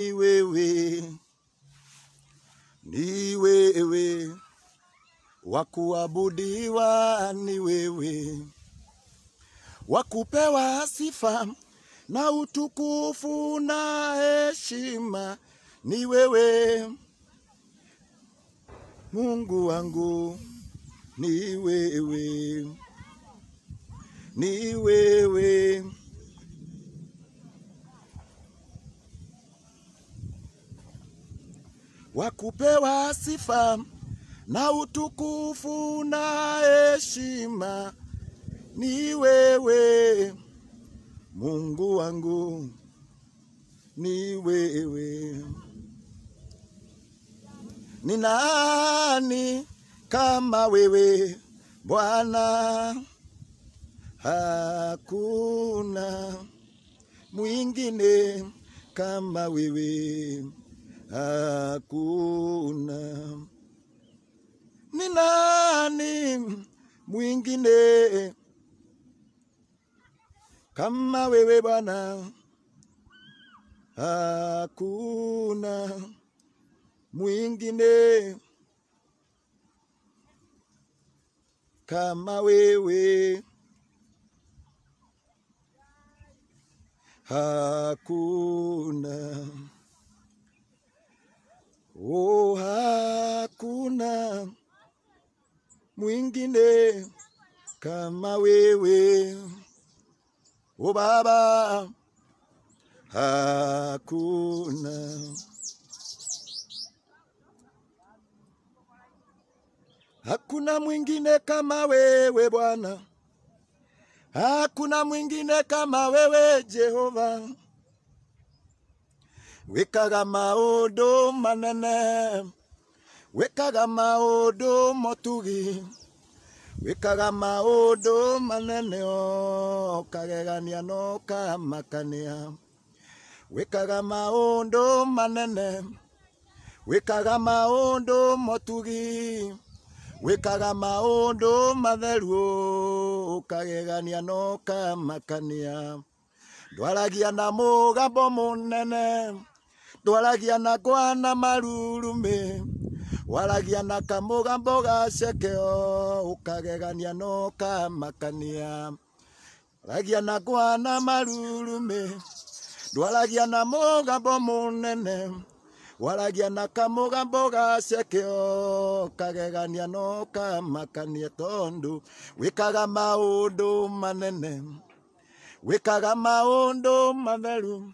Ni wewe, ni wewe, wakuabudiwa ni wewe, wakupewa sifa na utukufu na heshima ni wewe, Mungu wangu ni wewe, ni wewe wakupewa sifa na utukufu na heshima, ni wewe Mungu wangu, ni wewe. Ni nani kama wewe Bwana? Hakuna mwingine kama wewe hakuna. Ni nani mwingine kama wewe Bwana? Hakuna mwingine kama wewe, hakuna. Oh, hakuna mwingine kama wewe o oh, Baba, hakuna hakuna mwingine kama wewe Bwana, hakuna mwingine kama wewe Jehova. wĩkaga odo manene wĩkaga odo motugi wĩkaga odo manene o kagegania no kamakania wĩkaga maũndũ manene wĩkaga maũndũ motugi wĩkaga maũndũ matheru o kagegania no kamakania ndwaragia na mũgambo mũnene twaragia na kwana marurumä waragia na kamboga mboga cekeo ukagegania no kamakania ragia na kwana marurumä ndwaragia na mågambo må nene waragia na kamuga mboga cekio kagegania no kamakanie tondu wikaga maundu manene wikaga maundu matheru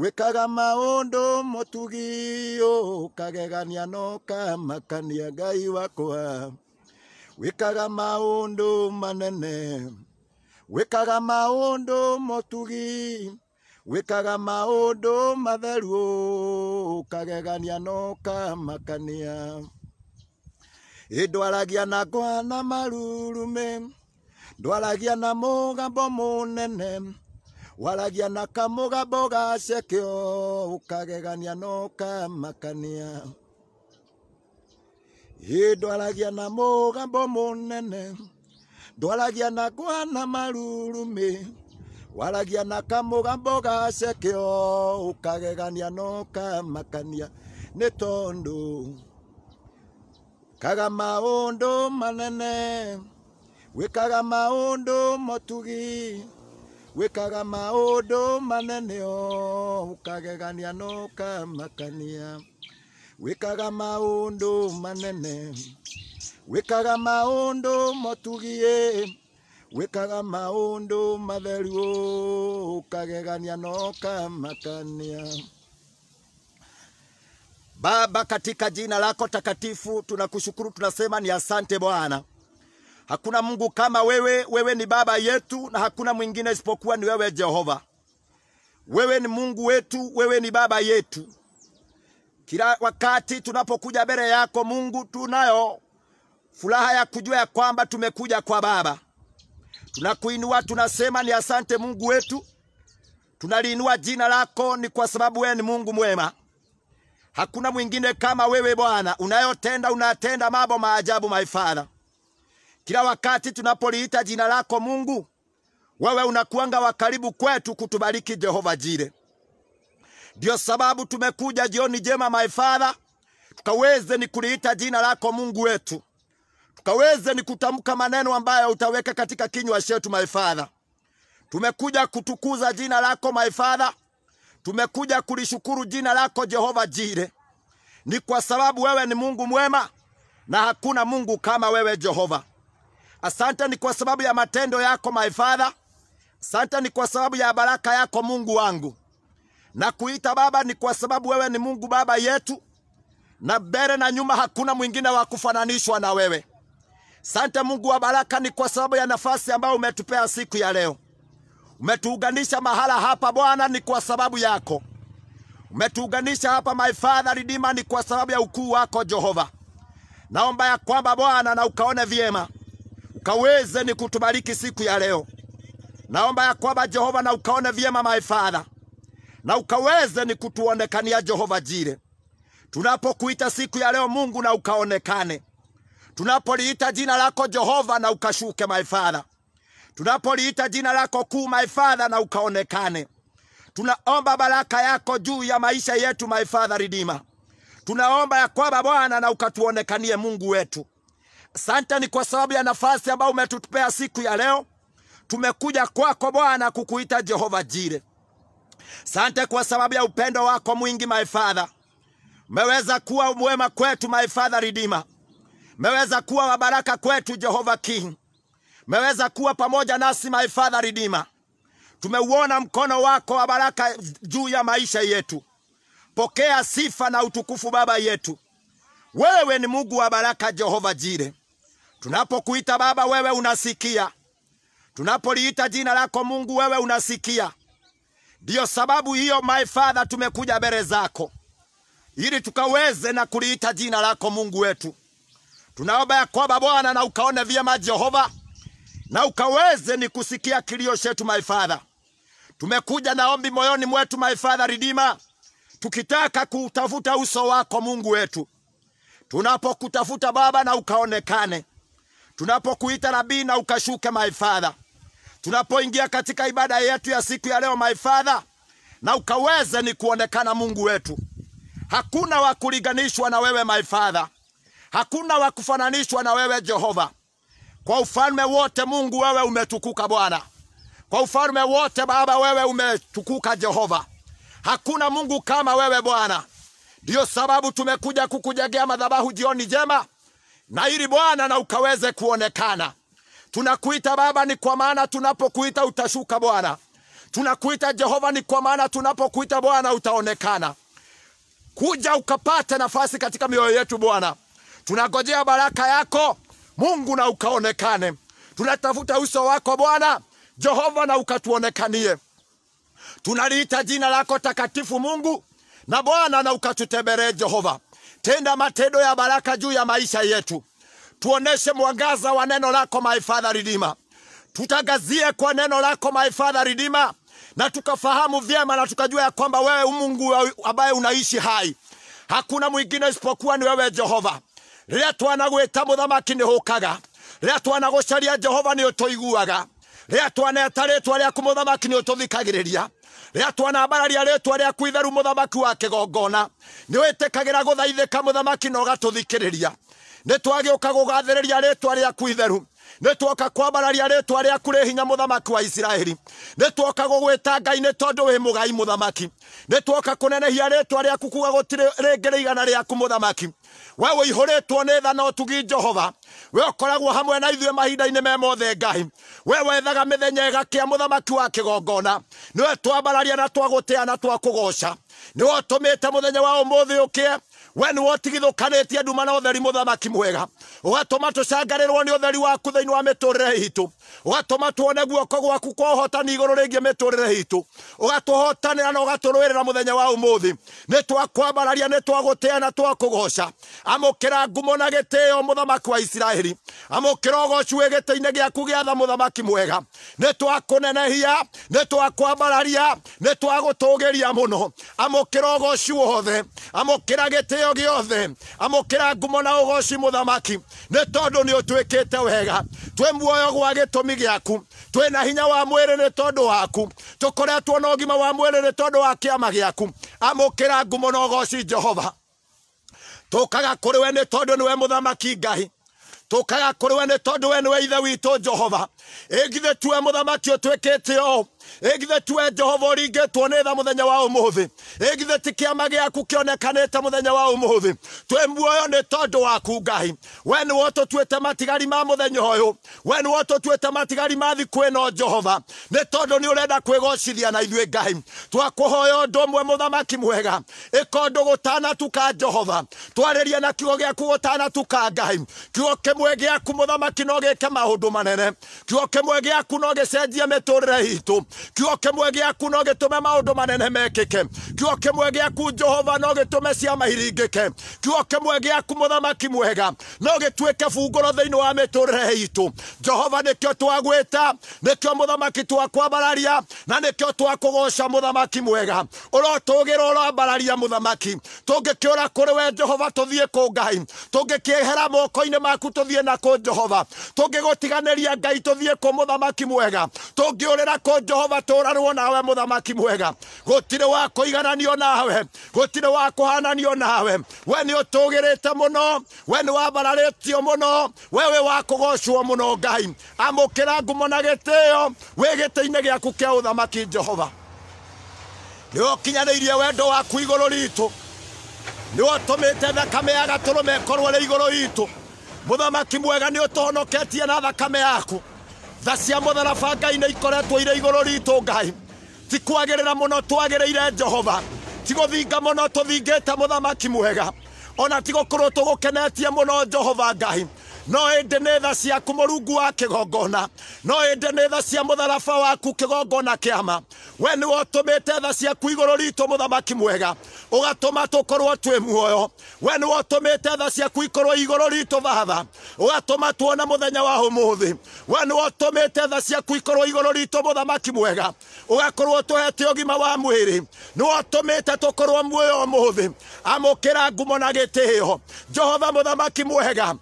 Wekaga maundu mutugi ukagegania no kamakania ngai wakwa Wekaga maundu manene wekaga maundu motugi, wekaga maundu matheru ukagegania no makania. indwaragia na ngwa na marurumĩ ndwaragia na mũgambo mũnene waragia na kamugabo gacekio ukagegania no ukamakania ĩ ndwaragia na mũgambo mũnene ndwaragia na kwana marurumĩ waragia na kamũgambo gacekio ũkagegania no kamakania nä tondå kaga maũndũ manene wĩkaga maũndũ motugi wikaga maundu manene o ukagegania no kamakania wikaga maundu manene wikaga maundu motugie wikaga maundu matheru ukagegania no kamakania Baba, katika jina lako takatifu tunakushukuru, tunasema ni asante Bwana. Hakuna Mungu kama wewe. Wewe ni baba yetu, na hakuna mwingine isipokuwa ni wewe Jehova. Wewe ni Mungu wetu, wewe ni baba yetu. Kila wakati tunapokuja mbele yako Mungu, tunayo furaha ya kujua ya kwamba tumekuja kwa Baba. Tunakuinua, tunasema ni asante Mungu wetu. Tunaliinua jina lako, ni kwa sababu wewe ni Mungu mwema. Hakuna mwingine kama wewe Bwana, unayotenda unatenda mambo maajabu, my Father. Kila wakati tunapoliita jina lako Mungu, wewe unakuanga wa karibu kwetu kutubariki Jehova Jire. ndio sababu tumekuja jioni jema, my Father, tukaweze ni kuliita jina lako Mungu wetu, tukaweze ni kutamka maneno ambayo utaweka katika kinywa chetu, my Father. Tumekuja kutukuza jina lako my Father, tumekuja kulishukuru jina lako Jehova Jire, ni kwa sababu wewe ni Mungu mwema na hakuna Mungu kama wewe Jehova. Asante ni kwa sababu ya matendo yako my Father. Asante ni kwa sababu ya baraka yako Mungu wangu, na kuita Baba ni kwa sababu wewe ni Mungu Baba yetu, na mbele na nyuma hakuna mwingine wa kufananishwa na wewe. Sante Mungu wa baraka, ni kwa sababu ya nafasi ambayo umetupea siku ya leo. Umetuunganisha mahala hapa Bwana, ni kwa sababu yako. Umetuunganisha hapa my Father Redeemer, ni kwa sababu ya ukuu wako Jehova. Naomba ya kwamba Bwana na ukaone vyema ukaweze ni kutubariki siku ya leo. Naomba ya kwamba Jehova na ukaone vyema my Father, na ukaweze ni kutuonekania Jehova jire tunapokuita siku ya leo Mungu na ukaonekane, tunapoliita jina lako Jehova na ukashuke my Father, tunapoliita jina lako kuu my Father na ukaonekane. Tunaomba baraka yako juu ya maisha yetu my Father Redeemer, tunaomba ya kwamba Bwana na ukatuonekanie Mungu wetu Asante ni kwa sababu ya nafasi ambayo umetupea siku ya leo. Tumekuja kwako Bwana kukuita Jehova Jire. Sante kwa sababu ya upendo wako mwingi, my Father. Umeweza kuwa mwema kwetu, my Father Redeemer. Umeweza kuwa baraka kwetu, Jehova King. Umeweza kuwa pamoja nasi, my Father Redeemer. Tumeuona mkono wako wa baraka juu ya maisha yetu. Pokea sifa na utukufu, Baba yetu. Wewe ni Mungu wa baraka, Jehova Jire. Tunapokuita Baba, wewe unasikia. Tunapoliita jina lako Mungu, wewe unasikia. Ndiyo sababu hiyo, my Father, tumekuja mbele zako ili tukaweze na kuliita jina lako Mungu wetu. Tunaomba ya kwamba Bwana na ukaone vyema Jehova, na ukaweze ni kusikia kilio chetu my Father. Tumekuja na ombi moyoni mwetu my Father Redeemer, tukitaka kutafuta uso wako Mungu wetu. Tunapokutafuta Baba na ukaonekane, tunapokuita nabii na ukashuke my father, tunapoingia katika ibada yetu ya siku ya leo my father, na ukaweze ni kuonekana Mungu wetu. Hakuna wa kulinganishwa na wewe my father, hakuna wa kufananishwa na wewe Jehova. Kwa ufalme wote Mungu, wewe umetukuka Bwana. Kwa ufalme wote Baba, wewe umetukuka Jehova. Hakuna Mungu kama wewe Bwana. Ndiyo sababu tumekuja kukujegea madhabahu jioni njema na ili Bwana na ukaweze kuonekana. Tunakuita Baba ni kwa maana tunapokuita utashuka Bwana. Tunakuita Jehova ni kwa maana tunapokuita Bwana utaonekana. Kuja ukapate nafasi katika mioyo yetu Bwana. Tunagojea baraka yako Mungu na ukaonekane. Tunatafuta uso wako Bwana Jehova na ukatuonekanie. Tunaliita jina lako takatifu Mungu na Bwana na ukatutembelee Jehova tenda matendo ya baraka juu ya maisha yetu. Tuoneshe mwangaza wa neno lako my Father Redeemer, tutagazie kwa neno lako my Father Redeemer, na tukafahamu vyema na tukajua ya kwamba wewe Mungu ambaye unaishi hai, hakuna mwingine isipokuwa ni wewe Jehova. riria twanagwita muthamaki ni hukaga riria twanagucaria Jehova ni utuiguaga riria twaneeta ritwa riaku muthamaki ni ututhikagiriria rĩatwa na mbara rä rĩtwa rĩaku itheru thamaki wa kĩgongona nĩ wĩtĩkagĩra gũthaithĩka mũthamaki na ũgatũthikĩrĩria nĩ twagĩũka gũgathĩrĩria rĩtwa rĩaku itheru nä twoka kwambararia rä twa rä aku rä hinya må thamaki wa isiraeli nä tuoka gå gwä ta ngai nä tondå wä må gai må thamaki nä twoka kå nenehia rä twa rä aku kuga rä ngä rä igana rä aku må thamaki we wä ihå rä two nä tha å tugi jehova we å hamwe na ithuä mahinda-inä me mothe ngai we wethaga mä thenya ega kä a må thamaki wa kä gongona nä we twambararia na twagå tä a na twakå goca nä we tå mä te må thenya wa å må thä å kä e we nä wotigithåkanä tie nduma na å theri må thamaki mwega å gatå ma tå cangarä rwo nä å theri waku thä inä wa mä tå rä re itå ugatuma tuone guoko gwaku kwa uhotani igoro ringi miturire hitu ugatuhotanira na ugaturwirira muthenya wa umuthi ni twakwambararia ni twagutiana twakugoca amukira ngumo na gitio muthamaki wa isiraeli amukira ugocue giti-ini giaku giatha muthamaki mwega ni twakunenehia ni twakwambararia ni twagutugiria muno amukira ugoci wothe amukira gitio giothe amukira ngumo na ugoci muthamaki ni tondu ni utuikite wega twi muoyo gwa gitu gitumi giaku twi na hinya wa mwiri ni tondu waku tukoretwo na ũgima wa mwiri ni tondu wa kiama giaku amukira ngumo na ugoci jehova tukaga kuri we ni tondu niwe muthamaki ngai tukaga kuri we ni tondu we niwe ithe witũ jehova igithe tuwe muthamaki utwikite o igithe tuwe jehova uringitwo ni tha muthenya wa umuthi igithe ti kiama giaku kionekanite muthenya wa umuthi twi muoyo ni tondu waku ngai we ni wo tutuite matigari ma muthenya uyu we ni wo tutuite matigari ma thiku ino jehova ni tondu ni urenda kwigocithia na ithuĩ ngai twakuhoya mwe umwe muthamaki mwega ika undu gutanatuka jehova twaririe na kiugo giaku gutanatuka ngai kiugo kimwe giaku muthamaki no gike maundu manene kiugo kioke mwege giaku no gicenjie miturire itu kioke mwege giaku no gitume maundu manene mekike kioke mwege giaku jehova no gitume cia mahiringike kioke mwege giaku muthamaki mwega no gituike fungoro thiini wa miturire itu jehova nikio twagwita nikio muthamaki twakwambararia na nikio twakugoca muthamaki mwega urotugira urambararia muthamaki tungikiura kuri we jehova tuthie ku ngai tungikiehera moko-ini maku tuthie na naku jehova tungigutiganiria ngai tuthie tuthiä kå må thamaki mwega tå ngä å rä ra kå jehova tå rarwo nawe må thamaki mwega gå tirä wa kå igananio nawe gå tirä wa kå hananio nawe we nä å tå gä rä te må no we nä wambararä tio må no we wä wa kå gocwo må no ngai amå kä ra ngumo na gä tä ä wä gä tä-inä gä aku kä a å thamaki jehova nä åkinyanä irie wendo waku igå rå ritå nä wotåmä thakame ya gatå rå mekorwo rä igå rå itå må thamaki mwega nä å tå honoketie na thakame yaku tha cia må mũthara banga inĩ ikoretwo irä igå rå ritå ngai ti twagä rä ire jehova ti thingä te må thamaki mwega ona korwo tå gå kenetie må no jehova ngai no ende nĩ tha ciaku rungu wa gongona no ende nä tha cia tharaba waku kĩgongona kĩama we mä te tha ciaku ritå må thamaki mwega tå korwo twä muoyo we mä te tha ciaku ikorwo igũrũ ritũ batha ũgatũma tuona thenya wa thä we nĩwe ũtũmĩte tha ciaku ikorwo ritå må thamaki mwega hete å gima wa mwĩrĩ nĩwe ũtũmĩte tũkorwo muoyo ũmũthĩ amũkĩra ngumo na gĩtĩĩo jehova mũthamaki mwega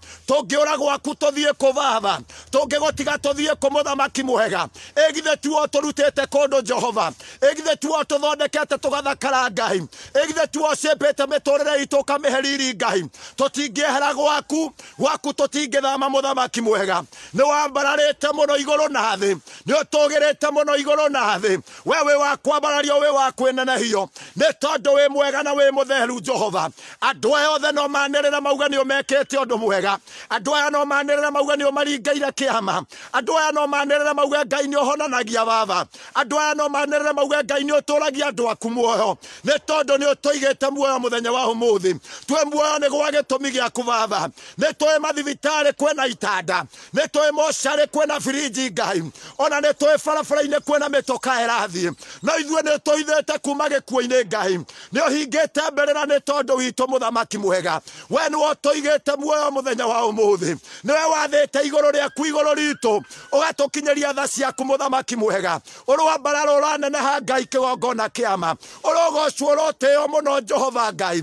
ra kuuma gwaku tũthiĩ kũ baba tũngĩgũtiga tũthiĩ kũ mũthamaki mwega ĩgithe tuo tũrutĩte kũndũ jehova ĩgithe tuo tũthondekete tũgathakara ngai ĩgithe tuo ciĩmbĩte mĩtũrĩre itũ ũkamĩheriri ngai tũtingĩehera gwaku gwaku tũtingĩthama mũthamaki mwega nĩ wambararĩte mũno igũrũ na thĩ nĩ ũtũgĩrĩte mũno igũrũ na thĩ we wĩ wa kwambarario wĩ wa kwĩnenehio nĩ tondũ wĩ mwega na wĩ mũtheru jehova andũ aya othe no manĩrĩra mauga nĩ ũmekĩte ũndũ mwega andũ aya aya no manĩrĩra mauga nĩo maringaire kiama andu aya no manĩrĩra mauga ngai nĩ ũhonanagia baba andu aya no manĩrĩra mauga ngai nĩ ũtũũragia andu aku muoyo nĩ tondũ nĩ tuigete muoyo muthenya wa humuthi twĩ muoyo ni gwa gĩtũmi gĩaku baba nĩ tũĩ mathibitarĩ kwĩna itanda nĩ tũĩ mocarĩ kwĩna birinji ngai ona nĩ tũĩ barabara-inĩ kwĩna mĩtoka ĩrathiĩ no ithuĩ nĩ tũithĩte kuma gĩkuũ-inĩ ngai ni nĩ mbere na ni tondũ witũ muthamaki mwega we ni nĩwe tuigete muoyo muthenya wa ũmũthĩ nä wathä te igå rå rä aku igå rå ritå å gatå kinyä ria tha ciaku må thamaki mwega å ũraneneha ngai kĩgongona kĩama ũrogocwo ũrotĩo mũno jehova ngai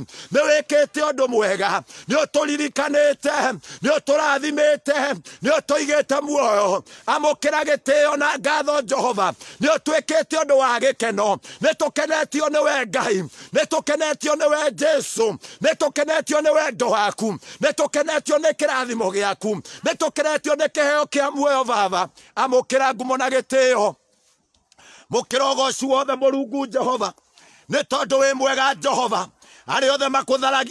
te å ndå mwega nä nĩ ũtũririkanĩte nĩ ũtũrathimĩte nĩ ũtũigĩte muoyo amũkĩra gĩtĩo na ngatho jehova te ũtuĩkĩte ũndũ wa gĩkeno nĩ tũkenetio nĩwe ngai nĩ nä nĩwe jesu nĩ tũkenetio nĩwe ndo waku nĩ tũkenetio nĩ kĩrathimo gĩa yaku nitukiretio ni kiheo kia muoyo baba amukira ngumo na gitio mukirogocu wothe murungu jehova ni tondu wi mwega jehova aria othe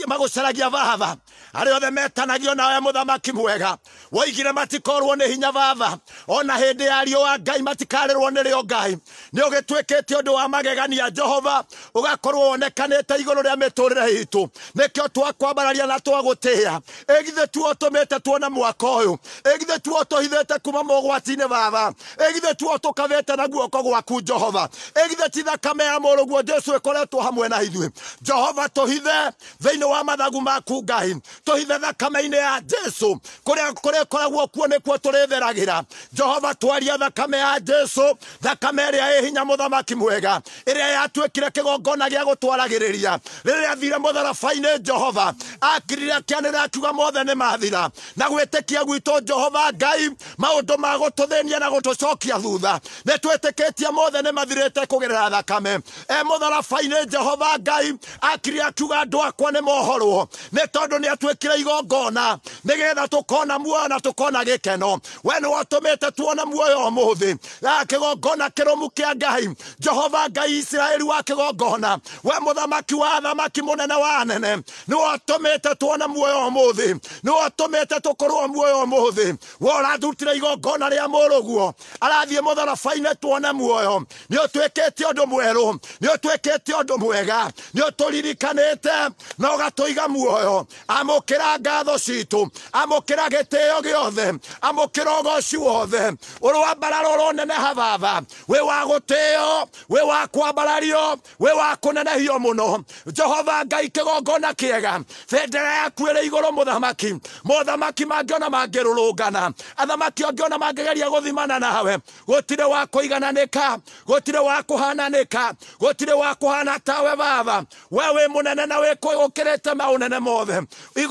magucaragia baba arä othe metanagio nawe muthamaki mwega woigire matikorwo nä hinya vava ona hä ndä ya wa ngai matikarä rwo nä rä o ngai nä å gä tuä kä te å ndå wa magegania jehova å gakorwo wonekanä te igå rå rä a mä tå rä re itå nä kä o twakwambararia na twagå tä a ä githä tu o tå mä te tuona mwaka å yå ä githä tu tå hithä te kuma mogwati-inä vava ä githä tu o tå kavä te na guoko gwaku jehova ä githä ti ya må rå guo jesu ä koretwo hamwe na ithuä jehova tå hithe thä inä wa mathagu maku ngai tuhithe thakame-inä ya jesu kå rä koragwo kuo nä kuo tå rä jehova twaria thakame ya jesu thakame ä rä a hinya må thamaki mwega ä rä a yatuä kä gongona gä a gå twaragä rä ria rä rä jehova akirire akä akiuga mothe nä mathira na gwä tä kia gwitå jehova ngai maå ndå ma gå tå thä na gå tå cokia thutha nä twä tä kä tie mothe nä mathirä te kå gä rä ra thakame e må tharabainä jehova ngai akirire akiuga andå akwa nä mohorwo nä tondå nä atwä twikire igongona nigetha tukona muoyo na tukona gikeno we ni watumite tuone muoyo umuthi gaka kigongona kirumu kia ngai jehova ngai isiraeli wa kigongona we muthamaki wa thamaki munene wa nene ni watumite tuona muoyo umuthi ni watumite tukorwo muoyo umuthi we urathutire igongona ria muruguo arathie mutharabaine tuone muoyo ni utwikite undu mweru ni utwikite undu mwega ni utulirikanite na ugatuiga muoyo amu amokera ngatho citå amokera gä tä o gä othe amukira ũgoci wothe å rä wa mbara rå rå nene hathatha wä wa gå tä o wä wa kwambarario wä wa kå nenehio må no jehova ngai kä gongona kä ega bendera yaku ä rä igå rå må thamaki mothamaki mangäona mangä rå rå ngana athamaki ongäona mangägeria gå thimana nawe gå tirä wa kå igananä ka gå tirä wa kå hananä ka gå tirä wa kå hana tawe baba we wä må nene na wä kå å kä rä te maå nene mothe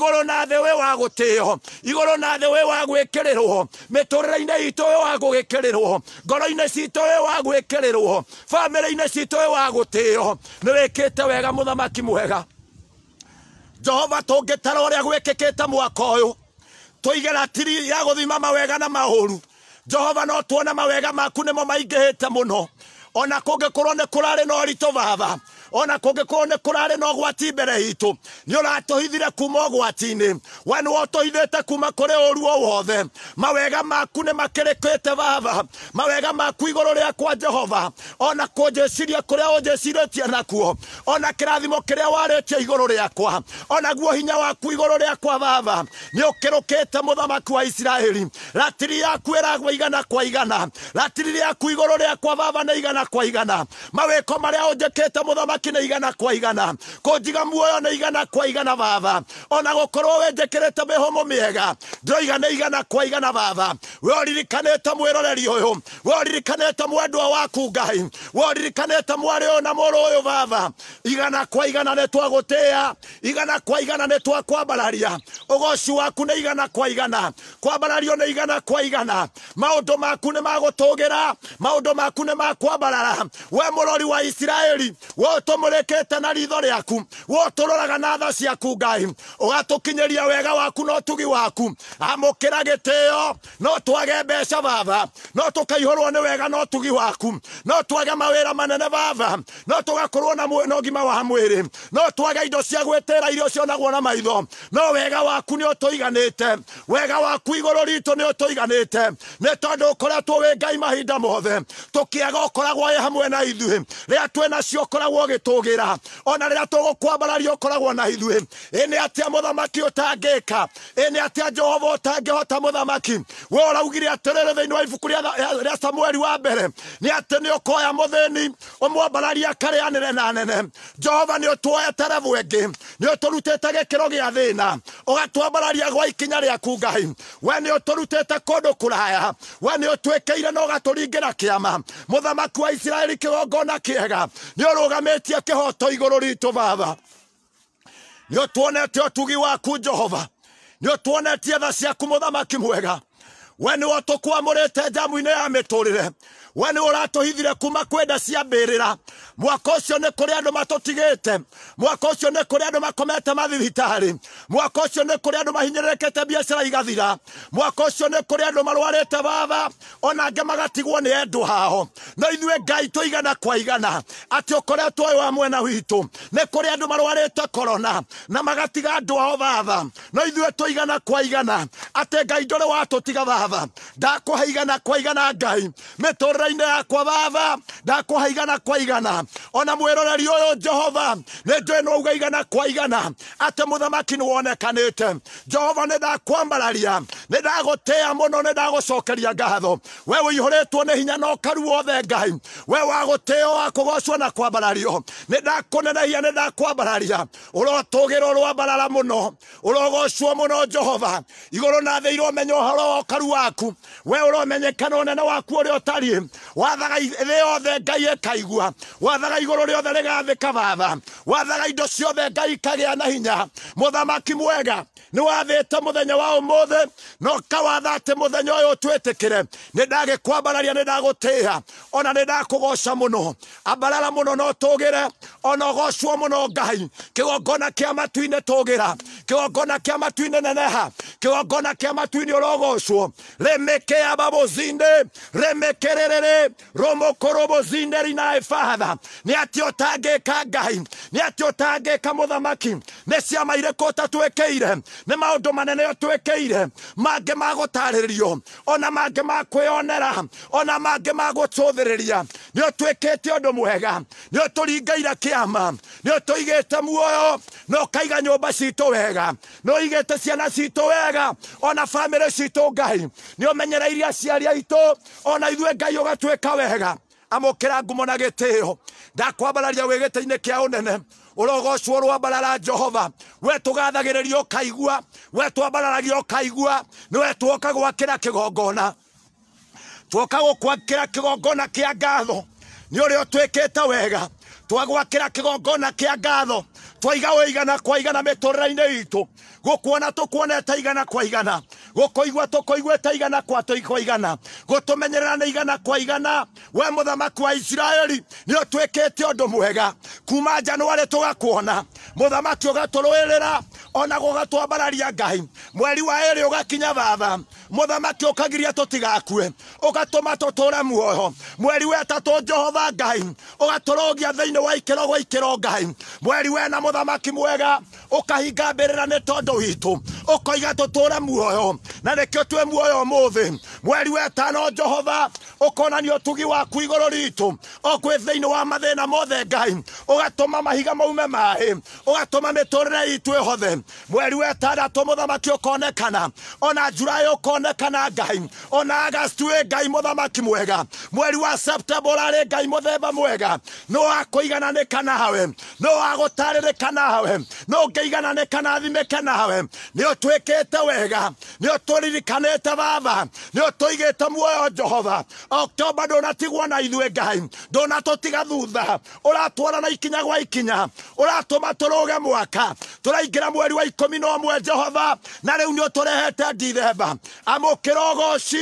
iguru na thi wi wa gutio iguru na thi wi wa gwikirirwo miturire-ini itu wi wa gugikirirwo ngoro-ini citu wi wa gwikirirwo bamĩrĩ-ini citu wi wa gutio nĩ wĩkĩte wega mũthamaki mwega jehova tũngĩtara ũrĩa gwĩkĩkĩte mwaka ũyũ tũigera tiri ya gũthima mawega na maũru jehova no tuone mawega maku nĩmo maingĩhĩte mũno ona kũngĩkorwo nĩ kũrarĩ na ũritũ baba ona kungikorwo ni kurari na ugwati mbere itu ni uratuhithire kuma ugwati-ini we ni wotuhithite kuma kuri uru o wothe mawega maku ni makirikite baba mawega maku iguru kwa jehova ona kunjiciria kuria unjicirĩtie nakuo ona kirathimo kĩrathimo kĩrĩa warĩtie igũrũ ona guo hinya waku igũrũ rĩakwa baba ni ũkĩrũkĩte mũthamaki wa isiraeli ratiri yaku ĩragwa igana kwa igana ratiri rĩaku igũrũ rĩakwa baba na igana kwa igana mawĩko marĩa ũnjĩkĩte mũthamaki mwaki na igana kwa igana kunjiga muoyo na igana kwa igana baba ona gukorwo wenjikirite mihomo miega ndiroiga na igana kwa igana baba we uririkanite mwiroreri uyu we uririkanite mwendwa waku ngai we uririkanite mwari uyu na muru uyu baba igana kwa igana ni twagutia igana kwa igana ni twakwambararia ugoci waku ni igana kwa igana kwambarario ni igana kwa igana maundu maku ni magutugira maundu maku ni makwambarara we murori wa isiraeli we tå na ritho riaku wo tå na tha ciaku ngai ugatukinyeria wega waku no tugi waku amukira ra no twage mbeca baba no tũkaihũrwo ni wega no tugi waku no twage mawĩra manene baba no tũgakorwo na no gima wa mwĩrĩ no twage indo cia gwĩtĩra irio cionagwo na maitho no wega waku ni ũtũiganĩte wega waku igũrũ ritũ nĩ ũtũiganĩte nĩ tondũ ũkoretwo wĩ ngai mahinda mothe tũkĩaga ũkoragwo wĩ hamwe na ithuĩ rĩrĩa twĩnacio ũkoragwo ũgĩ tugira ona rira rä a na ithuä ä atia muthamaki a må atia å tangä ka ä jehova å tangä we å raugire atä rä rä thä inä wa ibuku rä samueli wa mbere nä atä ni å mwambararia karä anä re na nene jehova ni å tuoete rebu ä ngä nä å tå rutä gwa ikinya rä aku ngai we ni å tå rutä we ni å twä kä ire na å gatå ringä wa isiraeli kigongona kiega ni ega nä tuonetie kihoto iguru ritu baba nä å tuonetie å tugi waku jehova nä å tha ciaku må thamaki mwega we nä wo tå kwamå rä te njamu-inä ya mä tå rä re we nä å ratå hithire kuma kwenda ciambä rä ra mwaka ũcio nĩ kũrĩ andũ matũtigĩte mwaka ũcio nĩ kũrĩ andũ makomete mathibitarĩ mwaka ũcio nĩ kũrĩ andũ mahinyĩrĩrĩkĩte biacara igathira mwaka ũcio nĩ kũrĩ andũ marwarĩte baba ona angĩ magatigwo nĩ endu hao no ithuĩ ngai tũigana kwa igana atĩ ũkoretwo ũyũ wa mwena witũ nĩ kũrĩ andu marwarĩte korona na magatiga andu ao baba no ithuĩ tũigana kwa igana atĩ ngai ndũrĩ watũtiga baba ndakũhe kwa igana ngai mĩtũũrĩre-inĩ yakwa baba ndakũhe haigana kwa igana ona mwiroreri uyu jehova ni njui ni wauga igana kwa igana atä må thamaki nä jehova nä ndakwambararia nä ndagå tä a må no ngatho we wä ihå hinya na å wothe ngai we wa gå wa kå na kwambarario nä ndakå nenehia ndakwambararia å rotå gä rwo rwambarara må jehova igå rå na thä iromenya å horo wa å karu waku we å romenyekana waku å rä a yothe ngai ä kaigua wathaga igå rå rä othe rä gathä baba wathaga indo ciothe ngai kagä na hinya mũthamaki mwega nä wathäte må thenya wa å na ũkawatha atä må thenya å yå twä tä kä re nä ndagä kwambararia nä ndagå tä ha ona nä ndakå goca må no ambarara må no no tå gä re ona å gocwo må no ngai kä gongona kä a matu-inä tå gä ra kiwagona kia matu neneha kiwagona kia matu ini urogocwo remeke ya babozinde remekererere romokorobozinde rinae fatha nä atä å tangäka ngai nä atä å tangäka må thamaki nä ciama irä ta twä kä ire nä maå ndå manene o twä ire mangä ma gå ona mage ma kwä onera ona mage mago gå ni thä rä ria nä å twä kä te å ndå mwega nä å tå ringä muoyo no å kaiga nyå mba wega no igete ciana citå wega ona family citå ngai ni omenyera iria ciari aitå ona ithuä ngai ugatweka gatuä ka wega amukira ngumo na gitio ndakwambararia wi giti-ini kia unene urogocwo rwambarara jehova we tugathagiriria ukaigua we twambararagia ukaigua we twoka gwakira kigongona twoka gukwakira kigongona kia ngatho ni uria utwikite wega twagwakira kigongona kia ngatho twaiga we igana kwa igana metũrĩra-inĩ itũ gũkuona tũkuonete igana kwa igana gũkũigua tũkũiguĩte igana kwa tũigua igana gũtũmenyerera nĩ igana kwa igana we mũthamaki wa isiraeli nĩ ũtuĩkĩte ũndũ mwega kuma njanuarĩ tũgakuona mũthamaki ũgatũrũĩrĩra ona gũgatwambararia ngai mweri wa ĩrĩ ũgakinya baba muthamaki ukagiria tutigakue ugatuma tuture muoyo mweri wetatå jehova ngai ugatårågia thä inä wa ikero gwa ikero ngai mweri wena muthamaki mwega ukahinga mbärä nä tondå witå ukoiga tå muoyo na nä kä twä muoyo må thä mweri wetano jehova ukonania tugi waku igå rå ritå o kwä thä inä wa mathä na mothe ngai ugatuma mahiga maume maä ugatuma mä tå rä mweri wetandatå må thamaki konekana ona njuraä å nĩaronekana ngai ona agastu ĩ ngai mũthamaki mwega mweri wa septemba ũrarĩ ngai mũthemba mwega no wakũigananĩka nawe no wagũtarĩrĩka nawe no ngĩigananĩka nathimĩke nawe nĩ ũtwĩkĩte wega nĩ ũtũririkanĩte baba nĩ ũtũigĩte muoyo jehova oktoba ndũnatigwo na ithuĩ ngai ndũnatũtiga thutha ũratwara na ikinya gwa ikinya ũratũma tũrũge mwaka tũraingĩra mweri wa ikũmi na ũmwe jehova na rĩu nĩ ũtũrehete ndithemba amukira ugoci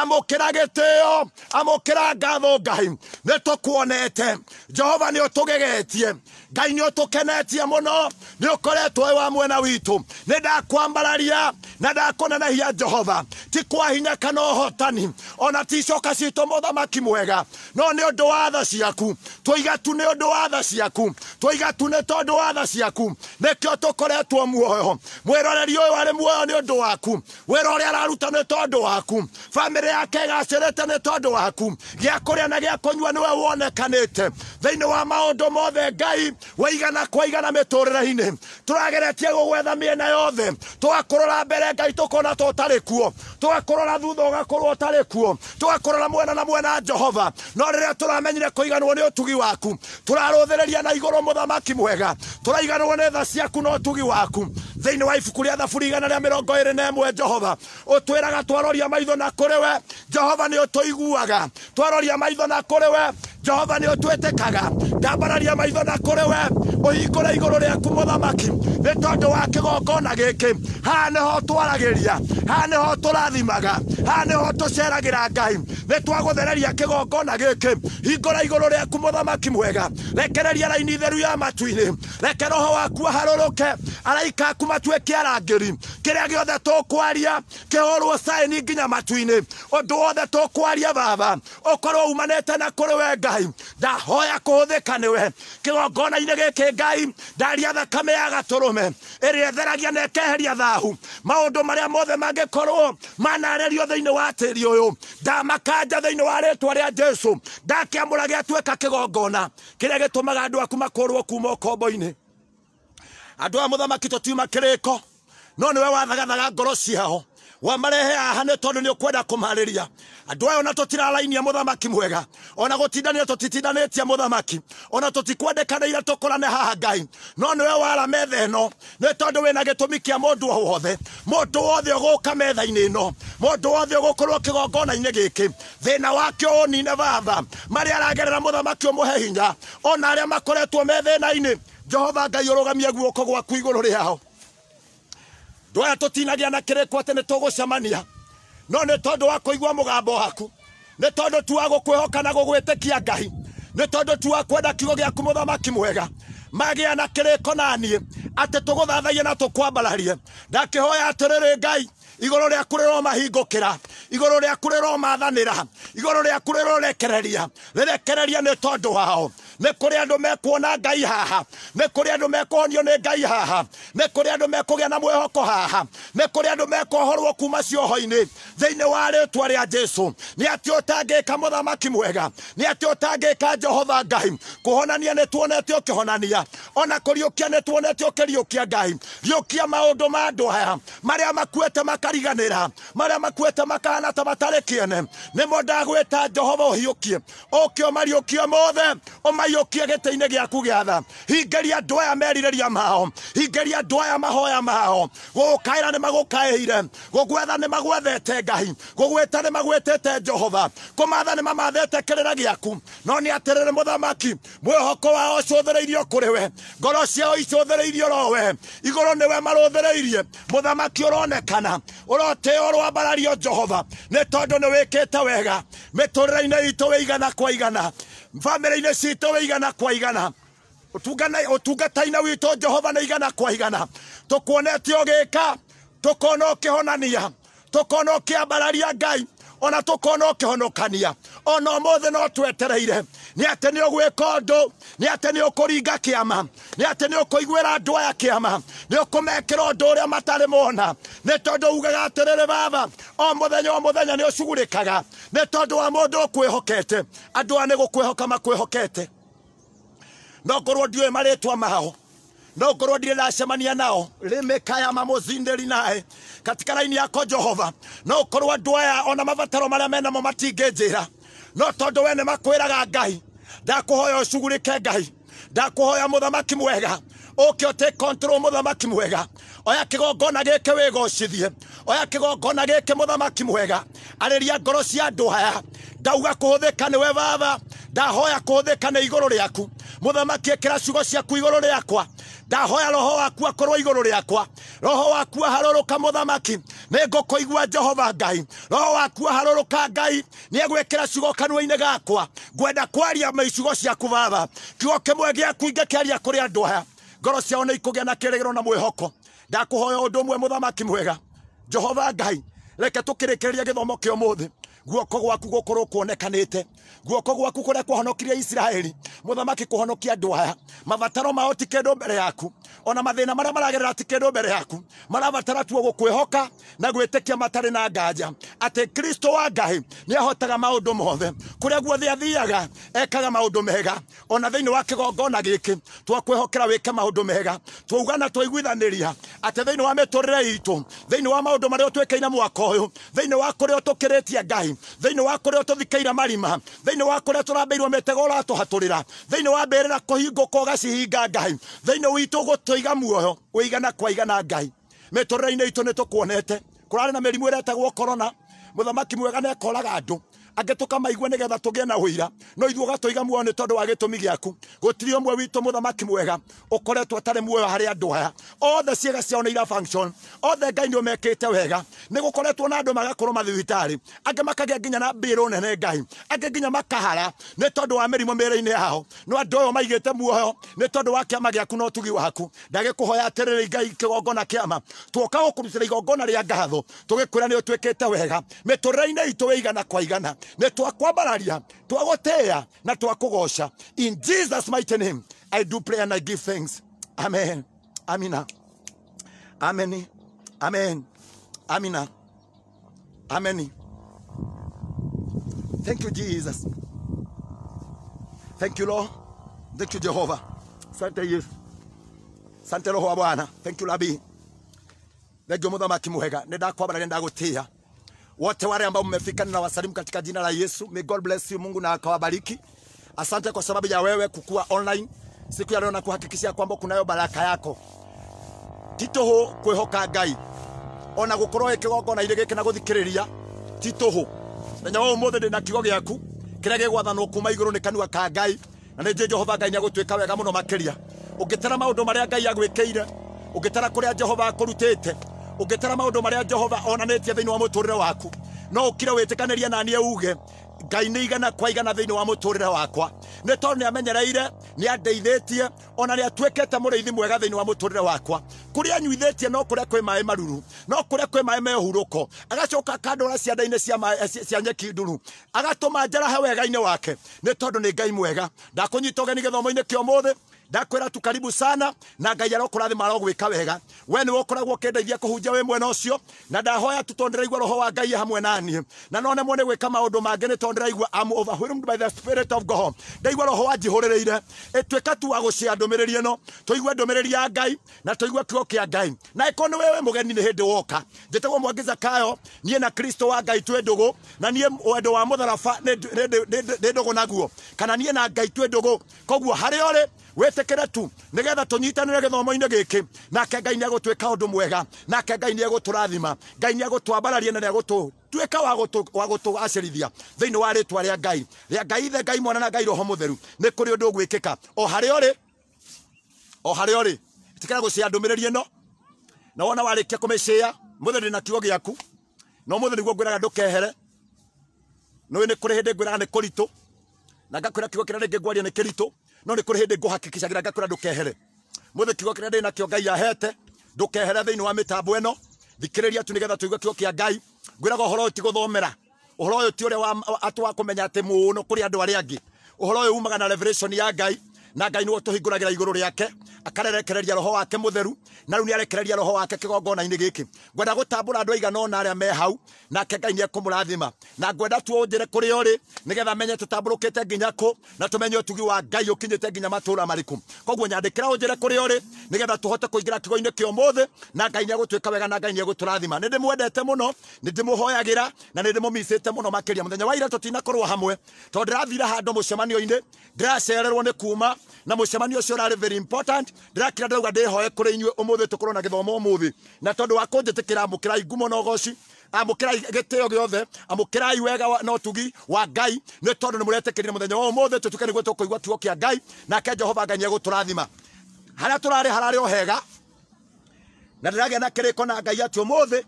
amukira gitio amukira ngatho ngai nitukuonete jehova niutugegetie ngai nä å tå kenetie må no nä å koretwo wa mwena witå nä ndakwambararia na ndakonanahia jehova ti kwa hinya kana å hotani ona ti icoka citå må thamaki mwega no nä å ndå wa tha ciaku tåiga tu nä å ndå wa tha ciaku tåiga tu nä tondå wa tha ciaku nä kä o tå koretwo muoyo mwäroreri å yå arä muoyo nä å ndå waku wä rä araruta nä tondå waku bamä rä yake gacä rä te nä tondå waku gä a kå rä a na gä a kå nyua nä we wonekanä te thä inä wa maå ndå mothe ngai waigana kwaigana miturire-ini turageretie gugwetha miena yothe twakurora mbere ngai tå tukona to tarä kuo twakurora thutha å ugakorwo tarä kuo twakurora mwena na mwena jehova no rä rä riria turamenyire kuiganwo ni utugi waku turaruthiriria na igå iguru muthamaki mwega tå turaiganwo nä tha ciaku na utugi waku thä wa ibuku rä thaburi igana rä a mä rongo ä rä na ĩmwe jehova å twä raga twaroria maitho na kå rä we jehova nä å twaroria maitho na kå we jehova nä å kaga ndambararia maitho na kå rä we å hingå re igå rå rä aku thamaki nä tondå wa kä gongona haha nä ho haha nä ho tå rathimaga haha nä ho tå ngai nä twagå thereria kä gongona gä kä hingå ra igå rå rä mwega rekereria raini theru ya matu-inä reke roho waku aharå araika aku matue kĩarangĩri kĩrĩa gĩothe tũkwaria kĩhũrwo saĩni nginya matu-inĩ ũndũ wothe tũkwaria baba ũkorwo umanĩte na kũrĩ we ngai ndahoya kũhũthĩka nĩwe kĩgongona-inĩ gĩkĩ ngai ndaria thakame ya gatũrũme ĩrĩa etheragia na ĩkeheria thahu maũndũ marĩa mothe mangĩkorwo manarĩrio thĩinĩ wa tĩri ũyũ ndamakanja thĩinĩ wa rĩtwa rĩa jesu ndakĩamũra gĩatuĩka kĩgongona kĩrĩa gĩtũmaga andũ aku makũrwo kuma ũkombo-inĩ andå aya må thamaki tå tiuma kä rä ko no nä we wathaganaga ngoro ciao wamarehe haha nä tondå nä å kwenda kå marä ria andå aya ona tå tirarainia må thamaki mwega ona gå tindania tå titindanä tie må thamaki ona tå tikwendekanaire tå kå haha ngai no nä we wara metha ä no nä tondå wä na gä tå mi kä a må ndå wothe må ndå wothe å gå ka metha-inä no må ndå wothe å gå korwo kä gongona-inä gä kä thä na wake å nine baba marä aragerera må thamaki å må he hinya ona arä a makoretwo methä na-inä jehova ngai urugamia guoko gwaku iguru riao ndu aya tutinagia na kiriko ati ni tugucemania no ni tondu wa må mugambo waku ni tondu tu wa gukwihoka na gugwitikia ngai ni tondu tu wa kwenda kiugo giaku muthamaki mwega magĩa na kĩrĩko naniĩ atĩ tũgũthathagie na tũkwambararie ndakihoya rä ngai igũrũ ra igå rå rä aku rä rĩaku rekereria rekereria nä tondå wao nä kå rä andå mekuona ngai haha nä kå rä andå mekuonio nä ngai haha nä kå rä andå mekå gä a na mwä haha nä kå rä andå mekohorwo kuma cioho-inä wa rä twa rä a jesu nä atä å tangä ka må thamaki mwega nä atä å tangä ka jehova ngai kå honania nä tuonete å kä honania ona kå riå kia nä tuonete å kä riå kia ngai riå kia maå ndå ma andå aya marä a makuäte makariganä ra marä a makuäte makahana ta matarä kä ene nä mo ndagwä ta jehova å hiå kie å kä o mariå kio mothe å ũkie gĩtĩ-inĩ gĩaku gĩa tha hingĩria andũ aya merirĩria mao hingĩria andũ aya mahoya mao Go Go kaira ne mago kaire. gũgũkaĩra nĩ magũkaĩire gũgwetha nĩ magwethete ngahi ne nĩ magwĩtĩte jehova kũmatha nĩ mamathĩte kĩrĩra gĩaku no nĩ atĩrĩrĩ mũthamaki mwĩhoko wao ũcũthĩrĩirio kũrĩ we ngoro ciao icũthĩrĩirio rowe igũrũ nĩwe marũthĩrĩirie mũthamaki oro ũrotĩo rwambarario jehova nĩ tondũ nĩ wĩkĩte wega mĩtũrĩre-inĩ itũ wĩigana kwa igana mbamĩrĩ sito weigana wĩ igana kwa igana ũtungata-inĩ wito jehova na igana kwa igana tũkuonete ũgĩka tũkona ũkĩhonania tũkona ũkĩambararia ngai ona tukona ukihonokania ona umuthi no twetereire ni ati ni ugwika undu ni ati ni ukuringa kiama ni ati ni ukuiguira andu aya kiama ni ukumekira undu uria matari mona ni tondu ugaga atiriri baba o muthenya o muthenya ni ucugurikaga ni tondu wa mundu ukwihokete andu aya ni gukwihoka makwihokete no ngorwo ndiuĩ maritwa mao no korwo ndirĩ ndacemania nao rĩmĩkaya mamũcindĩri naĩ katika raini yako jehova no ukorwo andũ aya ona mabataro marĩa menamo matingĩnjĩra no tondũ we nĩ makwĩraga ngai ndakũhoya ũcugurĩke ngai ndakũhoya mũthamaki mwega ũke ũtĩ control mũthamaki mwega oya kĩgongona gĩkĩ gocithie oya kĩgongona gĩkĩ mũthamaki mwega areria ngoro cia andũ aya ndauga kũhũthĩka we baba ndahoya kũhũthĩka nĩ igũrũ rĩaku mũthamaki ĩkĩra ciugo ciaku igũrũ riakwa ndahoya roho waku akorwo igå rå rä akwa roho waku aharå rå ka må thamaki nä ngå kå igua jehova ngai roho waku aharå rå ka ngai nä egwä kä ra ciugo kanua inä gakwa ngwenda kwaria maicigo ciaku baba kiugo kä mwe gä aku ingä kä aria kå rä andå aya ngoro ciao nä ikå gä a na kä kĩrĩgĩro na mwä hoko ndakå hoya å ndå å mwe må thamaki mwega jehova ngai reke tå kä kä rä rä ria gä thomo kä gĩthomo må thä guoko gwaku gukuru kuonekanite guoko gwaku kuria kwahonokirie Israeli muthamaki kuhonokia andu aya mabataro mao ti kindu mbere yaku ona mathina maria maragerera ti kindu mbere yaku marabatara tu gukwihoka na gwitikia matari na nganja ati kristo wa ngai ni ahotaga maundu mothe kuria guothe athiaga ekaga maundu mega ona thiini wa kigongona giki twakwihokera wike maundu mega twaugana twaiguithaniria ati thiini wa miturire itu thiini wa maundu maria twikaine mwaka uyu thiini wa kuria tukiritie ngai thä inä wa kå rä a tå marima thä inä wa kå rä a tå irwo mä tego å ratå hatå rä ra thä inä wa mbä rä ra kå hingå ko å gacihinga ngai thä inä witå gå tå iga muoyo wä igana kwa igana ngai mä tå rä ra inä itå nä tå kuonete kå rarä na mä rimå ä retagwo korona må thamaki mwega koraga andå angä maigwe kamaigua nä getha na wä ira no ithuä ågatoiga muoyo nä tondå wa gä tå mi gä aku gå tirä mwe witå må mwega ukoretwa tare atarä hari andu andå aya othe ciäga ciao nä ira othe ngai nä å mekä te wega nä gå na andu magakorwo mathibitarä age makagä nginya na biro nene ngai age nginya makahara ni tondu wa mä rimå mä rä yao no andu oyo maigete te muoyo ni tondu wa kä ama gä aku na tugi waku ndagä kuhoya hoya atä ngai kigongona kiama tuoka ama twoka igongona rä ngatho tugikwira ni kwä wega mä tå rä re-inä kwa igana nä twakwambararia twagåtä na twakå goca in jesus mighty name i do pray and i give thanks amen amina ameni amen amina ameni thank you jesus thank you lord thank you jehova sante yesu sante roho wa bwana thank you labi thengio må thamaki må hega nä ndakwambararia ndagå tä a wote wale ambao mmefika ninawasalimu katika jina la Yesu. May God bless you, Mungu na akawabariki. Asante kwa sababu ya wewe kukua online siku ya leo na kuhakikishia kwamba kunayo baraka yako tituhu kwehoka ngai ona gukorwo ikigongona na giki na guthikiriria tituhu menya wa umuthi ndina na kiugo giaku kiria gigwathanwo kuma iguru ni kanua ka ngai na ni jehova ngai ni agutwika wega muno makiria ungitara maundu maria ngai agwikire ungitara kuria jehova akurutite ungitara maundu maria jehova onanetie thini wa muturire waku no ukire witikanirie nanie uge ngai nä igana kwa igana thini wa muturire wakwa ni tondå ni amenyereire ni andeithä ona ni atuä må mwega thini wa muturire wakwa kuri rä no kure rä mai maruru no kure rä mai mehuruko maä mehurå ko agacoka akandå ra cianda-inä eh, cia nyeki nduru agatå ma njarahe wega-inä wake ni tondu ni ngai mwega ndakå ni githomo ine gä ndakwira tu karibu sana na ngai aroka rathima arogwika wega we niwe ukoragwo ukindeithia kuhunjia wi mwena ucio na ndahoya tu tondu ndiraigua roho wa ngai hamwe naniĩ na no nemwo nĩ gwĩka maũndũ mangĩ nĩ tondu ndiraigua am overwhelmed by the spirit of god ndaigua roho wanjihũrĩrĩire ĩtuĩka tu wa gũcĩa ndũmĩrĩri ĩno tũigue ndũmĩrĩri ya ngai na tũigue kiugo kĩa ngai na ĩkorwo nĩ wewe mũgeni nĩ hĩndĩ woka njĩtagwo mwangi zakayo niĩ na kristo wa ngai twĩ ndũgũ na niĩ wendo wa mũtharaba nĩ ndũgũ naguo kana niĩ na ngai twĩ ndũgũ koguo harĩa ũrĩ wĩtĩkĩre tu nĩgetha tũnyitanĩre gĩthomo-inĩ gĩkĩ nake ngai nĩ egũtuĩka ũndũ mwega nake ngai nĩ egũtũrathima ngai nĩ egũtwambararia na nĩ egũtũ tuĩka wa gũtũgacĩrithia thĩinĩ wa rĩtwa rĩa ngai rĩa ngai ithe ngai mwana na ngai roho mũtheru nĩ kũrĩ ũndũ ũgwĩkĩka o harĩa ũrĩ o harĩa ũrĩ ĩtĩkĩra gũcĩya ndũmĩrĩri ĩno na wona warĩkia kũmĩcĩya mũthĩ na kiugo gĩaku no mũthĩ nĩguo ngwĩraga ndũkehere nĩũĩ nĩ kũrĩ hĩndĩ ngwĩraga nĩ kũritũ na ngakwĩra kiugo kĩrĩa rĩngĩ ngwaria nĩ kĩritũ no nä kå rä hä ndä ngå hakikicagä ra ngakå ra ndå kehere må thä kiugo kä rä a ndä nakio ngai ahete ndå kehere thä iniä wa mä tambo ä no thikä rä ria tu nä getha tå igue kiugo kä ngai ngwä raga å horo å ti gå thomera å horo å yå ti å rä a atå wa kå menya atä må no kå rä andå arä angä å horo å yå umaga na revelation ya ngai na ngai nä we iguru riake akarerekereria roho wake mutheru na rä u arekereria roho wake kigongona-ini giki gä kä ngwenda gå tambå ra andå aigana ona arä me hau nake ngai nä ekå na ngwenda tu å kuri re kå rä menye tå tambå rå nginya kå na tumenye menye tugi wa ngai å kinyä te nginya matå ra marä kå koguo nyandä kä ra å njä re kå kigo ini kä å na ngai nä egå wega na ngai nä egå tå rathima nä ndä mwendete nä na nä ndä må micä te må no makä ria må thenya wa ira tå tinakorwo hamwe tondå ndä rathire handå må cemanio-inä ndä racererwo nä kuma na mucemanio ucio rari very important ndirakira ndauga ndihoe kuri inyue umuthi tukorwo na githomo umuthi na tondu wa kunjitikira amukirai ngumo na ugoci amukirai gitio giothe amukirai wega na utugi wa ngai ni tondu ni muretikirire muthenya wa umuthi tutuke niguo tukuigua tuo kia ngai nake jehova ngai nieguturathima haria turari harari ohega na ndiragia na kiriko na ngai ati umuthi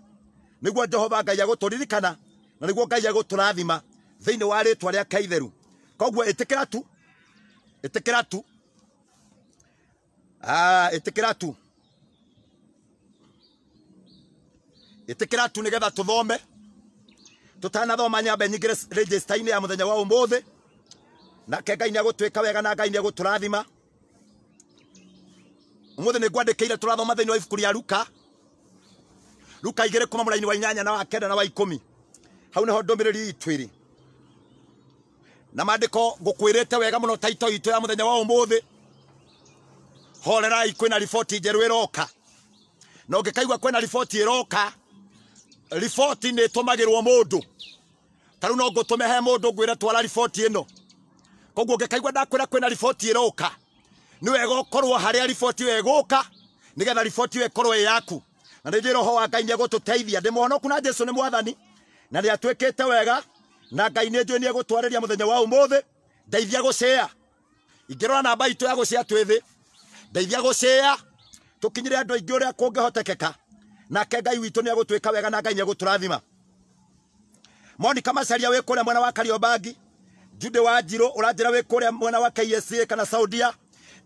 niguo jehova ngai eguturirikana na niguo ngai eguturathima thiini wa ritwa ria kaitheru koguo itikira tu ĩtĩkĩra tu ah, ĩtĩkĩra tu ĩtĩkĩra tu nĩgetha tũthome tũtanathoma nyambe nyingĩre rĩnjĩcita-inĩ ya mũthenya wa ũmũthĩ nake ngai nĩ agũtwĩka wega na ngai nĩ agũtũrathima ũmũthĩ nĩ ngwandĩkĩire tũrathoma thĩinĩ wa ibuku rĩa ruka luka igĩrĩ kuma mũraini wa inyanya na wa kenda na wa ikũmi hau nĩho ndũmĩrĩri itwĩrĩ na madiko ngukwirite wega muno taito ito ya muthenya wa umuthi horerai kwina riboti njeru iroka na ungikaigua kwina riboti iroka riboti ni itumagirwo mundu tariu no ngutume he mundu ngwire twara riboti ino koguo ngikaigua ndakwira kwina riboti iroka ni wega ukorwo haria riboti iyo iguka nigetha riboti we korwo yaku na ndinjira ho wa ngai ni egå tå teithia ndä mohonoku na jesu ni mwathani na nä atwä wega na ngai nä njå ä nä egå twarä ria må thenya wa å må thä ndeithia gå cä a ingä rora namba itå ya gå cä a twä thä ndeithia gå cä a tå kinyä re andå aingä å rä a kå ngä hotekeka nake ngai witå nä egå twä ka wega na ngai nä egå tå rathima monika macaria wä kå rä a mwena wa kariobangi jude wa njirå å ranjä ra wä kå rä a mwena wa ksa kana saudia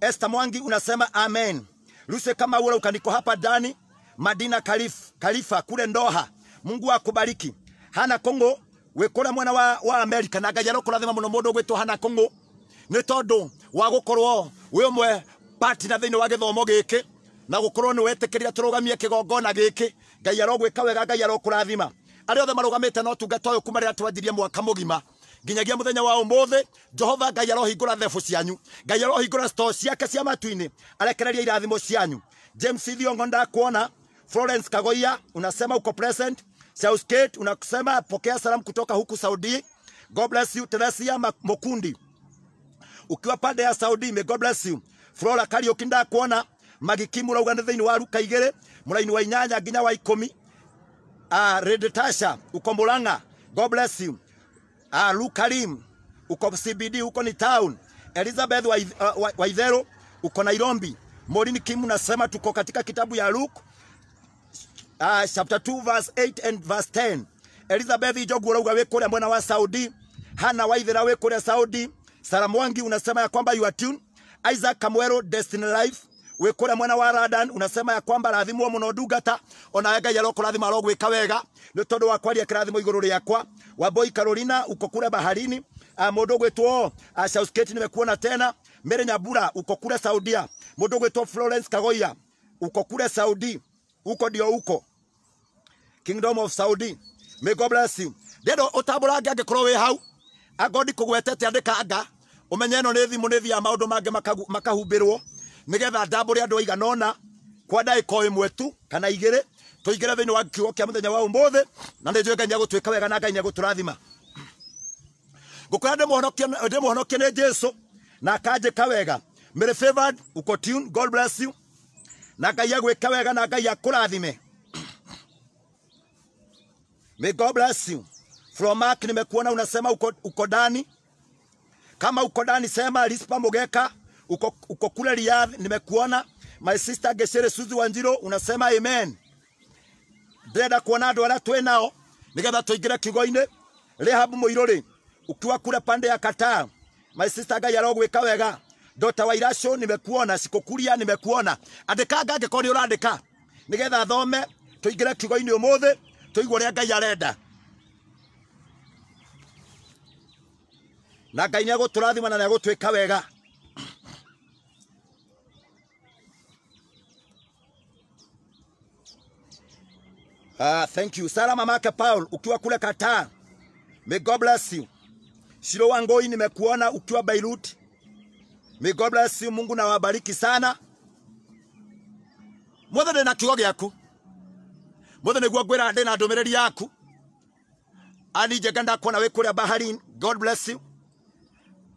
este mwangi unasema amen ruse kama ura ukaniko hapa dani madina kalif, kalifa kule ndoha mungu akubariki hana kongo wä kå rä wa, wa America na ngai arokå rathima må no må ndå hana kå ngå nä tondå wa gå we wä å mwe patina thä inä wa gä thomo na gå ni nä turugamie kigongona giki tå rå ngai arogwä wega ngai arokå ari othe marugamite no te na å tungata å yå kuma twanjirie mwaka må nginyagia muthenya wa umuthi jehova ngai arohingura thefu cianyu ngai arohingura store ciake cia matu arekereria irathimo cianyu james thiongo ndakuona florence kagoia unasema uko present Southgate unakusema pokea salamu kutoka huku Saudi. God bless you. Teresia Mokundi ukiwa pande ya Saudi, may God bless you. Flora Karioki ndakuona magikimu raugana thiini wa ruka igere muraini wa inyanya ginya wa ikomi ah Red Tasha uko Murang'a, God bless you. Ah Uh, Karim uko CBD uko ni town. Elizabeth wa, wa, wa uko Nairobi. Morini Kimu nasema tuko katika kitabu ya Luke uh, chapter 2 verse 8 and verse 10 Elizabeth Ijogu urauga we kuria mwena wa Saudi Hana Waithira we kuria Saudi Saramwangi unasema ya kwamba you are tuned Isaac Kamwero Destiny Life we kuria mwena wa Radan unasema ya kwamba rathimwo muno ndungata ona Ngai arokurathima rogwika wega ni tondu wa kwaria kirathimo iguru riakwa Wamboi Carolina uko kure baharini uh, ah, mundu gwitwo uh, ah, South Gate nimekuona tena Mere Nyabura uko kule Saudia mundu gwitwo Florence Kagoya uko kule Saudi uko ndio uko kingdom of saudi may god bless you ndenda utambũrange angĩkorwo wĩ hau agondi kũgwetete andĩkanga ũmenye ĩno nĩ thimũ nĩ thiaga maũndũ mangĩ makahumbĩrwo nĩgetha ndambũre andũ aigana ũna kwa ndagĩka ĩmwe tu kana igĩrĩ tũingĩre thĩinĩ wa kiugo kĩa mũthenya wa ũmũthĩ na nĩ njũĩ ngai nĩegũtuĩka wega na ngai nĩegũtũrathima ngũkwĩra ndĩmũhonokie nĩ jesu na ka wega mĩrĩ favored uko tune god bless you na ngai ka wega na ngai akũrathime May God bless you. Fromark, nimekuona unasema uko, uko ndani. Kama uko ndani sema Lispa Mogeka, uko, uko kule Riyadh nimekuona. My sister Geshere Suzi Wanjiro unasema amen. Breda kuona andũ arĩa twĩ nao nĩgetha tuigira kigoine. inĩ Rehab Mũirũrĩ ukiwa kule pande ya Kataa. My sister Gaya Rogwe Kawega. Dota wa Iracũ nimekuona, Sikukuria nimekuona. Andĩkanga angĩkorwo nĩ ũrandĩka nĩgetha thome tũingĩre kiugo-inĩ ũmũthĩ tuigwo ria ngai arenda na ngai nä agå tå rathima na nä wega Ah, thank you. Sara mamake Paul ukiwa kule Qatar. May God bless you. Shiro Wangoi nimekuona ukiwa Beirut. May God bless you. Mungu nawabariki sana. Mwathani na kiugo gĩaku mothe niguo ngwira ndina ndumiriri yaku ani jaganda kwa na kuria bahari. god bless you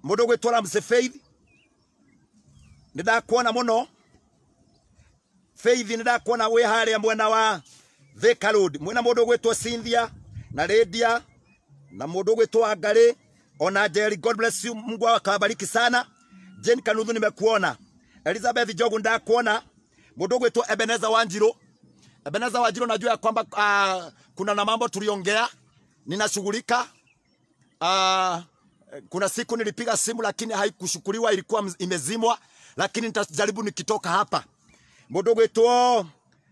mundu tuwala mse faith Nida kwa na muno faith nida ni ndakuona wi ya mwena wa thika road mwina mundu tuwa cynthia na lydia na mundu tuwa ngari ona jeri god bless you mungu wa akawabariki sana jane kanuthu nimekuona elizabeth jogu kwa na. ndakuona mundu gwitwa ebeneza wanjiru Ebeneza Wajiro, najua ya kwamba uh, kuna na mambo tuliongea, ninashughulika uh, kuna siku nilipiga simu lakini haikushukuliwa, ilikuwa imezimwa, lakini nitajaribu nikitoka hapa. Mundu gwitwo oh,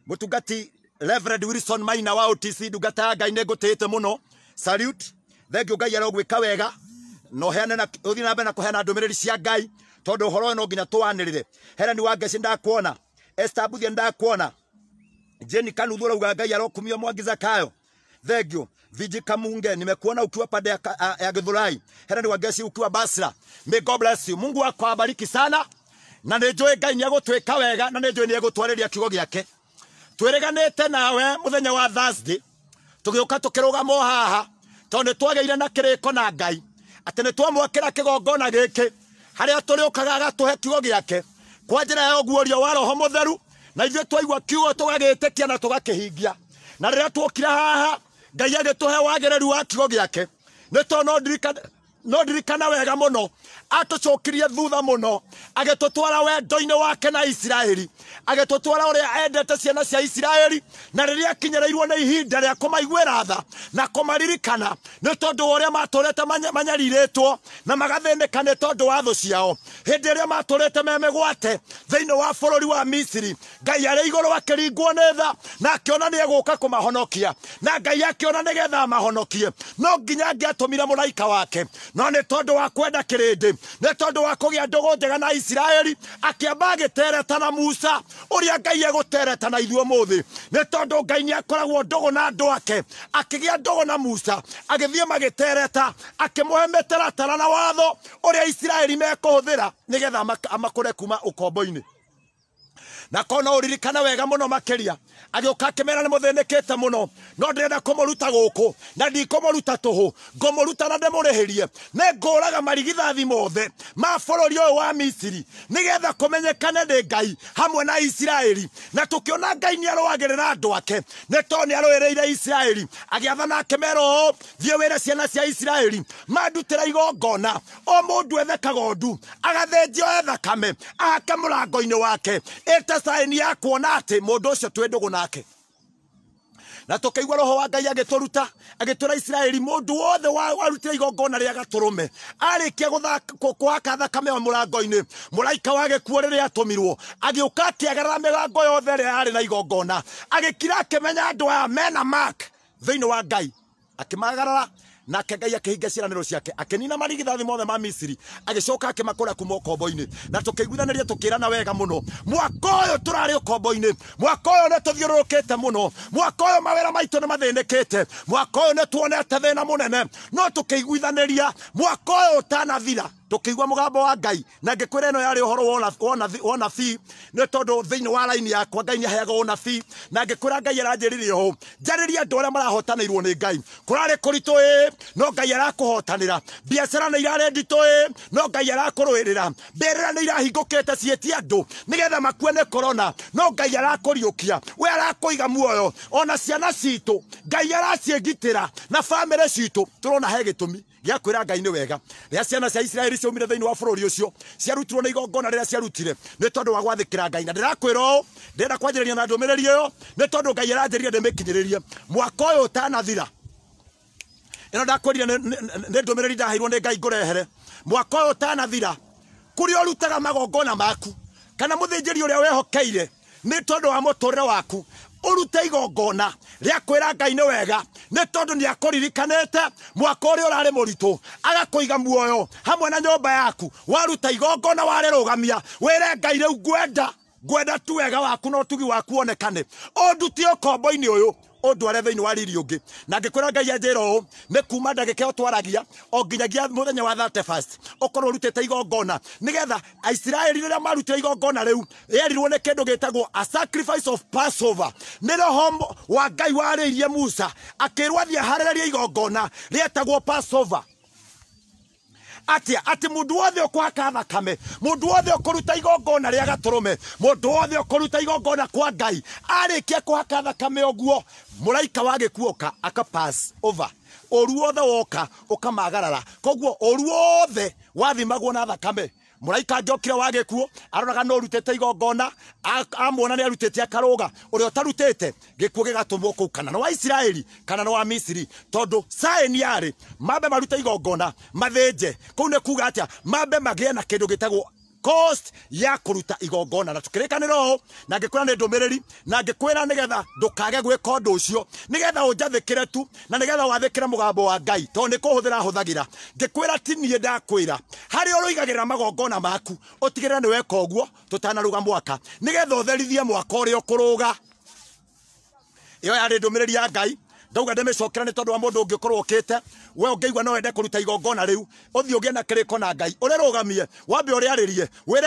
mutugati Reverend Wilson Maina wa OTC ndungata ya Ngai ningutite muno. Salute. Thank you Ngai arogwika wega. No heane na uthi na mbere na kuheana ndumiriri cia Ngai tondu uhoro no nginya twanirire. Herani wa ngeci ndakuona. Esther Mbuthia ndakuona. Jeni Kaludhu rauga Ngai arokumia Mwangi Zakayo. Thank you. Viji Kamunge, nimekuona ukiwa pade ya, ya, ya Githurai. Hera ni wagesi ukiwa Basra. May God bless you. Mungu wako abariki sana. Na nijue Ngai ni agutwika wega na nijue ni agutwareria kiugo giake. Twiriganite nawe muthenya wa Thursday. Tugiuka tukiruga mo haha. Tondu twageire na kiriko na Ngai. Ati ni twamwakira kigongona giki. Haria turiukaga agatuhe kiugo giake. Kwa njira ya uguorio wa Roho Mutheru na ithuĩ twaigua kiugo tũgagĩtĩkia na tũgakĩhingia na rĩrĩa tuokire haha ngai agĩtũhe wagĩrĩru wa kiugo gĩake nĩ to no ndirikana wega mũno atucokirie thutha muno agitutwara wendo-ini wake na isiraeli agitutwara uria endete ciana cia isiraeli na riria akinyereirwo na ihinda ria kumaiguira tha na kumaririkana ni tondu wa uria maturite manyarirĩtwo na magathĩnĩka nĩ tondu wa thũ ciao hĩndĩ ĩrĩa maturite me mĩgwate thĩinĩ wa bũrũri wa misiri ngai arĩ igũrũ akĩringwo nĩ tha na akĩona nĩ egũka kũmahonokia na ngai akĩona getha amahonokie no nginya angĩatũmire muraika wake no nĩ tondu wa kwenda kĩrĩndĩ nä tondå wa kå gä a ndå gå njega na isiraeli akäamba agä tereta na musa å rä a ngai egå tereta na ithuo må thä nä tondå ngai nä akoragwo ndågå na andå ake akä gä a ndågå na musa agä thiä magä tereta akä må he mä tara na watho å rä a isiraeli mekå hå thä ra nä getha amakå re kuma å kombo-inä na kona uririkana wega muno makiria agioka akimera ni muthenekete muno no ndirenda kumuruta guku na ndikumuruta tuhu ngumuruta na ndimurihirie ni ngoraga marigithathi mothe ma bururi uyu wa misiri nigetha kumenyekane ni ngai hamwe na isiraeli na tukiona ngai ni arwagirira andu ake ni to ni arwiriire isiraeli agiathana akimera uu thie wä ciana cia isiraeli mandutĩra igongona o mũndũ ethekaga ũndu agathĩnjio ethakame ahake mũrango-inĩ wake ĩte nä ni ya kuona atä må ndå å cio twä ndå gå nake na tå kaigua roho wa ngai agä tå ruta agä tå ra isiraeli må ndå wothe warutire igongona rä a gatå rå me arä kia kåhaka thakame wa må rango-inä må raika wa gä kuo rä rä atåmirwo agä å ka akä mä rango yothe ä yarä na igongona agä kira akä menya andå aya mena mark thä inä wa ngai akä magarara nake ngai akĩhinga ro ciake nina marigithathi mothe ma misiri makå akĩmakũra kuma ũkombo-inĩ na kä rana wega no mwaka ũyũ tũrarĩ ũkombo-inĩ mwaka kä te må no mwaka ũyũ mawĩra maitũ kä te mwaka ũyũ nĩ tuonete må nene no ria mwaka å tanathira tukiigua mugambo wa ngai na ngikwira ino yari uhoro wa fi ni tondu thini wa ya yakwa ngai niaheaga fi na ngikwira ngai aranjiriri ho jariri andũ arĩa marahotanirwo ni ngai kũrarĩ kũritũ ĩ no ngai arakũhotanĩra biacara nĩ irarĩ nditũ ĩ no ngai arakũrũĩrĩra mbĩrĩra nĩ irahingũkĩte ciĩtie andũ nĩgetha makue nĩ corona no ngai arakũriũkia we arakũiga muoyo ona ciana citũ ngai araciĩgitĩra na bamĩrĩ citũ turona he gĩtũmi ya kwira ngai ni wega rĩrĩa ciana cia isiraeli ciaumire thĩinĩ wa bũrũri ũcio ciarutirwo nĩ igongona rĩrĩa ciarutire ni tondu wa gwathikira ngai na ndirakwira o ndenda kwanjiriria na ndũmĩrĩri iyo ni tondu ngai aranjĩrire ndĩmĩkinyĩrĩrie mwaka uyu utanathira ĩno ndakwĩrire ni ndũmĩrĩri ndaheirwo ni ngai ngurehere mwaka uyu utanathira kuri ũrutaga magongona maku kana muthinjiri ũrĩa wehokeire ni tondu wa muturire waku urute igongona ria kwira ngai ni wega nä tondu ni akuririkanite mwaka å å rä a rarä må ritå agakå iga muoyo hamwe na nyumba yaku waruta igongona warä rå gamia wä re ngai rä u ngwenda ngwenda tu wega waku na å tugi waku wonekane kombo-inä å yå are thini wa riri ungi na ngikwira ngai anjira uu ni kuma ndagika iyo twaragia o nginyagia muthenya wa 31 fast ukorwo urutite igongona nigetha aisiraeli riria marutire igongona riu yerirwo ni kindu gitagwo a sacrifice of passover ni roho wa ngai warĩirie musa akĩrwo athiĩ aharĩrĩrie igongona rietagwo passover atia ati mundu wothe ukuhaka thakame mundu wothe ukuruta igongona ria gaturume mundu wothe ukuruta igongona kwa ngai arikia kuhaka thakame oguo muraika wa gikuoka akapass over oruothe wothe woka ukamagarara koguo oruothe wothe wathimagwo na thakame muraika njokire wa gikuo aroraga no rutete igongona amuona ni arutete akaroga uri otarutete gikuo gigatumwo kuu kana no wa isiraeli kana no wa misiri tondu saini yari mabe marute igongona mathinje kuu ni kuga atia mabe magie na kindu gitagwo cost ya kuruta igongona na tukirikanira ũ na ngikwira ni ndũmĩrĩri na getha nĩgetha ndũkage gwĩka ucio ni getha unjathikire tu na getha wathikire mugambo wa ngai to ni kuhuthira huthagira ngikwira ti niĩ ndakwĩra hari uruigagirira magongona maku utigirira ni weka ũguo tũtanaruga mwaka getha utherithie mwaka ũrĩa ũkũrũga iyo yarĩ ndũmĩrĩri ya ngai ndauga ndimicokera nä tondå wa må ndå å ngä te we å ngä no wende kå ruta igongona rä u å gä na kä rä ko na ngai å rä rå gamie wambe å rä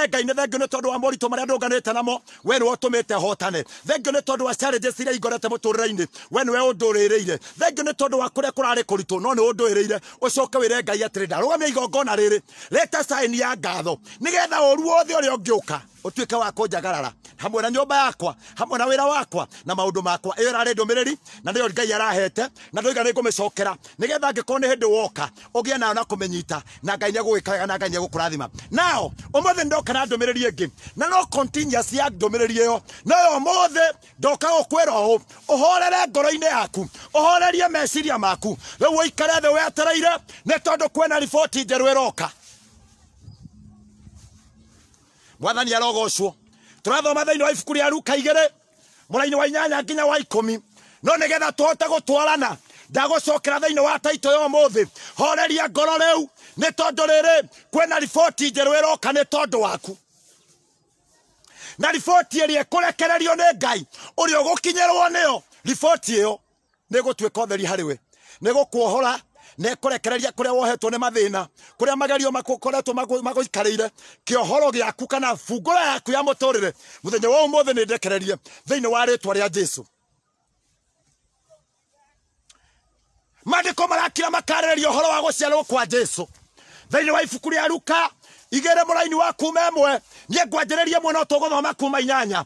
ngai nä thengio nä tondå wa moritå marä a namo we nä wotå hotane thengio nä tondå wa iria ingorete må tå rä re-inä we nä we å ndå rä rä ire thengio nä tondå wa kå rä a no nä å ndå rä ire å coke wä re ngai atä rä ndarå gamia igongona rä rä reta ya ngatho nä getha å ru wothe utuike wako kunjagarara hamwe na nyumba yakwa hamwe na wira wakwa na maundu makwa iyo rari ndå na ndio ngai arahete na ndio ngai ngå nigetha cokera nä getha woka å gä nayo na kumenyita na ngai nä egå na ngai nä egå kå rathima nao å må thä ndoka na ndå mä rä ri ä na no ya ndå mä rä ri yo noyo å må thä ndoka gå kwä ra ngoro-inä yaku å meciria maku rä u å ikare thä wetereire nä tondå kwena riboti njerå ä roka mwathani arogocwo turathoma thĩinĩ wa ibuku rĩa ruka igĩrĩ mũrainĩ wa inyanya nginya wa ikomi no nĩgetha tũhote gũtwarana ndagũcokera thĩinĩ wa taito ya ũmũthĩ horeria ngoro rĩu nĩ tondũ rĩrĩ na riboti njerũ ĩroka nĩ tondũ waku na riboti ĩrĩa ĩkũrekererio nĩ ngai ũrĩa ũgũkinyĩrwo nĩyo riboti ĩyo nĩ gũtuĩka ũtheri harĩwe nĩ gũkuohora nekurekereria kuria wohetwo ni mathina kuria magerio makukoretwo maguikarire kiohoro giaku kana fungura yaku ya muturire muthenya wa umuthi ni ndekererie thiini wa ritwa ria jesu madiko marakira makarereria uhoro wa guciarwo kwa jesu thiini wa ibuku ria luka igere muraini wa kuma mwe nie mwe no tuguthoma kuma inyanya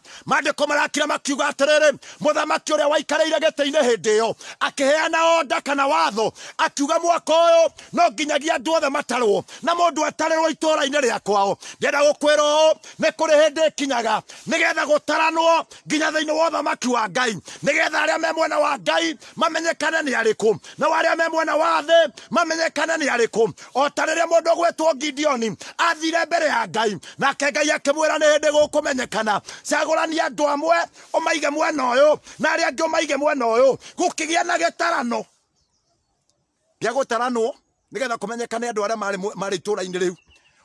komara marakira makiuga atiriri muthamaki uria waikareire geteine hinde yo akiheana oda kana watho akiuga mwaka uyu no nginyagia andu othe matarwo na mundu atarirwo itora ine ria kwao ndienda gukwira ne kuri hinde kinyaga nigetha gutaranwo nginya thaini wotha maki wa ngai nigetha aria me mwena wa ngai mamenyekane ni ariku na aria me mwena wa the mamenyekane ni ariku o ta riria mundu ugwitwo gideoni athire mbere ya ngai nake ngai akĩmwĩra nĩ hĩndĩ gũkũmenyekana cagũrani andũ amwe ũmaige mwena ũyũ na arĩa angĩ ũmaige mwena ũyũ gũkĩgĩa na gĩtarano gĩa gũtaranwo nĩgetha kũmenyekane andũ arĩa marĩ itũũra-inĩ rĩu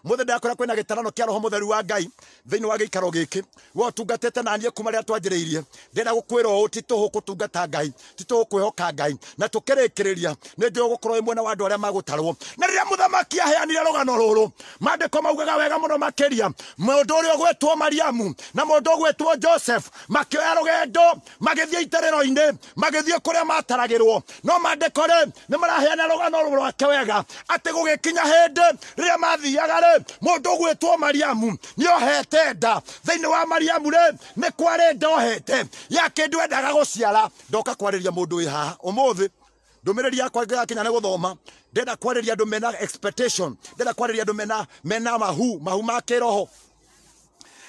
muthe ndakora kwina gitarano kia roho mutheru wa ngai thiini wa giikaro giki we utungatite na niä kuma rä rä a twanjä ndenda gå kwä ra å ti tå hå kå tungata ngai ti tå hoka ngai na tå kä rä kä rä ria nä njå gå korwo mwena wa andå arä a magå tarwo na rä rä a mũthamaki aheanire rå gano rå maugaga wega må no makä ria må ndå å mariamu na må ndå å gwätwo joseph makä oya rå magä thiä iterä ro-inä magä thiä kå rä a mataragä rwo no mandäko rä nä maraheana rå gano rå rwake wega atä gå gä kinya hä ndä rä må ndå gwä two mariamu nä ohete nda thä inä wa mariamu rä nä kwarä nda ohete ya kä ndå endaga gå ciara ndoka kwarä ria må ndå wä haha å må thä ndumiriri yakwa ngakinya nä guthoma ndenda kwarĩria andå mena expectation ndenda kwarĩria andå mena mena mahu mahu ma kĩroho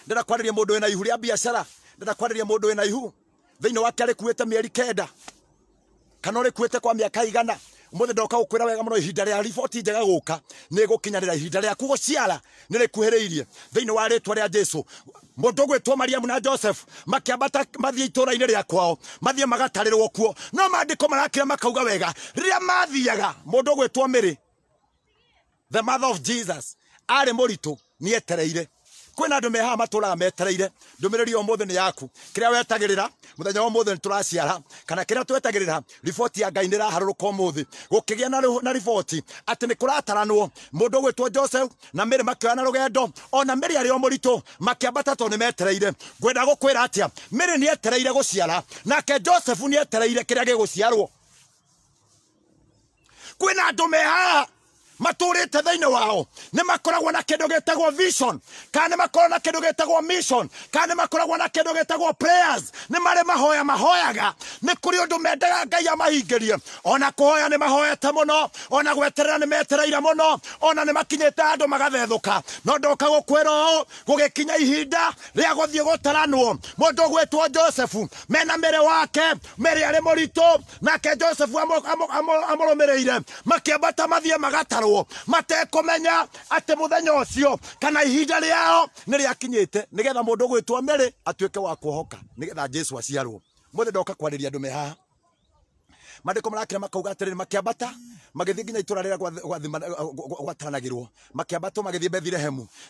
ndenda kwarĩria mũndũ wĩna ihu rĩa biacara ndenda kwarĩria mũndũ wĩna ihu thĩinĩ wake arĩ kuĩte mĩeri kenda kana ũrĩ kuĩte kwa mĩaka igana muthi ndoka gukwira wega muno ihinda ria riboti njega guka ni gukinyarira ihinda riaku guciara ni rikuhiriirie thiini wa ritwa ria jesu mundu gwitwo mariamu na joseph makiambata mathie itura-ini ria kwao mathie magatarirwo kuo no mandiko marakira makauga wega riria mathiaga mundu gwitwo miri the mother of jesus ari muritu nietereire kwina andu me haha maturaga metereire ndumiriri umuthi ni yaku kiria wetagirira muthenya wa umuthi ni turaciara kana kiria twetagirira riboti ya ngai ni raharũrũka umuthi gukigia na na riboti ati ni kurataranwo mundu ugwitwo joseph na mĩrĩ makioya na rũgendo ona mĩrĩ ari o mũritũ makĩambata tondũ nĩ metereire ngwenda gũkwĩra atĩa mĩrĩ nĩ guciara nake joseph nĩ etereire kĩrĩa gĩgũciarwo kwĩna andũ me haha maturite thiini wao ni makoragwo na kindu gitagwo vision kana ni makoragwo na kindu gitagwo mission kana ni makoragwo na kindu gitagwo prayers ni mari mahoya mahoyaga ni kuri undu mendaga ngai amahingirie ona kuhoya ni mahoyete muno ona gweterera ni metereire muno ona ni makinyite andu magathethuka no ndoka gukwira uu gugikinya ihinda ria guthii gutaranwo mundu ugwitwo josefu mena miri wake miri ari muritu nake josefu amurumireire makiambata mathie magatara makarwo matekomenya atä må thenya å kana ihinda riao ni riakinyite nigetha mundu te meri getha wa kuhoka nigetha jesu aciarwo muthe thä ndoka kwarä ria andå me haha mandä marakira makauga atä rä makä ambata magä thiä nginya itå ra rä rä gwatanagä rwo makä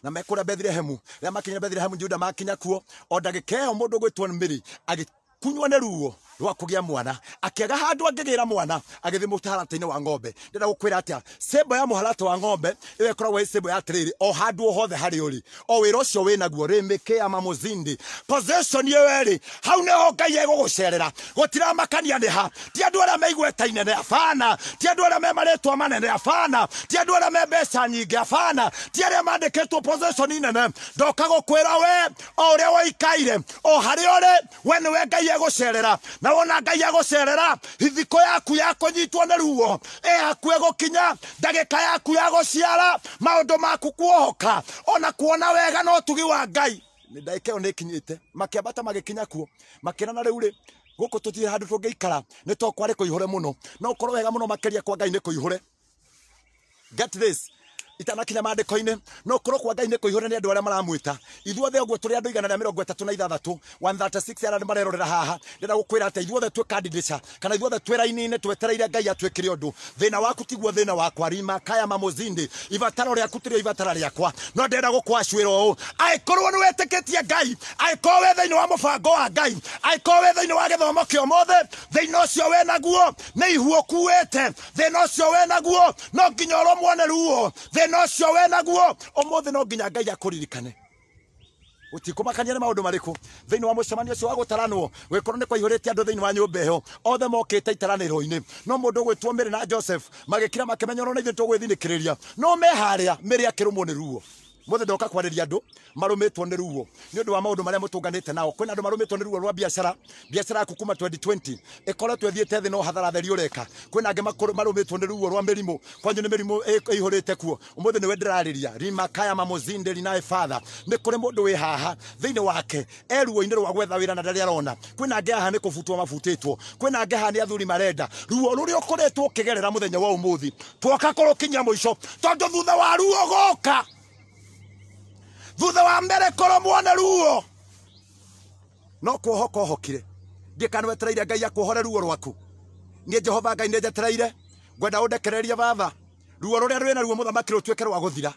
na mekura rä a bethirehemu rä a makinya bethirehemu juda makinya kuo odagikeo ndagä ka meri agi kunywa nä ruo rwa kå mwana akĩaga handu angigira mwana agithi mũtaharata-inä wa ng'ombe ndĩrenda gukwira atia sebo ya muharato wa ng'ombe iwe kora wa sebo ya atĩrĩrĩ o handũ o hothe hari uri o wĩra ũcio wĩ naguo rĩ mĩkĩ ya mamũzindi possession ĩyo-rĩ hau nĩho ngai egũgũcerera makania nĩ ha ti ara meigwe taine ne afana ti andũ ara me maretu amane ne afana ti andũ ara me mbeca nyingĩ afana ti arĩa mandĩkĩtwo possession ine nene ndoka gũkwĩra we o ũrĩa ikaire o harĩa ũrĩ we nĩwe ngai egåcerera na wona ngai egåcerera ithikå yaku ya kå nyitwo nä ruo ä hakuä gå kinya ndagä yaku ya gå ciara maå ndå maku kuohoka ona kuona wega na å tugi wa ngai nä ndagä ka ä yo nä ä kinyä te magä kinya kuo makä rana rä u rä gå kå tå ni handå tå ngä ikara nä kå ihå re må no no korwo wega må no makä ria kwa ngai nä kå ihå re get this itanakinya mandĩko-inĩ no korwo kwa ngai nĩ kũihũra nĩ andũ arĩa maramwĩta ithuothe ũguo tũrĩ andũ igana rĩa mĩrongo ĩtatũ na ithathatũ 136 arĩa marerorera haha ndĩrenda gũkwĩra atĩ ithuothe twĩ kandidaca kana ithuothe twĩ raini-inĩ twetereire ngai atwĩkĩre ũndũ thĩna waku tiguo thĩna wakwa rima kaya mamozindi ibataro rĩaku tĩrĩo ibatara rĩakwa no ndĩrenda gũkwacwĩra ũũ angĩkorwo nĩ wetĩkĩtie ngai angĩkorwo wĩ thĩinĩ wa mũbango wa ngai angĩkorwo wĩ thĩinĩ wa gĩthomo kĩa ũmũthĩ thĩna ũcio wĩ naguo nĩ ihu ũkuĩte thĩna ũcio wĩ naguo no nginya ũrũmwo nĩ ruo thĩna thina ucio we naguo omothe no nginya ngai akuririkane gutikumakania nä maå ndå marä kå thä wa må ucio å cio wa gå taranwo gwä korwo nä kwaihå rä te andå thä inä wa nyå mba ä othe mokä te itaranä inä no må ndå å gwä two mä rä na joseph magä kira makä na ithuä tå gwä thinä rä ria no meharä a mä rä akä rå mwo nä ruo mothe ndoka kwariria andu marumitwo ni ruo ni undu wa maundu maria mutunganite nao kwina andu marumitwo ni ruo rwa biacara biacara yaku kuma 2020 ikoretwo ithiite thi no hathara theri ureka kwina angi marumitwo ni ruo rwa mirimu kwanyu ni mirimu ihurite kuo umuthi niwe ndirariria rimakaya mamuzinde rinae father ni kuri mundu wi haha thiini wake eruo-ini rwa gwetha wira na ndari arona kwina angi haha ni kubutwo mabutitwo kwina angi haha ni athuri marenda ruo ruria ukoretwo ukigerera muthenya wa umuthi twoka kurukinyia muico tondu thutha wa ruo goka thutha wa mbere korwo mwone ruo no kwohoka ohokire ndikanwetereire ngai akuohore ruo rwaku niä jehova ngai nä njetereire ngwenda å ndekererie batha ruo rå rä a rwä naruo må thamaki rå tuä ke rwa gå thira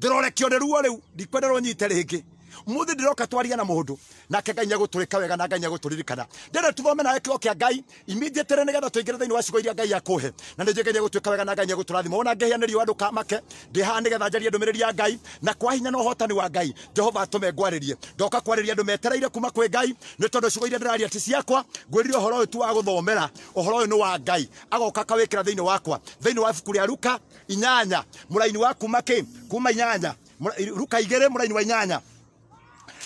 ndä rorekio nä ruo rä u ndikwenda rå nyite rä ngä muthi ndiroka twaria na mundu na ke ngai egåtå wega na ngai egå ndere ndena tuthome nawe kä kĩa ngai imidjetĩre nä getha tuingira ingä re wa cigo iria ngai akuhe na ndije njä ngai egå wega na ngai egå tå rathima ona ngä nä riå andå kamake ndi ha ni gatha njarie ndumiriri ya ngai na kwa hinya no hotani wa ngai jehova atume me ndoka kwarä ria metereire kuma kwe ngai ni tondå cigo iria ndä raria ti ciakwa ngwirire rire å tu wa guthomera thomera å ni wa ngai agoka kawä kä ra thä inä wakwa thä wa ibuku rä a inyanya muraini wa kuma kä kuma inyanya ruka igere rä må raini wa inyanya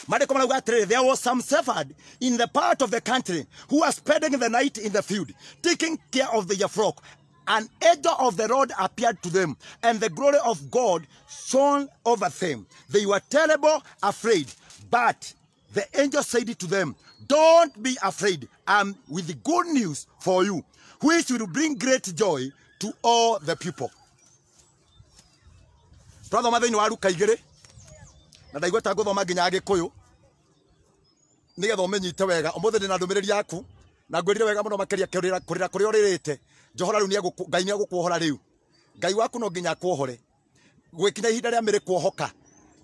there was some shepherd in the part of the country who was spending the night in the field, taking care of their flock. An angel of the Lord appeared to them, and the glory of God shone over them. They were terrible, afraid. But the angel said to them, Don't be afraid. I'm with the good news for you, which will bring great joy to all the people. Brother Mother, you are na ndaigua ta ngũthoma nginya gĩkũyũ nigetha ũmĩnyite wega ũmũthĩ ndĩ ndumiriri yaku na ngwirire wega muno kurira kurira kuri kũrĩa johora njohora rĩu ngai nĩ egũkuohora riu ngai waku no nginya akuohore gwikinya ihinda ria mĩrĩ kuohoka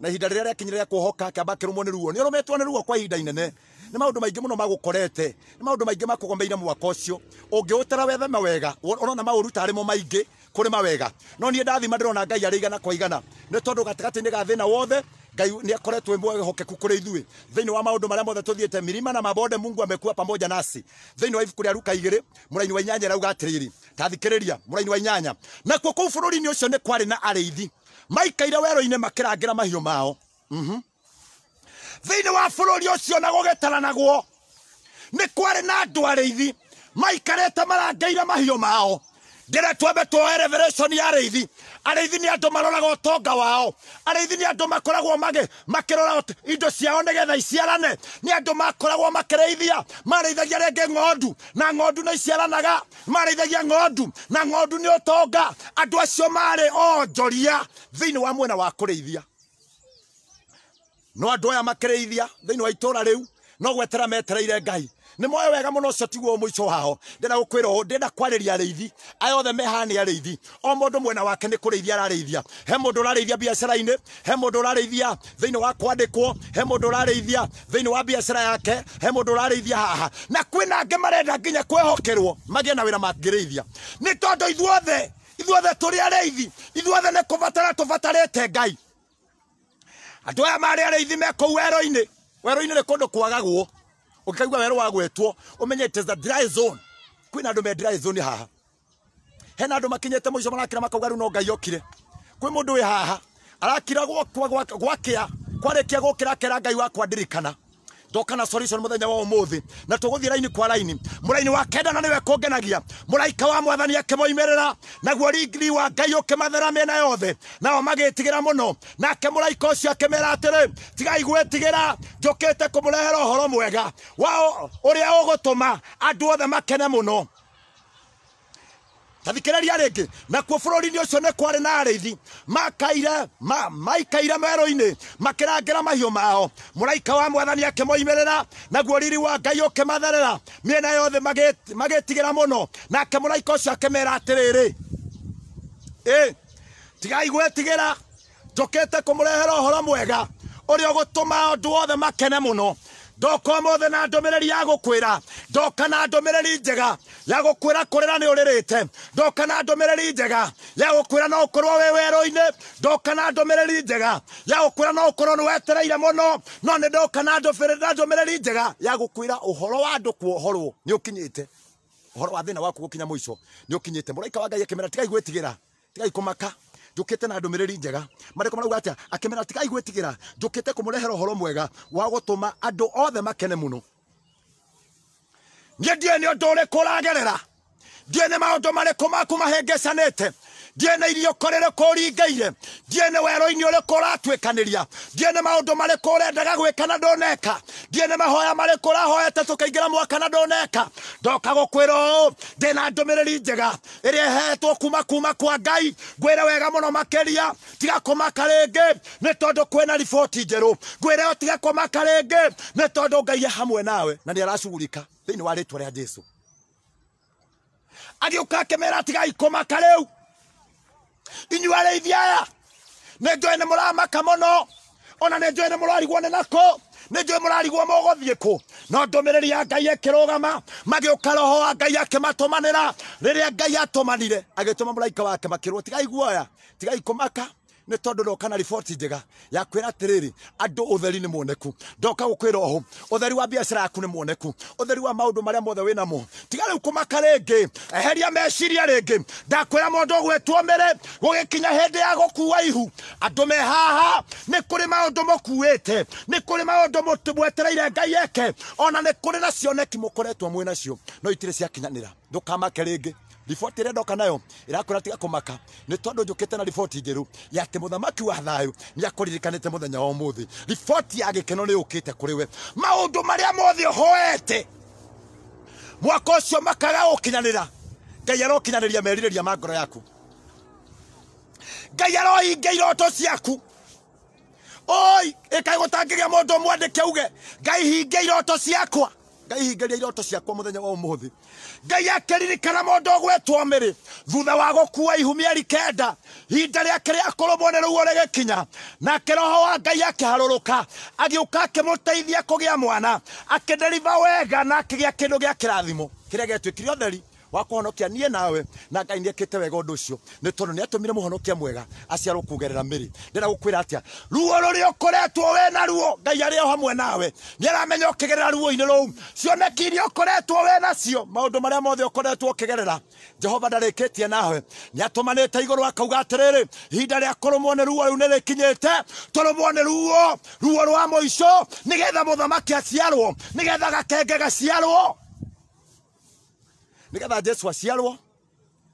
na ihinda rĩrĩa rĩakinyire rĩa kuohoka akĩamba akĩrũmwo nĩ ruo ni ũrũmĩtwo ni ruo kwa ihinda inene nĩ maũndũ maingĩ mũno magũkorete nĩ maũndũ maingĩ makũgomeire mwaka ũcio ũngĩũtara wetheme wega ũrona mauru tari mo maingĩ kũrĩ mawega no niĩ ndathima ndĩrona ngai arĩ igana kwa igana nĩ tondũ gatagatĩ-inĩ ga wothe Ngai ni akoretwo e mwehokeku kuri ithui thiini wa maundu maria mothe tuthiite mirima na mabode Mungu amekuwa pamoja nasi thiini wa ibuku ria Luka igiri muraini wa inyanya rauga atiriri tathikiriria muraini wa inyanya nakuo kuu bururi-ini ucio ni kwari na ariithi maikaire wero-ini makirangira mahiu mao mhm thiini wa bururi ucio na gugitaranagwo ni kwari na andu ariithi maikarite marangeire mahiu mao ndĩra twambe tuoe revelation ya arĩithi arĩithi nĩ andũ maroraga tonga wao arĩithi nĩ andå makoragwo rora indo ciao getha iciarane nä andå makoragwo makĩrĩithia rä rĩngĩ ng'ondu na ng'ondu nĩ iciaranaga marĩithagia ng'ondu na ng'ondu å tonga andå acio marä onjoria thĩinĩ wa mwena wa kũrĩithia no andå aya thä inä wa itũũra rĩu no gwetera metereire ngai nä moyo wega må no å cio tiguo må wao ndä gå kwä ra å ndä enda kwarä ria arä ithi aya meha nä arä ithi o må ndå mwena wake nä kå rä ithia ararä ithia he må ndå å rarä ithia biacara-inä he må ndå å rarä ithia thä inä wa kwandä kwo he må ndå å rarä ithia thä inä wa biacara yake he må ndå å rarä ithia haha na kwä na angä marenda nginya kwehokerwo magä na wä ra mangä rä ithia nä tondå ithuothe ithuothe tå rä areithi ithuothe nä kå batara tå batarä te ngai andå aya marä areithi mekå u werå-inä werå-inä nä kå ndå kwagagwo ukikaigua wero wagwetwo ũmenyete the dry zone kwina andũ me dry zone haha hena andũ makinyĩte mũico marakira makauga rĩu no ngai okire kwi mundu wi haha arakira gwakwa gwakia kwarekia gukira kera ngai wakwa ndirikana na solution muthenya wa umuthi na tuguthi line kwa line muraini wa kenda na niwe kungenagia muraika wa mwathani akimoimerera naguo rigiri wa ngai ukimathera mena yothe nao magitigira muno nake muraika ucio akimera atiri tigai gwetigira njukite kumurehera uhoro mwega wao uria ugutuma andu othe makene muno ta ringi rĩngĩ nakuo bũrũri-inĩ ũcio nĩ kwarĩ na arithi makaire maikaire merũ-inĩ makĩrangĩra mahiũ mao muraika wa mwathani akĩmoimĩrĩra naguo riri wa ngai ũkĩmatherera miena yothe magĩtigĩra mũno nake mũraika ũcio akĩmera atĩrĩrĩ ĩ tigai gwĩtigĩra njũkĩte kũmũrehera ũhoro mwega ũrĩa ũgũtũma andũ wothe makene muno ndoka mothe na ndũmĩrĩri ya gũkwĩra ndoka na ndũmĩrĩri njega ya gũkwĩra kũrĩra nĩ ũrĩrĩte ndoka na ndũmĩrĩri njega ya gũkwĩra no ũkorwo wĩ werũ-inĩ ndoka na ndũmĩrĩri njega ya gũkwĩra no ũkorwo nĩ wetereire mũno no nĩ ndoka na ndũmĩrĩri njega ya gũkwĩra ũhoro wa andũ kuohorwo nĩ ũkinyĩte ũhoro wa thĩna waku gũkinya mũico nĩ ũkinyĩte mũraika wa ngai akĩmera tigai gwĩtigĩra tigai kũmaka njukite na ndumiriri njega mariko marauga atia akimera tigai gwitigira njukite kumurehera horo mwega wa gutuma andu othe makene muno nie ndie ni undu uriku uragerera ndie ni maundu mariku maku mahengecanite ndiene irio korere kuringeire ndiene wero-ini uriku uratuikaniria ndiene maundu mariku urendaga gwikana nduneka ndiene mahoya mariku urahoete tukaingira mwakana nduneka ndoka gukwira uu ndina ndumiriri njega iria ihetwo kuma kuma kwa ngai ngwire wega muno makiria tiga kumaka ringi ni tondu kwina riboti njeru ngwire tiga kumaka ringi ni tondu ngai e hamwe nawe na ni aracugurika thiini wa ritwa ria jesu agiuka akimera tigai kumaka riu inyuä rä aya nä njå ä nä må ramaka må no ona nä njå ä nä må rarigwo nä nakå nä njå ä må rarigwo må thiä kå no ndå mä rä ri ya ngai ä rå gama magä å ka roho wa ngai akä matå manä ra rä rä a ngai atå manire agä tå ma må raika wake makä rwo tigaiguoya tigaikå maka nä tondå ndoka na riboti njega yakwä ra atä rä rä andå å theri nä muoneku ndoka gå kwä ra å hå å theri wa biacara yaku nä muoneku å theri wa maå ndå marä a mothe wä namo tiga rä u kå maka rä ngä eheria meciria rä ngä ndakwä ra må ndå gwätwo mä rä gå gä kinya hä ndä ya gå kua ihu andå me haha nä kå rä maå ndå må kuä te nä kå rä maå ndå mwetereire ngai eke ona nä kå rä na cioneki må koretwo mwä nacio no itirä ciakinyanä ra ndå kamake rä ngä riboti ĩrĩa ndoka nayo ĩrakora tiga kũmaka nĩ tondũ njũkĩte na riboti njerũ ya atĩ mũthamaki wa thayũ nĩ akũririkanĩte mũthenya wa ũmũthĩ riboti ya gĩkeno nĩ yũkĩte kũrĩ we maũndũ marĩa mothe ũhoete mwaka ũcio makaga gũkinyanĩra ngai arokinyanĩria merirĩria ma ngoro yaku ngai arohingia iroto ciaku oi ĩkagũtangĩria mũndũ mwandĩke uge ngai hinge iroto ciakwa ngai hingĩria iroto ciakwa mũthenya wa ũmũthĩ ngai akĩririkana mũndũ ũgwĩtwo mĩrĩ thutha wa gũkuua ihu mĩeri kenda ihinda rĩake rĩa kũrũmwo nĩ rũguo rĩgĩkinya nake roho wa ngai akĩharũrũka agĩũka akĩmũteithia kũgĩa mwana akĩnderiva wega na akĩgĩa kĩndũ gĩa kĩrathimo kĩrĩa gĩatuĩkire ũtheri wakuhonokia niä nawe na ngai nĩ ekĩte wega ũndũ ũcio nĩ atå mire må honokia mwega aciarwo kugerera mĩrĩ ndĩna gũkwĩra atĩa ruo a å we ruo ngai arĩ o hamwe nawe nĩ aramenya ũkĩgerera ruo-inĩ rũu cioneki iria ũkoretwo we nacio maũndũ marĩa mothe ũkoretwo ũkĩgerera jehova ndarĩkĩtie nawe nĩ atũmanĩte igũrũ akauga atĩrĩrĩ ihinda rĩa kũrũmwo nĩ ruo rĩu nĩ rĩkinyĩte tũrũmwo nä ruo ruo rwa mũico nĩgetha mũthamaki aciarwo nĩgetha gakenge gaciarwo nigetha jesu aciarwo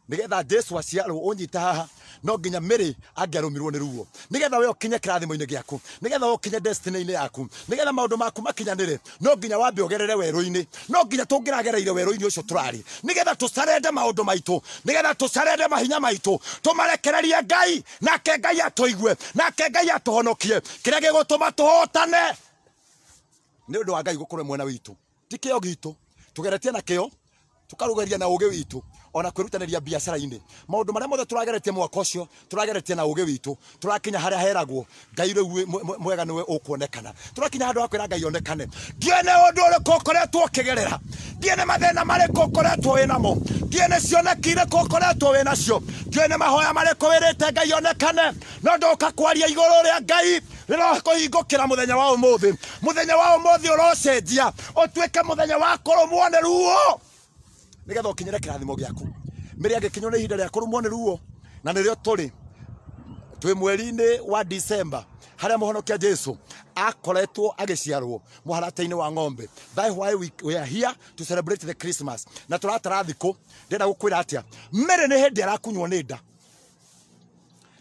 nigetha jesu aciarwo unyita haha no nginya mĩrĩ angĩarũmirwo nĩ ruo nĩgetha we ũkinye kĩrathimo-inĩ gĩaku nĩgetha we ũkinye destiny-inĩ yaku nĩgetha maũndũ maku makinyanĩre no nginya wambe ũgerere werũ-inĩ no nginya tũngĩragereire werũ-inĩ ũcio tũrarĩ nĩgetha tũcarende maũndũ maitũ nĩgetha tũcarende mahinya maitũ tũmarekererie ngai nake ngai atũigue nake ngai atũhonokie kĩrĩa gĩgũtũma tũhotane nĩ ũndũ wa ngai gũkorwo mwena witũ ti kĩo gitũ tũgeretie na kĩo tukarugeria na uge witu ona kwirutaniria biashara ini maundu maria mothe turageretie mwaka ucio turageretie na uge witu turakinya haria heragwo ngai mwega niwe ukuonekana turakinya handu hakwira ngai onekane ndiene undu uriku ukoretwo ukigerera ndiene mathina mariku ukoretwo wi namo ndiene cioneki iriku ukoretwo wi nacio ndiene mahoya mariku wirite ngai onekane no nduka kwaria iguru ria ngai rirakuhingukira muthenya wa umuthi muthenya wa umuthi urocenjia utuike muthenya wa kurumwo ni ruo nigetha ukinyire kirathimo giaku miri yake ni ihinda ria kurumwo ni ruo na nirio turi twi mweri-ini wa dicemba haria muhonokia jesu akoretwo agiciarwo muharate-ini wa ng'ombe that is why we, we are here to celebrate the christmas na turatara thiku ndenda gukwira atia mary ni hindi arakunywo ni nda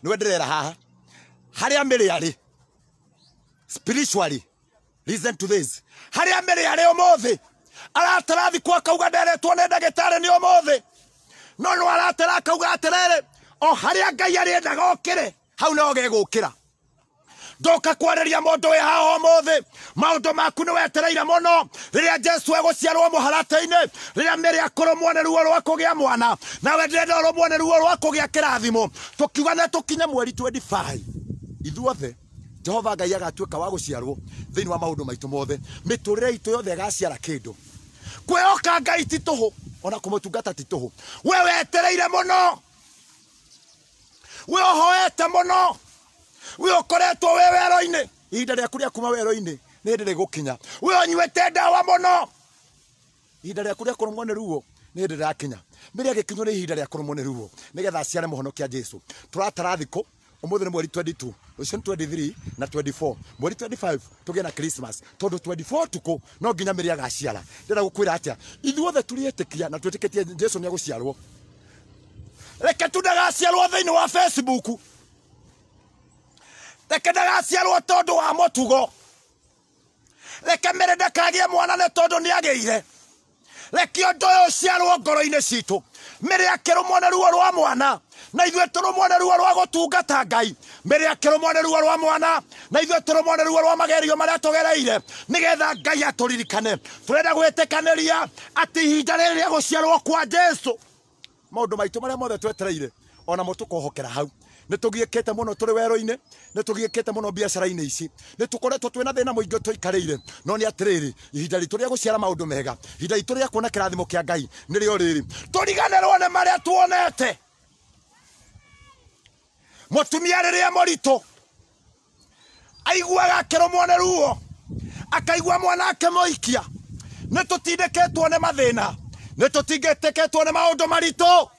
niwe ndirera haha haria mary ari spiritually listen to this haria mary ari umuthi aratarathi kwa kauga nderetwo nä ndagätarä ni å no no aratara kauga atärere o harä ngai ari endaga å hau no ge gukira ra ndoka kwareria mundu we ha umuthi maundu maku ni wetereire muno riria jesu eguciarwo muharate-ini riria miri akoro mwone ruo rwa kugia mwana na we ndirenda urumwo mwone ruo rwa kugia kirathimo tukiuga ne tukinye mweri 25 ithuothe jehova ngai agatuĩka wa gũciarwo thĩinĩ wa maundu maitũ mothe mĩtũrĩre itũ yothe ĩgaciara kĩndũ kwĩhoka ngai ti tũhũ ona kũmũtungata ti tũhũ we wetereire mũno we ũhoete mũno we ũkoretwo wĩ wero-inĩ ihinda rĩaku rĩa kuma wero-inĩ nĩ ndĩrĩ gũkinya we ũnyuĩte ndawa mũno ihinda rĩaku rĩa kũrũmwo nĩ ruo nĩ ndĩrakinya mĩrĩ agĩkinywo nĩ ihinda rĩa kũrũmwo nĩ ruo nĩgetha aciare mũhonokia jesu tũratara thikũ umuthi ni mweri 22 ucio 23 na 24 mweri 25 tugie na christmas tondu 24 tuku no nginya miri agaciara ndira gukwira atia ithuothe turietikia na twetikitie jesu ni aguciarwo reke tu ndagaciarwo thiini wa facebook reke ndagaciarwo tondu wa mutugo reke mĩrĩ ndakagie mwana nĩ tondũ nĩagĩire reke ũndũ ũyũ ũciarwo ngoro-inĩ citũ mĩrĩ akĩrũmwo nĩ ruo rwa mwana na ithuĩ tũrũmwo nĩ ruo rwa gũtungata ngai mĩrĩ akĩrũmwo nĩ ruo rwa mwana na ithuĩ tũrũmwo nĩ ruo rwa magerio marĩa tũgereire nĩgetha ngai atũririkane tũrenda gwĩtĩkanĩria atĩ ihinda rĩrĩ rĩa gũciarwo kwa jesu maũndũ maitũ marĩa mothe twetereire ona mo kohokera hau nä tå giä te må no tå rä werå-inä nä tå giä te må no biacara-inä ici nä tå koretwo twä na thä na må ingä tå ikarä ire no nä atä rä rä ihinda ritå rä a gå ciara maå ndå mega ihinda ritå rä a kuona kä rathimo kä a ngai nä rä o rä rä tå riganä rwo nä marä a tuonete mutumia riria morito aiguaga akiromwo mwone ruo akaigua mwanake moikia nä tå tindäkätwo nä mathäna nä tå tingätäkätwo nä maå ndå maritå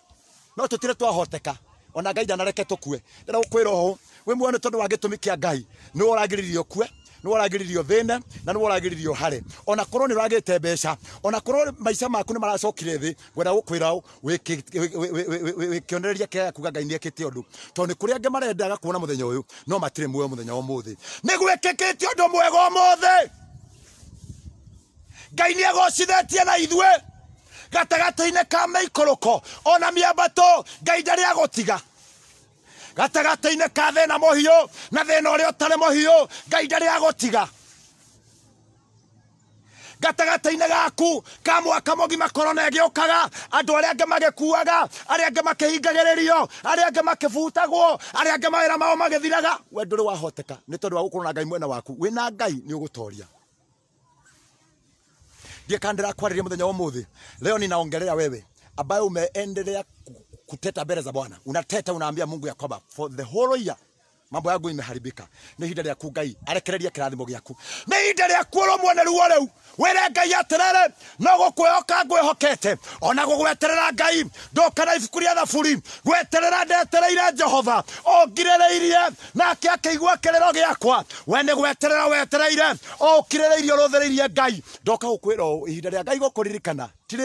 no tå tirä twahoteka ona ngai ndanareke tå kue ndära gå kwä ra å hå wä muoyo nä tondå wa tå mi kä a ngai nä we å ragä å kue nä waragä thä na nä hare ona korwo nä ragä te mbeca ona korwo maica maku nä maracokire thä ngwenda gå kwä ra wä kä onereria kä kuga ngai nä ekä te å ndå tondå nä kå rä angä marendaga kuona må thenya å yå no matirä muoyo må thenya å må thä nä gwä kä kä te å ndå mwega å må thä ngai nä egocithetie na ithuä gatagatä-inä ka mä ikå rå ko ona mä ambatå ngai ndarä agå tiga gatagatä-inä ka thä na må hiå na thä na å rä a å tarä må hiå ngai ndarä agå tiga gatagatä-inä gaku ka mwaka må gima korona ĩgĩ ũkaga andå kuaga arä a angä makä hingagä rä rio makä butagwo arä a angĩ mawä ra mao magĩthiraga we ndå rä wahoteka nä tondå wa gå na ngai mwena waku wä na ngai nä å gå toria ndiä kana ndä rakwarä ria må thenya å må thä leo naongerera wewe ambaye umeendelea kuteta mbele za Bwana. Unateta unaambia Mungu yakoba for the whole year mambo yangu imeharibika. Nä ihinda rä aku Ngai arekereria kä rathimo gä aku nä ihinda rä aku å rå ruo rä u wire ngai atiriri no gukwioka ngwihokete ona gugweterera ngai ndukana ibuku ria thaburi gweterera ndetereire jehova ungiririirie nake akiigua kiriro giakwa we ni gweterera wetereire o ukiririirie uruthiriirie ngai ndoka gukwira uu ihinda ria ngai gukuririkana ti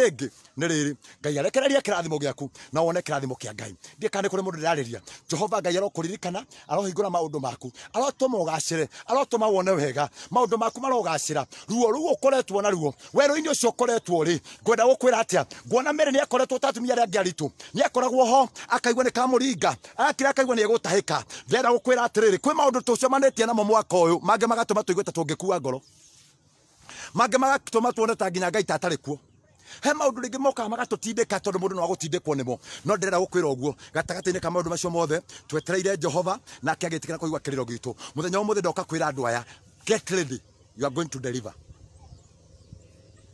nĩ rĩrĩ ngai arekereria kĩrathimo gĩaku na wone kĩrathimo kĩa ngai ndiä kana nä kå rä må jehova ngai arokũririkana arohingå maũndũ maku arotũma ũgacĩre arotũma wone wega maũndũ maku marogacĩra ruo rũu ũkore ũkoretwo naruo werũ-inĩ ũcio ũkoretwo rĩ ngwenda gũkwĩra atĩa nguona mĩrĩ nĩ akoretwo ta atumia arĩa angĩ aritũ nĩ akoragwo ho akaigua nĩ kamũringa akira akaigua nĩ egũtahĩka ndĩrenda gũkwĩra atĩrĩrĩ kwĩ maũndũ tũcemanĩtie namo mwaka ũyũ mage magatũma tũigue ta tũngĩkua ngoro mangĩ magatũma tuone ta nginya ngai ta atarĩ kuo he maundu ringi mokaga magatutindika tondu mundu no agutindikwo nimo no ndirenda gukwira uguo gatagati-ini ka maundu macio mothe twetereire jehova nake agitikira kuigua kiriro gitu muthenya umuthi ndoka kwira andu aya get ready you are going to deliver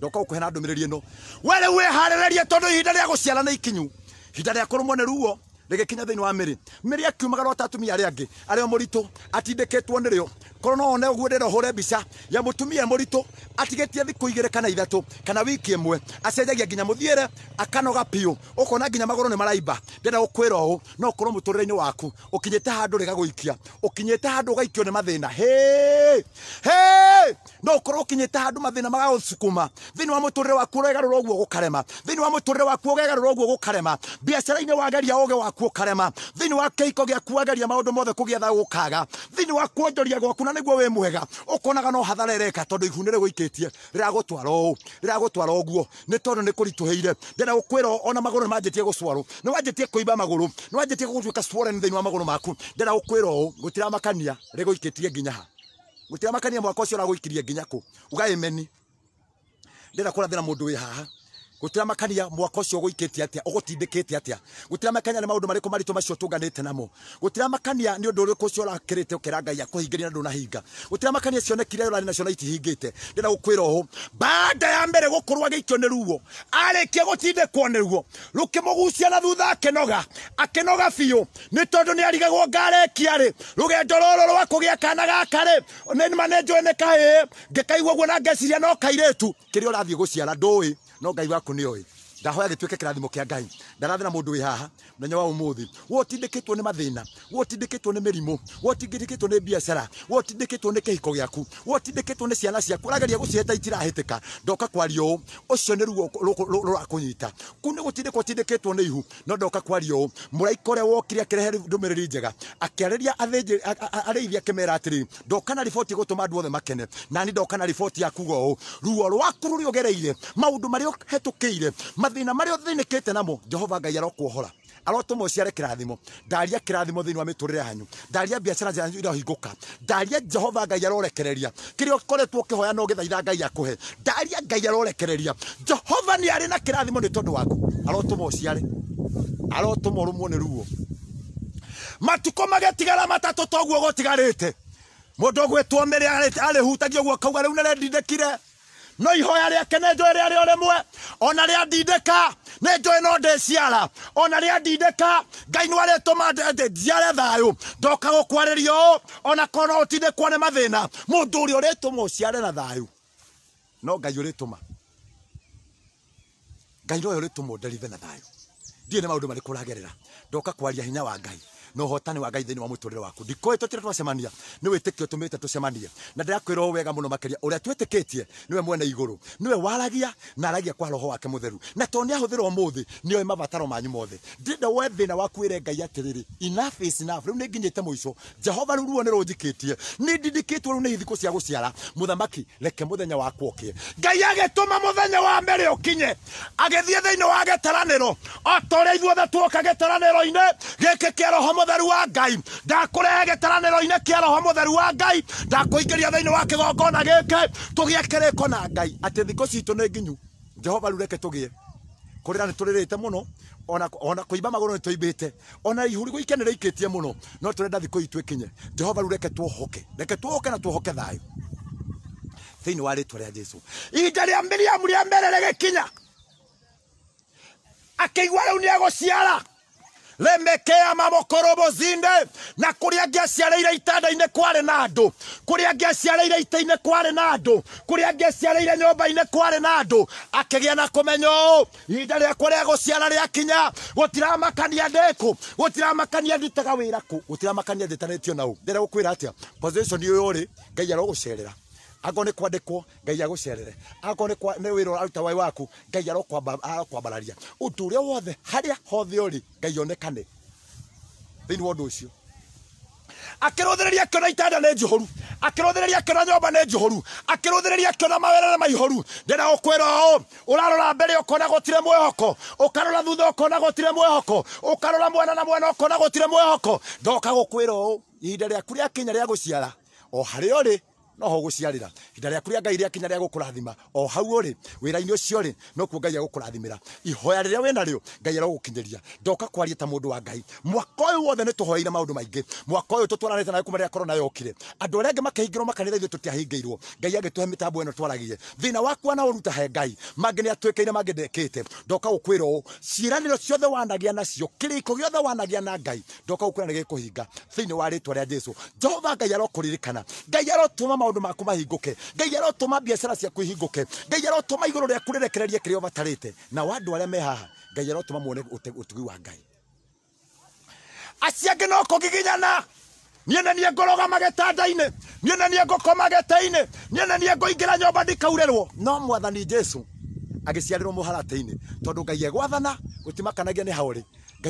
ndoka gå kå he na ndå mä rä ri ä no we rä u wä harä rä rie tondå ihinda rä a gå ciara na ikinyu ihinda rä a kå rå mwo nä ruo rä gä kinya thä inä wa mä rä mä rä akiumagara ta atumia arä angä arä o må ritå atindä kä two nä rä o korwo no one ũguo ndĩra ũhũre mbica ya mutumia mũritũ atigĩtie thikũ igĩrĩ kana ithatu kana wiki ĩmwe acenjagia nginya mũthiĩre akanoga biũ ũkona nginya magoro ni maraiba ndĩra ukwira ũũ no ũkorwo mũtũrĩre-inĩ waku handu handũ guikia ũkinyĩte handu ũgaikio ni mathina he he no ũkorwo handu mathina maga usukuma thini wa muturire waku ũregarũra ũguo gukarema thini wa muturire waku ũgegarũra ũguo gukarema biacara-inĩ wageria ũgĩ waku ukarema thini wa keiko gĩaku wageria maundu mothe kũgĩa tha gũkaga thĩinĩ wa kuonjoria gwaku na niguo wi mwega ukonaga no hathara ireka tondu ihune riguikitie riragutwara uu riragutwara uguo ni tondu nikurituheire ndena gukwira ona maguru nimanjitie gucwarwo niwanjitie kuimba maguru niwanjitie gutuika swollen thiini wa maguru maku ndena gukwira gå ikä tie nginya ha makania mwaka ragå uraguikirie nginya ku ugaimeni ndena må mundu wi haha gutira makania mwako cio guikitie atia ugutindikitie atia gutira makania ni maundu mariko marito macio tunganite namo gutira makania ni undu uriku ucio urakirite ukira ngai akuhingiria na hinga gutira makania cionekire urari nacio na itihingite ndira gukwira uhu baada ya mbere gukorwo agiikio ni ruo arikia gutindikwo ni ruo mugucia na thutha akinoga akinoga fio ni tondu ni arigagwo ngarekia ri ruge ndororo rwa kugia kana gaka ri ni manejo ni njui ni kahii guo na ngeciria no kairetu kiria urathii guciara ndui no ngai waku nä ndahoya gituike kirathimo kia ngai ndarathira mundu wi haha muthenya wa umuthi wotindikitwo ni mathina wotindikitwo ni mirimu wotindikitwo ni biacara wotindikitwo ni kihiko giaku wotindikitwo ni ciana ciaku urageria guciheta itirahitika ndoka kwaria uu ucio ni ruo rurakunyita kuu ni gutindikwo utindikitwo ni ihu no ndoka kwaria uu muraika uria wokire akirehe ndumiriri njega akiarĩria arĩithia akĩmera atĩrĩ ndoka na riboti gũtũma andũ othe makene nani ndoka na riboti ya kuga ũũ ruo rwaku rũrĩa ũgereire maũndũ marĩa ũhetũkĩire mathina maria thinikite namo jehova ngai arokuohora arotuma uciare kirathimo ndaria kirathimo thiini wa miturire hanyu ndaria biacara yanyu irohinguka ndaria jehova ngai arorekereria kiria ukoretwo ukihoya no githaitha ngai akuhe ndaria ngai arorekereria jehova ni ari na kirathimo ni tondu waku arotuma uciare arotuma urumwo ni ruo matuko magetigara matatu toguo gutigarite mundu ugwitwo mbere arihutagia uguo kauga riu nirendindikire no ihoya rĩake nĩ njũĩ rĩarĩ o rĩmwe ona rĩa ndindĩka nĩ njũĩ no ndĩciara ona rĩa ndindĩka ngai nĩ arĩtũma njiare thayũ ndoka gũkwarĩria ũũ ona korwo no ũtindĩkwo nĩ mathĩna mũndũ ũrĩa ũrĩtũma ũciare na thayũ no ngai ũrĩtũma ngai nowe ũrĩtũma ũnderithe na thayũ ndirĩ nĩ maũndũ marĩkũ ũragerera ndoka kwaria hinya wa ngai no hotani wa ngai wa muturire waku ndikoe tutire twacemania ni witikio tumite tucemanie na ndirakwira wega muno makiria uria twitikitie niwe mwene iguru niwe waragia na aragia kwa roho wake mutheru na toni ni ahuthira umuthi nioe mabataro manyu mothe ndinda we thina waku wire ngai atiriri enough is enough riu ninginyite muico jehova riu ruo ni runjikitie ni ndindikitwo riu ni ithiko cia guciara muthamaki reke muthenya waku ukie ngai agituma muthenya wa mbere ukinye agithie thiini wa gitaraniro o ithuothe tuoka gitaraniro-ini giki kia roho mutheru wa ngai ndakũrehe gĩtaranĩro-inĩ kĩa roho mutheru wa ngai ndakũingĩria thĩinĩ wa kĩgongona gĩkĩ tũgĩe kĩrĩko na ngai atĩ thikũ citũ nĩ nginyu jehova rĩu reke tũgĩe kũrĩra nĩ tũrĩrĩte mũno ona kũimba magũrũ nĩ tũimbĩte ona ihuri gũikia nĩ rĩikĩtie mũno no tũrenda thikũ itũ kinye jehova rĩu reke hoke reke hoke na twohoke thayũ thĩinĩ wa rĩtwa rĩa jesu ihinda rĩa miriamu rĩa mbere rĩgĩkinya akĩigua rĩu nĩ egũciara lemekea mamokorobo zinde na kuria ngiaciareire itanda-inä kwarä na andå kuria ngiaciareire ite inä kwarä na andå kuria ngiaciareire nyomba inä kwarä na andå akĩgĩa na kũmenya ũũ ihinda rĩakwa rĩa gũciara rĩakinya gũtiramakania ndĩkũ gũtiramakania ndutaga wĩra kũ gũtiramakania ndĩtanĩtio na ũ ndĩrĩa gũkwĩra atĩa position ũyũ rĩ ngai arogucerera akorwo nä kwandäkwo ngai agåcerere akorwo nä wä ra å wai waku ngai arokwambararia å ndå å rä a wothe harä a hothe å rä ngai onekane thä inä wa å ndå å cio akiruthiriria kiona itanda ni njuhuru akiruthiriria kiona nyomba ni njuhuru akiruthiriria kiona mawera na maihuru ndina gukwira o urarora mbere ukona gutire mwehoko ukarora thutha ukona gutire mwehoko ukarora mwena na mwena ukona gutire mwehoko ndoka gukwira o ihinda riaku ria kinya ria guciara o haria uri no ho guciarira hinda rĩaku rĩa ngai kinya ria gukurathima o hau wira wĩra-inĩ ri no ku ngai gukurathimira ihoya riria wĩna rio ngai gukinyeria ndoka kwaria ta mundu wa ngai mwako ũyũ wothe ni tũhoeire maundu maingi mwako ũyũ tũtwaranĩte na kumaria corona yokire andu arĩa angĩ makĩhingĩrwo makanitha ithuĩ tũtiahingĩirwo ngai agĩtũhe mĩtambo eno twaragie thina waku ana uruta he ngai mangĩ nĩ atwĩkĩire mangĩ ndekĩte ndoka gũkwĩra ũũ ciĩranĩro ciothe wanagia nacio kiriko giothe wanagia na ngai ndoka gũkwĩra ni gikuhinga thĩinĩ wa ritwa ria jesu jehova ngai arokũririkana ngai arotũma maũndũ maundu maku mahinguke ngai arotuma biacara ciaku ihinguke ngai arotuma iguru ria kurerekereria kiria batarite na wandu aria me haha ngai arotuma muone utugi wa ngai acio angĩ no giginyana niĩ nĩ niĩ ngũrũgama gĩtanda-inĩ niĩ nĩ niĩ ngũkoma gĩtĩ-inĩ niĩ nĩ niĩ ngũingĩra nyũmba ndikaurĩrwo no mwathani jesu agiciarirwo mũharatĩ-inĩ tondũ ngai egwathana gutimakanagia ni haũrĩ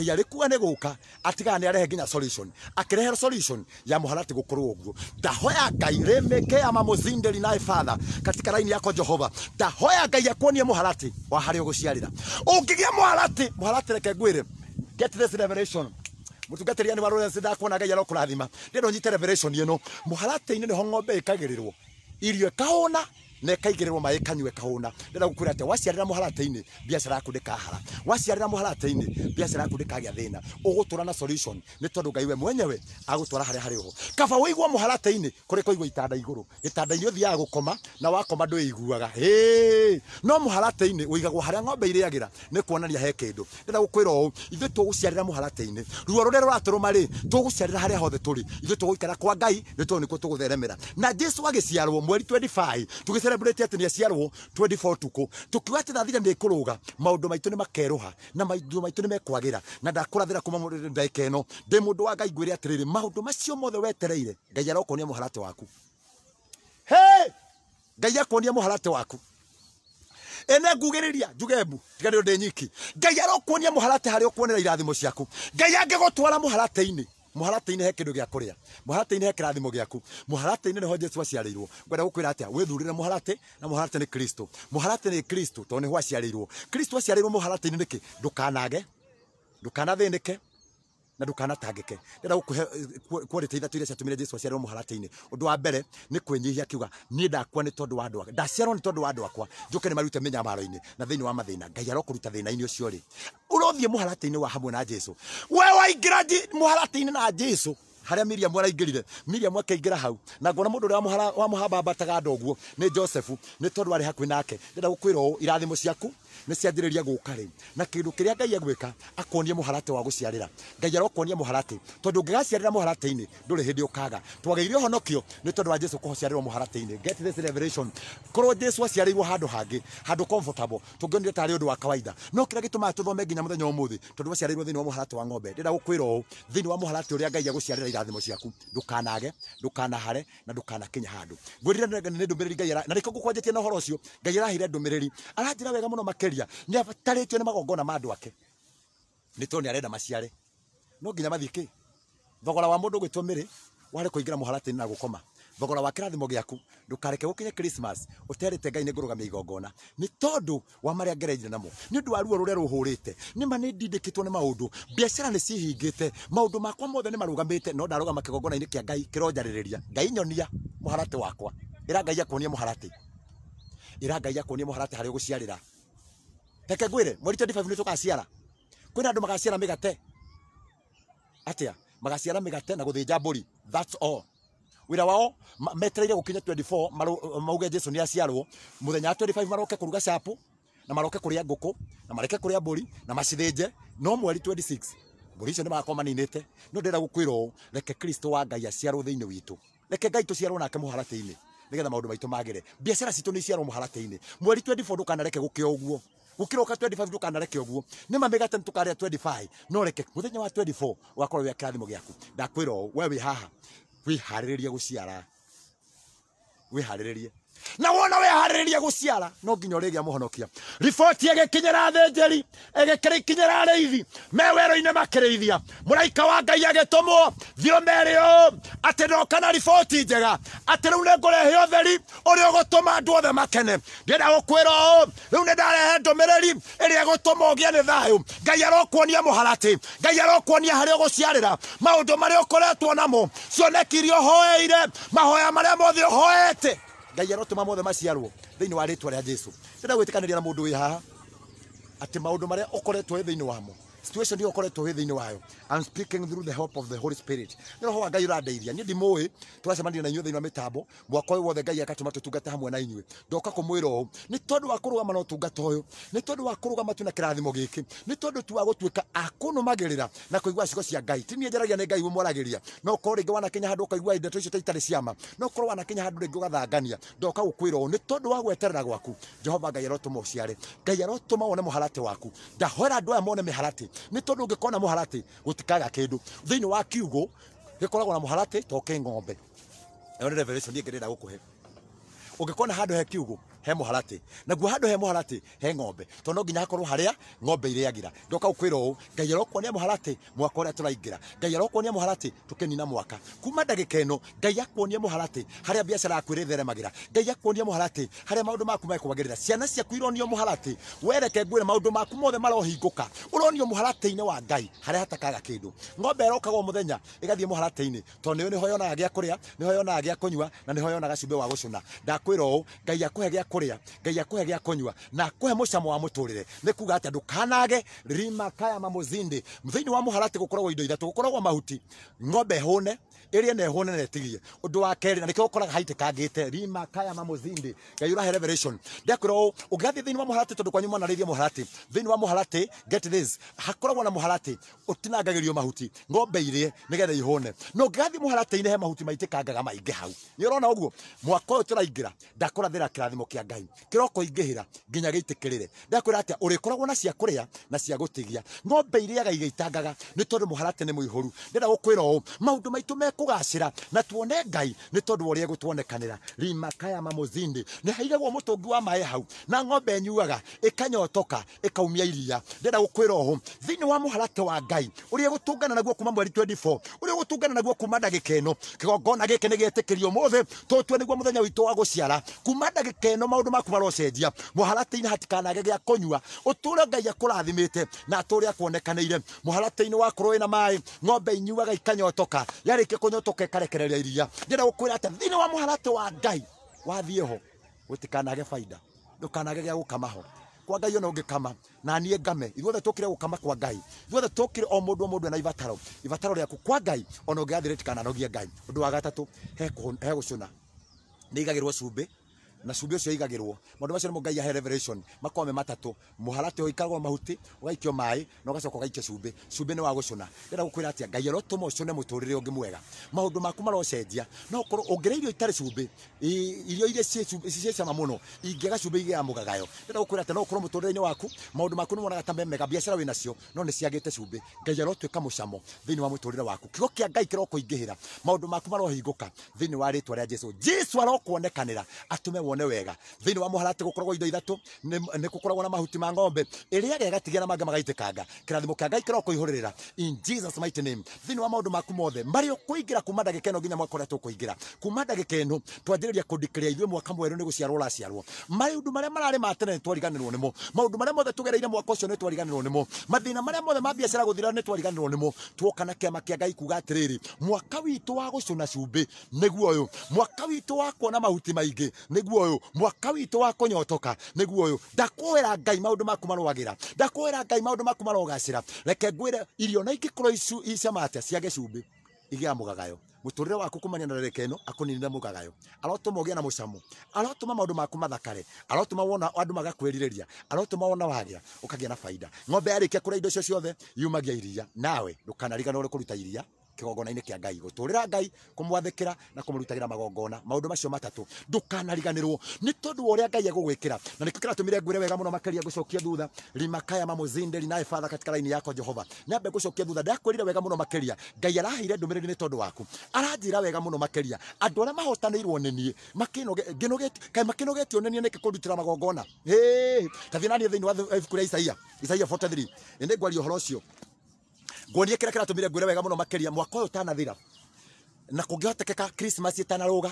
ngai arä kuga nä gå ka atigaga nä arehe nginya solution akirehera solution ya må harati gå korwo å guo ndahoya ngai rä mä ke ama må cinderi naä batha katika raini yako jehova ndahoya ngai akuonie må harati wa harä å gå ciarä ra å reke ngwä get this revelation mutungatiriani wa Lawrence ndakuona ngai arokurathima ndä ndino nyite revelation yeno muharate må harati-inä nä ho irio ä na ĩkaigĩrĩrwo maĩ kanyue kahũna ndĩra gũkwĩra atĩ waciarĩra mũharatĩ biacara yaku ndikahara waciarira mũharatĩ-inĩ biacara yaku ndĩkagĩa thina ugutura na solution ni tondu ngai we mwenyewe agũtwara harĩa hari ho kaba wĩigua mũharatĩ-inĩ kũrĩ kũigua itanda iguru itanda inĩ ũthiaga gukoma na wakoma ndwĩiguaga ĩĩ no mũharatĩ-inĩ ũigagwo harĩa ng'ombe irĩagĩra ni kuonania he kĩndũ ndĩra gũkwĩra ũũ ithuĩ tũgũciarĩra mũharatĩ-inĩ ruo rũrĩa rũratũrũma-rĩ tũgũciarĩra harĩa hothe tũrĩ ithuĩ tũgũikara kwa ngai ni tondũ nĩkuo tũgũtheremera na jesu agĩciarwo mweri 25 tũgĩcera celebrate ati niaciarwo 24 tuku tukiuga ati nathira ndi kuruga maundu maitu ni makeruha na maundu maitu ni mekwagira na ndakurathira kuma ndagika ino ndi mundu wa ngai ngwire atiriri maundu macio mothe wetereire ngai arokonia muharate waku he ngai akonia muharate waku ene ngugiriria njuge mbu tiga nyiki ngai arokuonia må harate harä a irathimo ciaku ngai angä gå twara muharate-inä he kä ndå gä a kå rä a muharate-inä he kä rathimo gä aku muharate-inä nä ho jesu aciarä irwo ngwenda gå kwä ra atä a wä thurä re muharate na muharate nä kristo muharate nä kristo tondå nä ho irwo kristo aciarä irwo muharate-inä nä kä ndå kanage ndå nä ke na ndukanatangike ndĩra gũkũhe quality ithatu iria ciatũmire Jesũ aciarwo mũharatĩ-inĩ ũndũ wa mbere ni kwĩnyihia kiuga niĩ ndakua ni tondu wa andũ akwa ndaciarwo ni tondu wa andũ akwa njũke ni marute mĩnyamaro ini na thĩinĩ wa mathina ngai arokũruta thĩna-inĩ ũcio rĩ ũrothiĩ mũharatĩ-inĩ wa hamwe na jesu we waingĩra mũharatĩ-inĩ na Jesũ harĩa miriamu araingĩrire miriamu akaingĩra hau na ngona mundu ũrĩa wa mũhamba ambataga ni nĩ josefu nĩ tondũ arĩ hakuĩ nake ndĩrenda gũkwĩra ũũ irathimo ciaku nä cianjä gå ka rä na kä ndå kä rä a ngai agwä akonie må harate wa gå ciarä ngai arokonia må harate tondå å ngä gaciarä ra må harate-inä ndå rä hä ndä å kaga twagä ire honokio nä tondå wa jesu kå hociarä rwo må harate-inä korwo jesu aciarä irwo handå hangä handå tå ngä onire tarä å ndå wa kawaida no kä rä a gä tå maga tå thome nginya må thenya å må thä tondå waciarä irwo thä inä wa må harate wa ng'ombe ndä ra gå kwä ra å thä inä wa må harate å rä a ngai agå ciarä ra irathimo ciaku ndå kanage ndå kanahare na ndå kanakinya handå ngwä rä re nä ndå mä rä ri ngai na rä kå ngå kwanjä tie na å horo å cio ngai arahä re ndå mä rä ri aranjä ra wega må no makä aretheria nä atarä nä magongona ma andå ake nä tondå nä arenda maciare no nginya mathiä kä thogora wa må ndå gwä two mä rä warä na gå thogora wa kirathimo giaku ndukareke gukinye christmas uterite ngai ni ngurugamia igongona ni tondu wa maria ngereire namo ni ndu waruo ruria ruhurite ni ma ni ndindikitwo ni maundu biacara ni cihingite maundu makwa mothe ni marugamite no ndarugama kigongona-ini kia ngai kironjaririria ngai nyonia muharate wakwa ira ngai akuonie muharate ira ngai akuonie muharate harä å Reke ngwire mweri 25 nä tå gaciara kwä na andå magaciara mä gate atä magaciara mä gate na gå thä nja mbå ri thats all wira wao metereire gukinya 24 mauge Jesu ni aciarwo muthenya 25 maroke kuruga chapo na maroke kuria nguku na mareke kuria mburi na macithinje no mweri 26 mburi icio ni makomaninite no ndira gukwirwo reke Kristo wa Ngai aciarwo thiini witu reke Ngai tuciarwo nake muharate-ini nigetha maundu maitu magire biacara citu ni ciarwo muharate-ini mweri 24 ndukanareke gukia uguo gukira uka 25 reke uguo ni mamigate ntukaria 25 no reke muthenya wa 24 ugakorwo wia kirathimo giaku ndakwira we wi haha wiharirie guciara wiharirie na wona weharĩrĩrie gũciara no nginya ũrĩgĩa mũhonokia riboti ĩgĩkinyĩra thĩnjĩri ĩgĩkinyĩra arĩithi me werũ-inĩ makĩrĩithia mũraika wa ngai agĩtũmwo thiũ merĩ ũũ atĩ ndoka na riboti njega å rä a å gå tå ma andũ othe makene ndĩenda gũkwĩra ũũ rĩu nä ndarehe ndũmĩrĩri ĩrĩa ĩgũtũma ũgĩe nĩ thayũ ngai arokuonia mũharatĩ ngai arokuonia ndå marä a å koretwo namo cioneki iria ũhoeire mahoya a mothe å hoete ngai arotuma mothe maciarwo thĩinĩ wa rĩtwa rĩa jesu ndĩrenda gwĩtĩkanĩria na mũndũ wĩ haha atĩ maũndũ marĩa ũkoretwo wĩ thĩinĩ wamo situation ĩyo ũkoretwo wĩ thĩinĩ wayo I'm speaking through the help of the Holy Spirit nä roho wa ngai å randeithia niä ndimå ä tå na inyuä wa mä tambo mwaka wothe ngai ma tå tungate hamwe na inyuä ndoka kå mwä ra å nä tondå wa kå rå gama na å å yå nä tondå wa kå rå gama na kä rathimo gä kä nä tondå tu wa gå tuä ka akå nå magä rä ra na kå igua cia ngai ti niä njaragia nä ngai wä mwaragä ria no korwo rä ngä handå å kaigua ndeto icio ta itarä ciama no korwo handå rä ngä å gathangania ndoka gå kwä ra å nä tondå wa gweterera gwaku jehova ngai arotå ma å ciare ngai arotå ma wone må harate waku ndahoera andå aya mone mä harate nä tondå å ngä kona må harate gutikaga kindu thini wa kiugo gikoragwo na muharati to king'ombe ĩyo ni revelation ingĩrenda gũkũhe ũngĩkona handũ he kiugo he muharate naguo handu he harate he ngombe to no nginya hakorwo haria ngombe iriagira ndoka gukwira uu ngai arokwonia muharate mwaka uria turaingira ngai harate muharate tukenina mwaka kuma ndagika ino ngai akwonia muharate haria biacara yaku ĩrĩtheremagira ngai akwonia muharate haria maundu maku mekwagirira ciana ciaku ironio harate wereke ngwire maundu maku mothe marohingũka uronio harate inĩ wa ngai haria hatakaga kindu ngombe ĩrokagwo muthenya ĩgathiĩ muharate-inĩ tondũ nĩho yonaga gĩa kũrĩa nĩho yonaga gĩa kũnyua na nĩho yonaga cumbĩ wa gũcũna ndakwĩra ũũ ngai akũhe gĩa kuria ngai akuhe gya kunywa na akuhe mucamo wa muturire ni kuga ati andu kanage rima kaya mamuzindi muthini wa muharati gukoragwo indo ithatu gukoragwo mahuti ngombe hone iria na ehone na etigie undu wa keri na nikio koraga haite kagite rima kaya mamuzindi ngai urahe revelation ndekro ugathi thini wa muharati tondu kwanyu mwana rithia muharati thini wa muharati get this hakoragwo na muharati utinangagirio mahuti ngombe irie nigetha ihone no ngathi muharati-ini he mahuti maitäkangaga maingä hau nä å rona å guo mwaka å yå tå raingä ra ndakwä rathä ra kä rathimo kä a ngai kä roko ingä hä ra nginya gä itä kä rä re na cia kå rä a na cia gå tä gia ng'ombe iräaga igä itangaga nä tondå må harate nä må ihå ru ndä enda kugacira na tuone ngai ni tondu wa å rä a rimakaya mamuzindi ni haire wo mutungi wa mai hau na ng'ombe nyuaga ikanyotoka ikaumia iria ndenda gukwira ũũ thini wa muharate wa ngai ũrĩa gũtũngana naguo kuma mweri 24 ũrĩa gũtũngana naguo kuma ndagĩka ĩno kĩgongona gĩkĩ nĩ gĩtĩkĩrio mũthĩ tũtue nĩguo mũthenya witũ wa guciara kuma ndagĩka ĩno maũndũ maku marocenjia mũharatĩ-inĩ hatikanage gĩa kũnyua uture ngai akurathimite na atũre akuonekanĩire mũharatĩ-inĩ wakorwo na mai ng'ombe nyuaga ikanyotoka yarĩkia guothe tukekarekereria iria ndira gukwira ati thini wa muharate wa ngai wathiä ho gutikanage faida ndukanage gya gukama ho kwa ngai ona ungikama na niä ngame ithuothe tåkire gå kama kwa ngai ithuothe tåkire o må o mudu ndå ena ivataro ibataro rä aku kwa ngai ona å ngä gathä rä tikananogie ngai å ndå wa gatatå hegå cå na nä igagä rwo cumbä na cumbi ucio igagirwo maundu macio nimo ngai ahe revelation makome matatu muharate uikaragwo mahuti ugaikio mai na ugacoka ugaikia cumbi cumbi ni wa gucuna ndira gukwira atia ngai arotuma ucune muturire ungi mwega maundu maku marocenjia no ukorwo ungiria irio itari cumbi irio iria ciĩ cama muno ingĩaga cumbi igĩaga mũgagayo ndĩrenda gũkwĩra atĩ no ũkorwo mũtũrĩre-inĩ waku maũndũ maku nĩ wonaga ta mega biacara wĩ nacio no nĩ ciagĩte cumbi ngai arotuĩka mũcamo thĩinĩ wa mũtũrĩre waku kiugo kĩa ngai kĩrokũingĩhĩra maũndũ maku marohingũka thĩinĩ wa rĩtwa rĩa jesu jesu arokuonekanĩra wo wone wega thini wa muharati gukoragwo indo ithatu ni gukoragwo na mahuti ma ngombe iria gega tigia na mangä magaitäkanga kä rathimo kä a ngai kä roko in jesus mighty name thini wa maundu maku mothe marä å kå ingä ra kuma ndagä ka ä no nginya mwaka å rä a tå kå ingä ra kuma ndagä ka ä no twanjä rä ria kå mwaka mwerå nä gå ciarwo ũraciarwo maundu marĩa mararĩ ma tene nĩ twariganĩrwo maundu marĩa mothe tugereire mwaka ũcio ni twariganirwo nimo mathina marĩa mothe ma biacara guthira ni twariganirwo nimo tuoka na kĩama kĩa ngai kuga atĩrĩrĩ mwaka witu wa gucuna cumbi niguo ũyũ mwaka witu wa kuona mahuti maingi niguo uyu mwaka witå wa kå nyotoka nä guo ngai maundu maku marwagira ra ngai maundu maku marogacira reke ngwire irio na ingä korwo icamate cia gä igia mugagayo muturire waku kumania na rekeno akuninira mugagayo arotuma ugie na mucamo arotuma maundu maku mathakare arotuma wona andu magakwirireria arotuma wona wagia ukagia na faida ngombe yarikia kura indo icio ciothe yumagia iria nawe ndukanariganwo kuruta iria kigongona-inä kä a ngai gå tå rä ra ngai kå mwathäkä na kå må rutagä ra magongona maå ndå macio matatå ndå kanariganä rwo nä tondå wa å rä a ngai egå gwä kä ra na nä kä kä ratå mä ngwä re wega må no makä gå thutha rimakaya mamozinde rinae batha katika raini yako jehova nyambe ngå cokia thutha ndakwä wega må no makä ngai araheire ndå mä rä ri nä tondå waku aranjä wega må no makä ria andå arä a mahotanä irwo nä niä makä nogetio nä niä nä kä kå rutä ra magongona tathiä naniä thä inä wa ibuku rä a isaia isaia nä ngwaria å horo å cio ngonie kä rä a kä ratå ngwä wega må no mwako mwaka å yå na kå ngä hotekeka ä tanaråga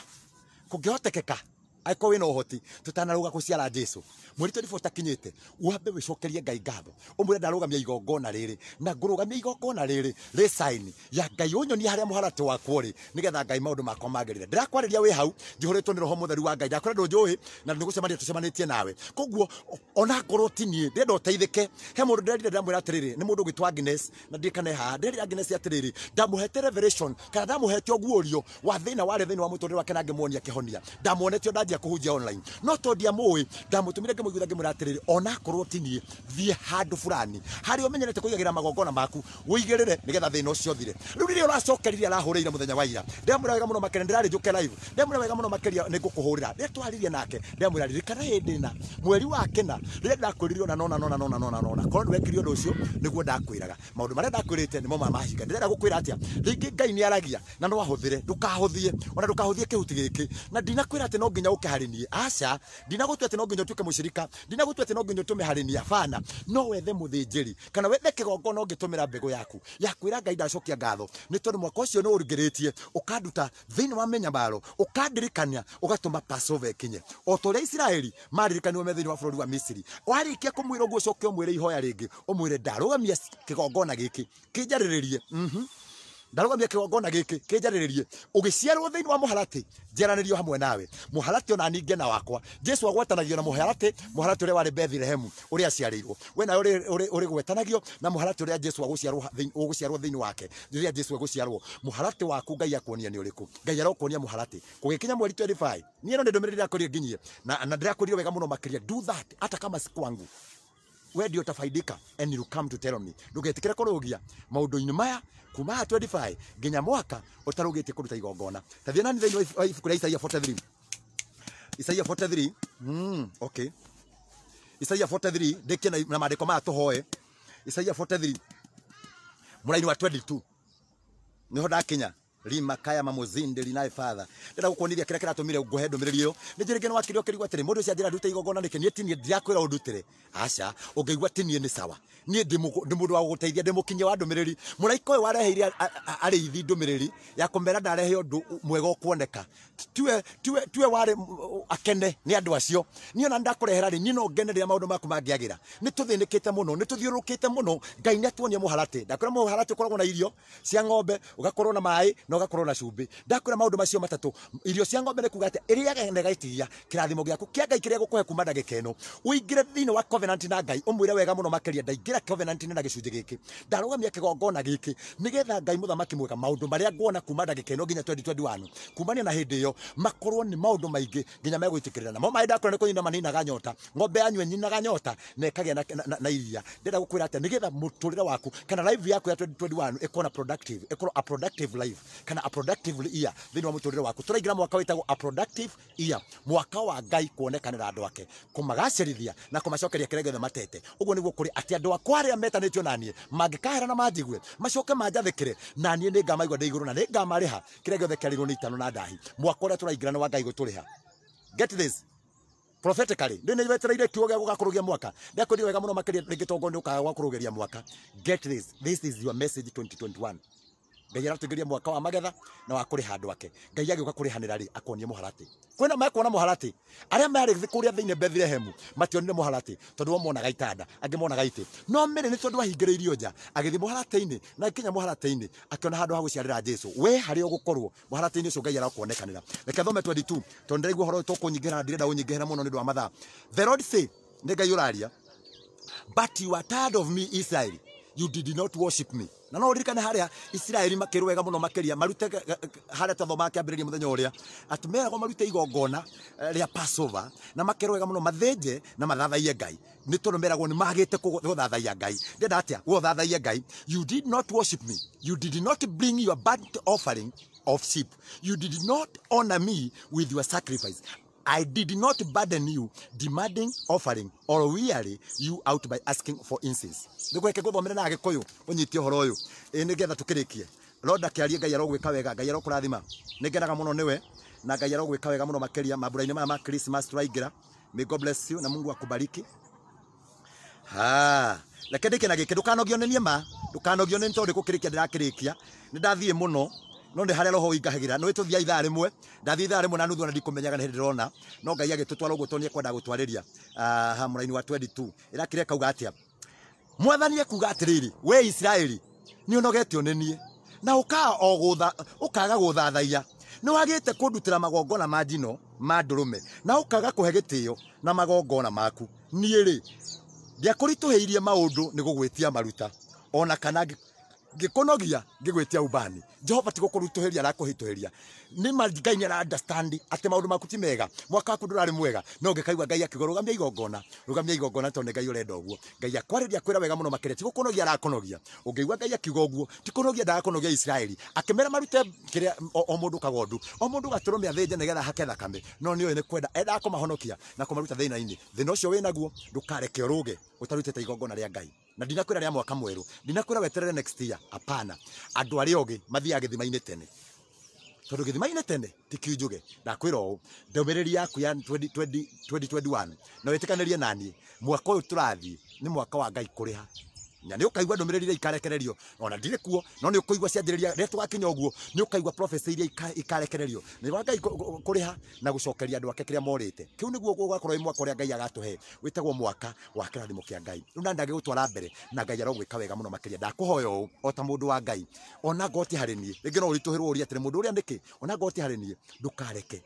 kå ngä hotekeka aiko wina uhoti tutanaruga kuciara jesu mweri 24 takinyite wambe wicokerie ngai ngatho umwire ndarugamia igongona riri na ngurugamia igongona riri ri sign ya ngai unyonie haria muharati wakwo ri nigetha ngai maundu makwa magerire ndirakwariria wi hau njihuritwo ni roho mutheri wa ngai ndakora ndunjui na nigucemania tucemanitie nawe koguo ona ngorwo ti niĩ ndĩrenda ũteithĩke he mũndũ ndĩrendire ndamwĩra atĩrĩrĩ nĩ mũndũ ũgĩtwa agnes na haha agnes atĩrĩrĩ ndamũhete revelation kana ndamũhete ũguũrio wa thĩna warĩ thĩinĩ wa mũtũrĩre wake na ngegeria kuhunjia online no to tondi amuwi ndamutumire ngimuigwitha ngimuratĩrĩrĩ ona akorwo tinie thie handu handũ fulani harĩa ũmenyerete kũigagĩra magongona maku uigirire nigetha thina ucio thire rĩu rĩrĩa ũracokerire arahũrĩire muthenya wa ira ndĩramwĩra wega muno makĩria ndirari njũke live ndĩramwĩra wega muno makeria nĩ ngũkũhũrĩra rĩrĩa twaririe nake ndĩramwĩra ririkana hindi na mweri wa kĩna rĩrĩa ndakwĩrire ona nona nona nona nona nona korwo nĩ wekire ũndũ ũcio nĩguo ndakwĩraga maũndũ marĩa ndakwĩrĩte nĩmo maya mahinga ndĩrenda gũkwĩra atĩa rĩngĩ ngai ni aragia na no ahũthĩre ndũkahũthie ona ndũkahũthie kĩhuti gĩkĩ na ndinakwĩra ati no nginya uke harä niä aca ndinagå tua atä no nginya å tuä ke må cirika ndinagå tua atä no nginya å tå me harä niä bana no wethe må thä njä ri kana wethe kä gongona å ngä tå mä ra mbegå yaku yakwä ra ngai ndacokia ngatho nä tondå mwaka å cio nä å ngä rä tie å kanduta thä inä wa menyamaro å kandirikania å gatå ma pasova ä kinye o ta å rä a isiraeli maririkaniwe me thä inä wa bå rå ri wa misiri warä kia kå mwä ra å guo å coke å mwä re ihoya rä ngä å mwä re ndarå gamia kä gongona gä kä kä njarä rä rie mhm mbi kigongona giki kinjaririe ugiciarwo thini wa muharati njeranirio hamwe nawe muharati ona ninge na wakwa jesu agwetanagio na muharati muharati uria wari Bethlehem uri aciarirwo we nayo uri uri gwetanagio na muharati uria jesu uguciarwo thini wake uri jesu aguciarwo muharati waku ngai akuonia ni uriku ngai arokuonia muharati kugikinya mweri 25 nie no ndomirira kuri nginyie na na ndira kuri wega muno makiria do that hata kama si kwangu we ndio utafaidika and you come to tell me ndugetikira kurugia maundu-ini kuma 25 nginya mwaka utarugite kuruta igongona tathie nani thaini wa ibuku rĩa Isaia 43 Isaia 43 mm okay Isaia 43 deke na ma maya tũhoe Isaia 43 muraini wa 22 hoda kinya rima kaya mamuzinde linae father ndä gukwoniria kira kira a kä ratå mire ngåhe ndå mä rä ri ä yo nä njä rä ngä nä wakä rä å kä rigwo atä rä må ndå å cio anjä ra ndute igongona wa gå gå teithia ndä må kinyia wa ndå mä rä ri må raika å yå wareheire arä ithi ndå ya kå mera ndarehe å ndå mwega å kuoneka tiwe warä akene nä andå acio niä ona ndakårehera rä niä no ngene rä rä maku mangä agä ra nä tå thä nä kä te må no nä tå thiå rå kä te må no ngai nä atuonia må haratä ndakwä ra na irio cia ng'ombe å na maä na ugakorwo na cumbi ndakwira maundu macio matatu irio cia ngombe nikuga ati iriaga na gaitigia kirathimo giaku kia ngai kiria gukuhe kuma ndagika ino uingire thiini wa covenant na ngai umwire wega muno makiria ndaingira covenant na gicunji giki ndarugamia kigongona giki nigetha ngai muthamaki mwega maundu maria nguona kuma ndagika ino nginya 2021 kumania na hindi iyo makorwo ni maundu maingi nginya megwitikirira namo mai ndakwira kunyina maninaga nyota ngombe yanyu enyinaga nyota na ikagia na na, iria ndenda gukwira ati nigetha muturire waku kana live yaku ya 2021 ikona productive ikoro a productive life kana a productive year thini wa muturire waku turaingira mwaka witagwo a productive year mwaka wa ngai kuonekanira andu ake kumagacirithia na kumacokeria kire giothe matete uguo niguo kuri ati andu akwa aria metanitio nanie na manjigue macoke manjathikire nanie ningamaiga ndi iguru na ningamariha kire giothe kiarirwo ni itano na ndahi mwaka uria turaingira ni wa ngai guturiha get this prophetically ndi ni wetereire kiugo gia gugakurugia mwaka ndakwiri wega muno makiria ringi ni ukaga gwakurugeria mwaka get this this is your message 2021 ngai aratugiria mwaka wa magetha na wa kuriha andu ake ngai agiuka kurihanira ri akonie muharati kwina mekuona muharati aria mari kuria thiini bethlehemu mationire muharati tondu monaga itanda angi monaga iti no mire ni tondu ahingiriirio nja agithi muharati-ini na kinya muharati-ini akiona handu ha guciarira jesu we haria ugukorwo muharati-ini ucio ngai arakuonekanira reke thome 22 tondu ndiraigua horo tukunyingihira ndirenda unyingihira muno ni ndu wa mathaa the lord say ni ngai uraria but you are tired of me israel you did not worship me na no ririkane harä harĩa isiraeli makĩrwo wega mũno makĩria marute harĩa tathomaga å rä a atä meragwo marute igongona eh, rä a passover na makä makĩrwo wega no mathĩnje na mathathaie ngai nä tondå meragwo nĩ magĩte gũthathaia ngai ndenda atĩa gũthathaia ngai you did not worship me you did not bring your burnt offering of sheep. You did not honor me with your sacrifice. I did not burden you demanding offering or weary you out by asking for incense. Ndigweke gwomera na agikuyu unyitie horo uyu. Ĩ nigetha tukirikie. Lord akiarie Ngai arogwika wega, Ngai arokurathima. Ningenaga muno niwe na Ngai arogwika wega muno makiria mabura ma Christmas turaigira. May God bless you na Mungu akubariki. Ha, reke ndike na gĩkĩ ndũkanogio ma ndũkanogio nĩ tondũ gũkĩrĩkia ndĩrakĩrĩkia nĩ ndathiĩ mũno no nä harä a roho ingahagä no ä tå thia ithaa rä mwe ndathiä ithaa rä mwe na nuthu ona ndikå menyaga nä hä ndä no ngai agä tå twara å guo tondå nä gå twarä ria må raini wa 22 ä rakä kauga atä mwathani ekuga atä rä rä we isiraeli nä å nogetio nä na å kaa å kaga gå thathaia nä wagä te kå ndutä ra magongona ma njino ma ndå rå me na å kaga kå he gä tä na magongona maku niä rä ndiakå ritå hä irie maå ndå nä gå gwä tia maruta ona kana ngä kå nogia ngä gwä tia ubani jehova tigo kurutuheria arakuhituheria ni ma ngai ni understand ati maundu maku ti mega mwaka waku ndurari mwega no ngikaigua ngai akiuga rugamia igongona rugamia igongona tondu ngai urenda uguo ngai akwariria kwira wega muno makiria tigukunogia arakunogia ungiigua ngai akiuga uguo tikunogia ndarakunogia israeli mera marute kiria o mundu kagondu o mundu gaturo miathinje nigetha hake thakame no ni ni kwenda enda kumahonokia na kumaruta thina-ini thina ucio winaguo ndukareke uruge utarutite igongona ria ngai na ndinakwira ria mwaka mweru ndinakwira weterere next year apana andu aria ogi mathi thima-inä tene tondu inä tene ti kiujuge ndakwira uu ndaumiriri yaku ya 2021 na rie nani mwaka tå rathiä ni mwaka wa ngai kuriha na ni ukaigua kaigua ndå ikarekererio ona ndire kuo no ni å ciathiriria retu cianjä rä ni ukaigua twakinya å ikarekererio ni wa ngai kå na gucokeria cokeria ake kiria morite kiu morä te kä u guo gågakorwo mwaka å rä ngai agatuhe witagwo mwaka wa kä rathimo ngai rä u nandagä gutwara mbere na ngai arogwä ka wega muno makiria makä ria o ta må wa ngai ona ngoti hari nie ringi no å ritå hä rwo å ria atä ona ngoti hari nie ndukareke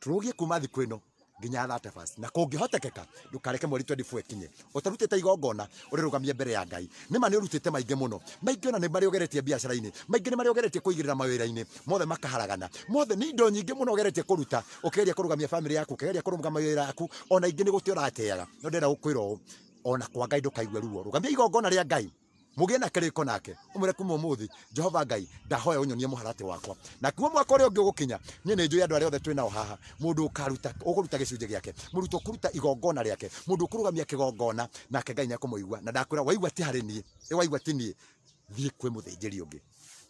turugie kuma thikå ä nginya fast na kungĩhotekeka ndũkareke mweri 24 kinye ũtarutĩte igongona uri ũrĩrũgamie mbere ya ngai nĩma ni ũrutĩte maige muno maige ona ni mari ogeretie biashara ini maige ni mari ogeretie kuigirira mawira ini mothe makaharagana mothe ni ndo nyinge muno ogeretie kuruta ukeria kurugamia family yaku ukeria kurumga mawira yaku ona ingi ni gũtĩa ũrateaga no ndĩrenda gũkwĩra ona kwa ngai ndũkaigue ruo rũgamia igongona ria ngai mugie na kiriko nake umure kuma umuthi jehova ngai ndahoya unyonie muharate wakwa na kuo mwaka uria ungi ugukinya nie ni njui andu aria othe twi nao haha mundu ukaruta ukuruta gicunji giake murutwo kuruta igongona riake mundu ukurugamia kigongona nake ngai niakumuigua na ndakwira waigua ti hari nie waigua ti nie thiä kwä må thä njä ri å ngä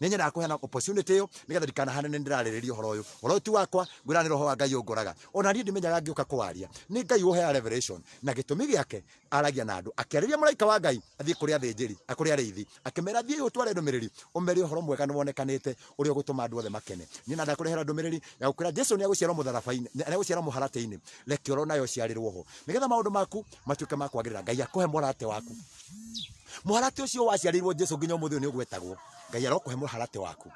nä nyendaga kå opportunity ä yo nä getha ndikanahanä nä ndä rarä rä horo å horo ti wakwa ngwä ni roho wa ngai å ona niä ndimenyaga ngä å ka kwaria nä ngai å hea revelation na gä tå aragia na andå akä arä wa ngai athiä kå rä a thä njä ri akå rä a rä horo mwega nä wonekanä te å rä othe makene niä nanda kå rehera ndå ya gå kwä ra jesu nä agå ciarwo må tharabainä nä agå ciarwo må reke å ro nayo ho nä getha maå ndå maku matuä ma kwagä ngai akå he waku må harate å jesu nginya å må thä å ngai arokå he waku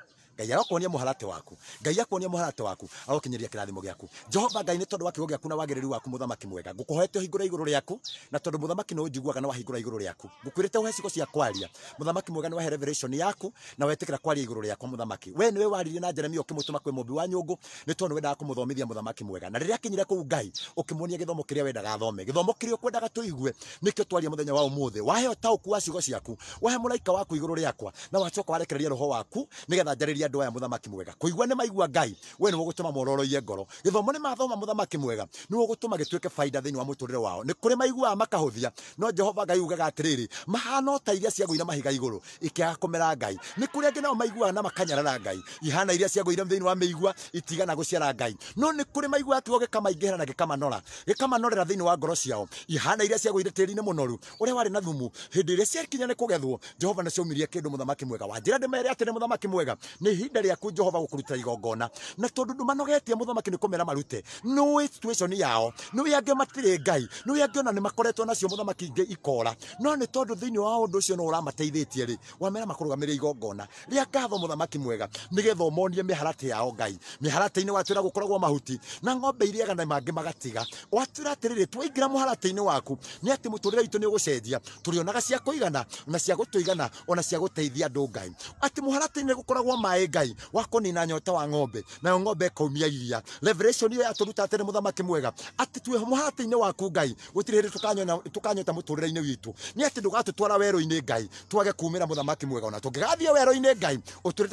ngai arakuonia muharate waku ngai akuonia muharate waku agokinyiria kirathimo giaku jehova ngai ni tondu wa kiugo giaku na wagiriru waku muthamaki mwega ngukuhoete uhingure iguru riaku na tondu muthamaki no njiguaga na wahingura iguru riaku ngukwirite uhe cigo cia kwaria muthamaki mwega ni wahe revelation yaku na wetikira kwaria iguru riakwa muthamaki we niwe waririe na jeremia ukimutuma kwi mumbi wa nyungu ni tondu wendaga kumuthomithia muthamaki mwega na riria akinyire kuu ngai ukimuonia githomo kiria wendaga athome githomo kiria ukwendaga tuigue nikio twaria muthenya wa umuthi waheo taũku wa ciugo ciaku wahe mũraika waku iguru riakwa na wacoka warekereria roho waku nigetha njarĩria endwa aya muthamaki mwega kuigua ni maigua ngai we ni gugutuma mororoie ngoro githomo ni mathoma muthamaki mwega ni gugutuma gituike faida thini wa muturire wao ni kuri maiguaga makahuthia no jehova ngai ugaga atiriri mahana ta iria ciagwire mahiga iguru ikiaga kumera ngai ni kuri angi nao maiguaga na makanyarara ngai ihana iria ciagwire thini wa miigua itigana guciara ngai no ni kuri maigua atigo gikamaingihira na gikamanora gikamanorera thini wa ngoro ciao ihana iria ciagwire tiri-inĩ mũnoru ũrĩa warĩ na thumu hĩndĩ ĩrĩa ciakinya nĩ kũgethwo jehova nĩ ciaumirie kĩndũ mũthamaki mwega wanjĩra ndĩmere atĩ nĩ mũthamaki mwega nĩ ihinda rĩaku jehova gũkũruta igongona na tondũ ndũmanogetie mũthamaki nĩ kũmera marute nĩũĩ situation yao nĩũĩ angĩ matirĩ ngai nĩũĩ angĩ ona nĩ makoretwo nacio mũthamaki ingĩ ikora no nĩ tondũ thĩinĩ wa ũndũ ũcio no ũramateithĩtie rĩ wamera makũrũgamĩrĩra igongona rĩa ngatho mũthamaki mwega nĩgetha ũmonie mĩharatĩ yao ngai mĩharatĩ-inĩ watwĩra gũkoragwo mahuti na ng'ombe irĩaga na mangĩ magatiga watwĩra atĩrĩrĩ twaingĩra mũharatĩ-inĩ waku nĩ atĩ mũtũrĩre witũ nĩ ũgũcenjia tũrĩonaga cia kũigana na cia gũtũigana ona cia gũteithia andũ ngai atĩ mũharatĩ-inĩ gũkoragwo maĩ nĩ wako ni na nyota wa ng'ombe na ng'ombe ĩkaumia iria revelation ĩyo yatũruta tene nĩ mũthamaki mwega atĩ twĩ mũharatĩ-inĩ waku ngai tukanyo ta tũkanyota mũtũrĩre witu ni ati ndugatu twara wero inĩ ngai twage kumĩra mũthamaki mwega ona tũngĩgathiĩ werũ-inĩ ngai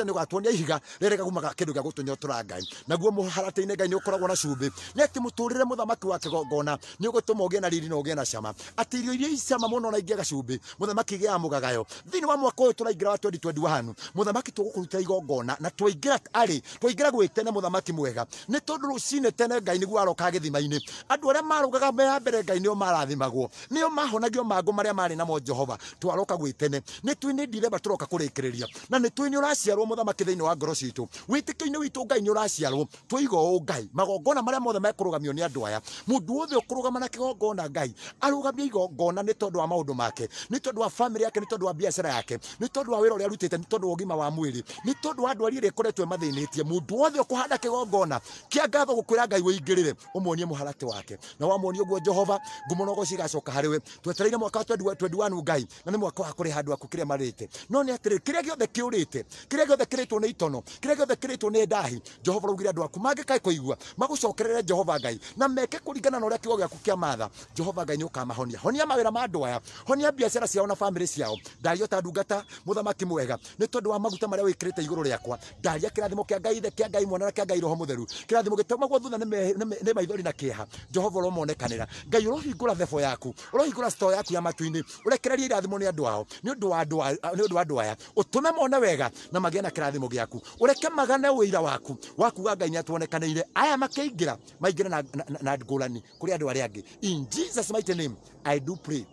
ni nĩ ni ihiga rĩrĩa gaumaga kĩndũ gĩa gũtũnyotora ngai naguo mũharatĩ-inĩ ngai ni ukoragwa na cumbĩ ni ati muturire mũthamaki wa kĩgongona nĩ ũgũtũma ũgĩe na riri na ũgĩe na cama atĩ irio iria icama mũno na ingĩaga cumbĩ mũthamaki igĩaga mũgagayo thini wa mwako ũyũ turaingira wa 2021 mũthamaki tugukuruta igongona makona na twaingira ari twaingira gwitene muthamaki mwega ni tondu rucine tene ngai nĩguo aroka githimaini inĩ andũ marugaga me ya mbere ngai nĩo marathimagwo nĩo mahonagio mangũ marĩa marĩ namo jehova twaroka gwitene ni twini nĩ ndireba tũroka kũrĩkĩrĩria na ni twini uraciarwo muthamaki thini wa ngoro citu wĩtĩkio-inĩ witũ ngai ni uraciarwo twigo ũũ ngai magongona maria mothe mekurugamio ni andũ aya mũndũ wothe ũkũrũgama na kigongona ngai arũgamie igongona ni tondu wa maundu make ni tondu wa family yake ni tondu wa biashara yake ni tondu wa wĩra ũrĩa arutĩte ni tondu wa ũgima wa mwiri ni tondu wa andå ari rä koretwe mathä mundu wothe ukuhanda kigongona kia ngatho gukwira ngai wingirire umuonie muharate wake na wamuonie guo jehova ngumonogo cigacoka harä we twetereire mwaka wa 21 ngai na nä mwaka wa kå rä handå aku kä rä no nä atärä kä rä a gä othe kä å rä te kä rä a gä othe kä rä two nä itono kä rä a gä othe kä rä two nä ndahi jehova raugire andå aku mangä kaä kå igua magå cokerere jehova ngai na meke kå ringana na å rä a kiugo gä aku kä a matha jehova ngai nä å kamahonia honia mawä ma andå aya honia biacara ciao na bamä rä ciao ndario ta ndungata må thamaki mwega nä tondå wa maguta marä a wä kä rä te igå yakwa ndaria kirathimo kia ngai the kia ngai mwana na kia ngai roho mutheru kirathimo gitaumagwo thutha nä maithori na kiha ha jehova å romonekanä ngai ro hingura thefo yaku ro hingura sto yaku ya matå-inä å rekererie irathimo ni andå ao nä å ndå wa andå aya å tå me mone wega na magä na kirathimo gä aku å reke magane wä waku waku ga ngai nä atwonekanä aya makeingira maingira na na ngårani kuri rä andå arä in jesus mighty name i do pray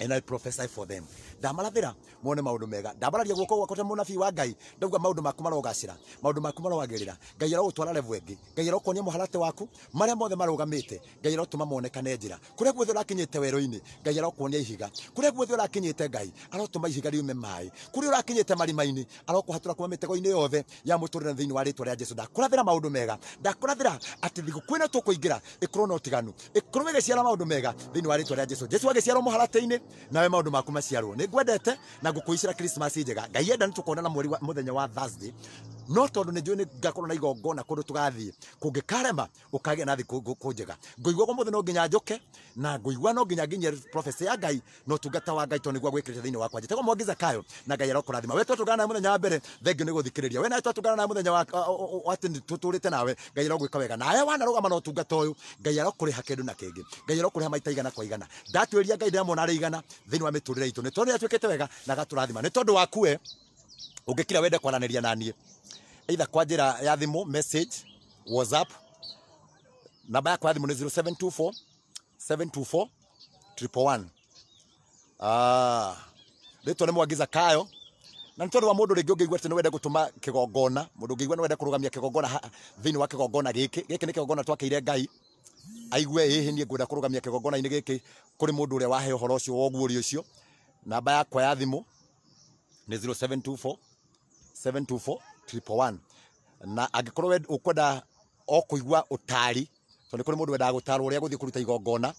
and i prophesy for them ndamarathira mone maundu mega ndambararia guoko gwakwa ta munabii wa ngai ndauga maundu maku marogacira maundu maku marogagirira ngai arogutwara levu ingi ngai arokuonia muharate waku maria mothe marugamite ngai arotuma monekane njira kuria guothe urakinyite wero-ini ngai arokuonia ihiga kuria guothe urakinyite ngai arotuma ihiga riume mai kuria urakinyite marima-ini arokuhatura kuma mitego-ini yothe ya muturire thiini wa ritwa ria jesu ndakurathira maundu mega ndakurathira ati thigukũ ĩno tũkũingĩra ĩkorwo na ũtiganu ĩkorwo ĩgĩciara maundu mega thiini wa ritwa ria jesu jesu agĩciarwo mũharate-inĩ nawe maundu maku maciarwo nĩ ngwendete na ngukwishira Christmas njega ngai enda na mweri wa muthenya wa Thursday no tondu ni njui ni ngakorwo na igongona kundu tugathi kungikarema ukage na thi kunjega ngoigwa gwa muthe no nginya njoke na ngoigwa no nginya nginya professor ya ngai no tugata wa ngai to niguo gwikirite thiini wakwa jitego mwagiza kayo na ngai aroka rathima we tugana na muthenya wa mbere thengi ni guthikiriria we na nawe tugana na muthenya wa ati tuturite nawe ngai arogwika wega na aya wana rugama no tugata uyu ngai arokuriha kindu na kingi ngai arokuriha maita igana kwa igana ndatwĩria ngai ndĩramwona arĩ igana thini wa miturire itũ ni tondũ nĩ atuĩkĩte wega na gatũrathima nĩ tondũ wakue ũngĩkira wende kwaranĩria na niĩ either kwa njira ya thimu message whatsapp namba yakwa ya thimu ni 0724 724 111 ah ritwa ni mwagiza kayo na nä tondå wa må ndå rä ngä å ngä igua atä nä wende gå tå ma kä gongona wende kå rå gamia wa kä gongona gä kä gä kä nä ngai aigue ä hä ngwenda kå rå gamia kä gongona-inä gä wahe å horo å cio wa å guå namba yakwa ya thimå nä 0724 724 triple one na angikorwo ukwenda o kuigua utari tondå nä kå rä må ndå wendaga gå tarwo å rä a gå thiä kå ruta igongona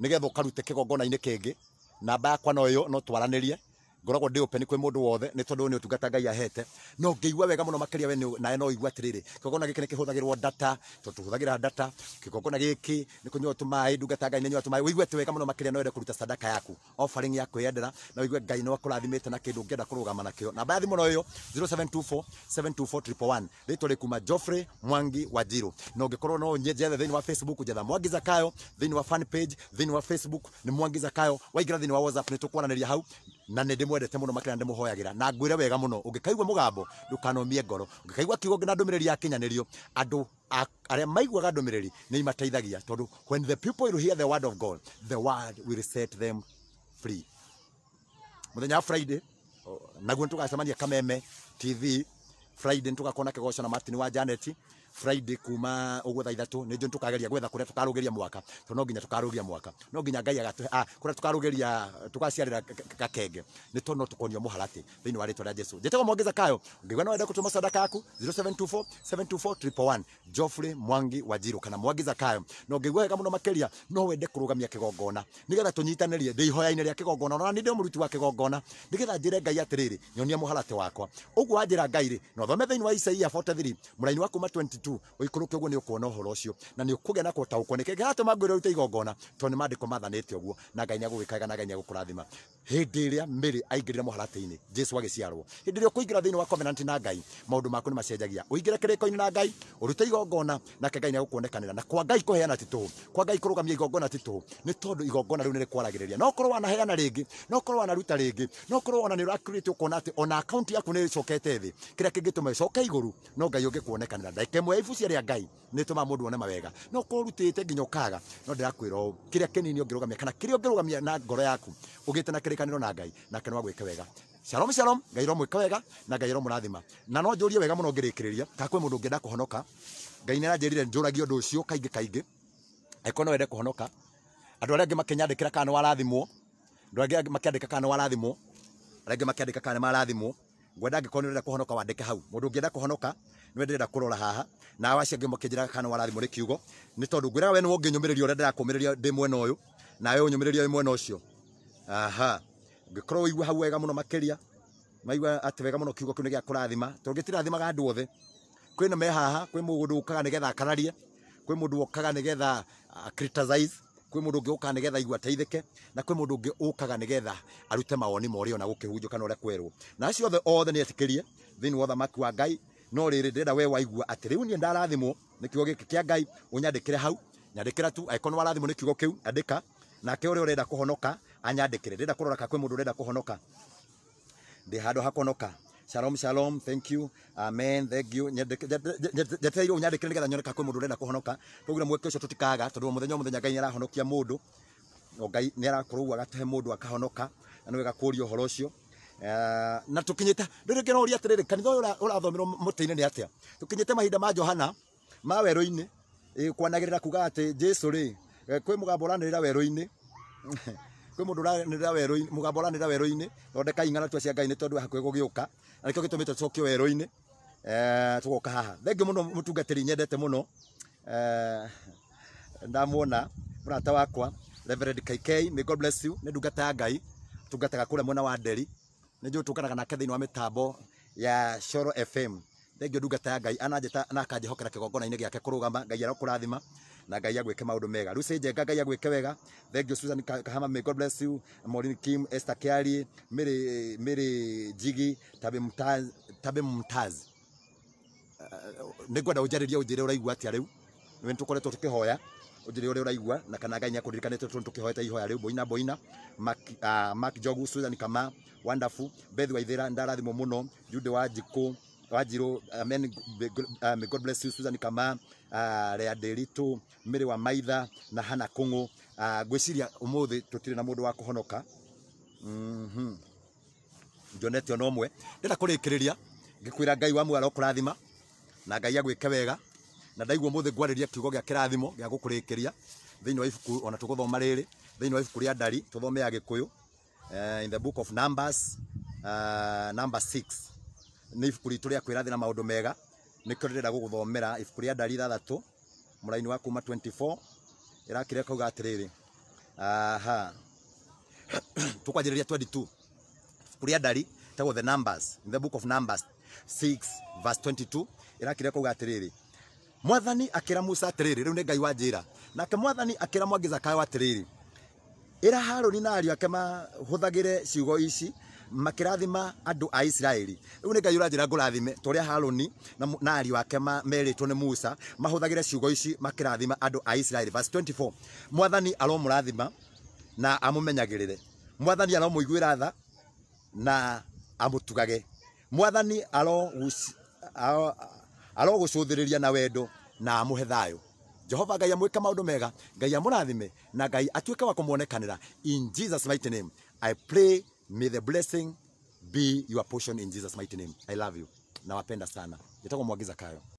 nä getha å karute kä gongona-inä kä ngä namba yakwa no ä no twaranä rie ngoragwo ndä open kwä må ndå wothe nä tondå nä å tungata ngai ahete no ngä igua wega må no makä ria nawe no igua atä rä rä kĩgongona gä kä nä kä hå thagä rwo data tondå tå hå thagä ra data kĩgongona gä kä nä kå nyua tå maä ndungata ngai nä nyua tå maä wä igue atä wega må no makä ria no ende kå ruta sadaka yaku offering ya kwä endera na wä igue ngai no akå rathimä te na kä ndå ngä enda kå rå gama na kä o namba ya thimå no ä yo 0724724111 rä two rä kuma joffrey mwangi wa njirå na å ngä korwo no nyenjethe thä inä wa facebook njetha mwangi zakayo thä inä wa fan page thä inä wa facebook nä mwangi zakayo waingä ra thä inä wa whatsapp nä tå kwananä ria hau na nä ndä mwendete må no makä rä a na ngwä re wega må no å ngä kaigua ngoro å ngä kaigua kiugo na ndå mä rä ri yakinya nä rio andå arä maiguaga ndå mä rä ri nä imateithagia tondå when the people will hear the word of god the word will set them free må thenya friday oh, naguo nä tå gacemania kameme tv friday nä tå gakorwo na kä goco na martin wa janeti friday kuma uguo thaa ithatu ni njå tukageria gwetha kuria tukarugeria mwaka to no nginya tukarugeria mwaka no nginya ngai agatu ah kuria tukarugeria tukaciarira kakenge ni to no tå muharati thini wale thä inä jesu jetego mwongeza kayo ngä no wenda kutuma sadaka yaku 0724 jofrey mwangi wa njirå kana mwagiza kayo no ngä igua muno makeria no wende kurugamia kigongona nigetha kä ndi nä getha tå no ni ndi inä wa kigongona nigetha njire ngai atiriri nyonia muharati harate wakwa å guo ngai ri no thome thini wa isaia 43 må raini wa kuma 22 tu uikuruke ugwo ni ukwona uhoro ucio na ni ukugia na kota gutaukwo ke gato ngwira rute igongona to ni mandiko mathanite ugwo na ngai ni agugikaga na ngai ni agukurathima hindi iria miri aingirire muharate-ini jesu agiciarwo hindi iria ukuingira thiini wa covenant na ngai maundu maku ni macenjagia uingire kiriko-ini na ngai urute igongona nake ngai ni agukuonekanira na kwa ngai kuheana titu kwa ngai kurugamia igongona titu ni tondu igongona riu ni rikwaragiriria no korwo wanaheana ringi no korwo wanaruta ringi no korwo ona ni urakirite ukona ati ona akaunti yaku ni icokete thi kiria kingituma icoke iguru no ngai ungikuonekanira ndaika imwe we ibucia rĩa ngai nä tå maga må ndå one mawega no korũtä te nginya å kaga no ndä rakwä ra kä rä a känini å ngä rå gamia kana kä rä a å ngä rå gamia na ngoro yaku å gä te na kä rä kanä na ngai nake no agwä ke wega shalom shalom ngai romwe wega na ngai romå rathima na no njå rie wega må no ngä rä kä rä ria kakwä må ndå å ngä enda kå honoka ngai nä aranjä rire njå ragia å ndå å cio kaingä kaingä angä no wende kå honoka andå arä a angä makenyandä kä ra kana nä warathimwo andå angä makäandä ka kana nä warathimwo arä angä makäandä ka kana nä marathimwo ngwenda angä korwo nä å renda kå honoka wandä ke hau må ndå å ngä enda kå honoka nä kurora haha na acio ngimo kinjira kana warathimwo muri kiugo ni tondu ngwä we ni wongä nyå ure ndira kumiriria ndi mwena uyu na we å nyå mwena ucio aha ngikoro korwo hau wega muno no makä ati wega muno kiugo kä u nä gä akå rathima tondå gä tirathimaga na me haha kwi må ukaga å kaga nä getha akararie kwä må ndå å kaga nä getha kwä må ndå å ngä å getha igua teithä na kwi må ndå å ngä getha arute mawoni mori ona gå kä hunjå kana kwerwo na acio othe othe nä etikä rie thä inä wa ngai no riri ndenda we waigua ati riu u niä ndarathimwo nä kiugo giki kia ngai unyandikire hau nyandikira tu angä korwo nä warathimwo nä kiugo kiu andika na ke uri urenda kuhonoka anyandikire ndenda kurora kå honoka anyandä kä re ndä ka kwä må ndå å renda kå hakonoka shalom shalom thank you amen thank you njetereire unyandä kä re nä nyoneka kwä mundu urenda kuhonoka renda kå honoka koguo na mweke å cio tå tikaga tondå ngai nyarahonokia mundu ngai nä arakorwo uguo agatå akahonoka na nä wega uhoro ucio Eh, na tukinyite rä kino ria atiriri rä rä kanitha å yå å rathomerwo må mahinda ma johana ma werå-inä kwanagä kuga ati jesu ri kwä må gambo å ranä rä ra werå-inä kwä må ndå ranä rä ra werå-inä må gambo å ranä rä ra werå-inä ing'ana tua cia ngai nä tondå hakuä gå na nä kä o gä tå mä haha thengi muno no må nyendete muno eh ndamuona brata wakwa reverend kk may god bless you ni ndungata ngai tungataga kå rä mwena wa nderi nä njå tå kanaga nake thä iniä wa mä tambo ya Coro FM thengio ndungata ya ngai ananjä na akanjä hokera kä gongona-inä gä ake kå rå gama ngai arä kå rathima na ngai agwä ke maå ndå mega rucä njenga ngai agwä ke wega thengio susan kahama may god bless you morin kim esther kiari mary mary jigi tabe mtaz tabe mtaz nä ngwenda å njarä ria å njä re å raigua atä a rä u nä tå koretwo tå kä hoya njire uri uraigua na kana ngai yakundirikanite tundu tukihoete ihoya riu boina boina mak uh, ah, mak Jogu Susan Kama wonderful Beth Waithira ndarathimo muno Jude wa jiku Wanjiru amen ah, uh, ah, um, God bless you Susan Kama uh, rea delito mire wa Maitha na Hana Kungu uh, uh, umuthi tutire na mundu wa kuhonoka mhm mm Jonete onomwe ndira kurikiriria ngikwira ngai wa mwara okurathima na ngai agwike wega na ndaigua muthe ngwariria kiugo gya kirathimo gya gukurikiria thini wa ifuku ona tuguthoma riri thini wa ifuku ria ndari tuthome ya gikuyu uh, eh, in the book of numbers uh, number 6 ni ifuku ritu ria kwirathi na maundu mega nikio ndirenda guguthomera ifuku ria ndari thathatu muraini wa kuma 24 irakire kauga atiriri aha tukwanjiriria 22 ifuku ria ndari tagwo the numbers in the book of numbers 6 verse 22 irakire kauga atiriri mwathani akira musa atiriri riu ni ngai wa njira nake mwathani akira mwangi zakayo atiriri ira haruni na ariũ akema huthagire ciugo ici makirathima andå a isiraeli rä u nä ngai å ranjä ra ngå rathime haroni na ariå ake merĩtwo nä musa mahuthagire ciugo ici makĩrathima andå a isiraeli mwathani aromå rathima na amå menyagä rä re mwathani aromå iguä tha na amutugage mwathani aro arogucuthiriria na wendo na amuhe thayo jehova ngai amwika maundu mega ngai amurathime na ngai atuike wa kumuonekanira in jesus mighty name i pray may the blessing be your portion in jesus mighty name i love you nawapenda sana nitaka mwagiza kayo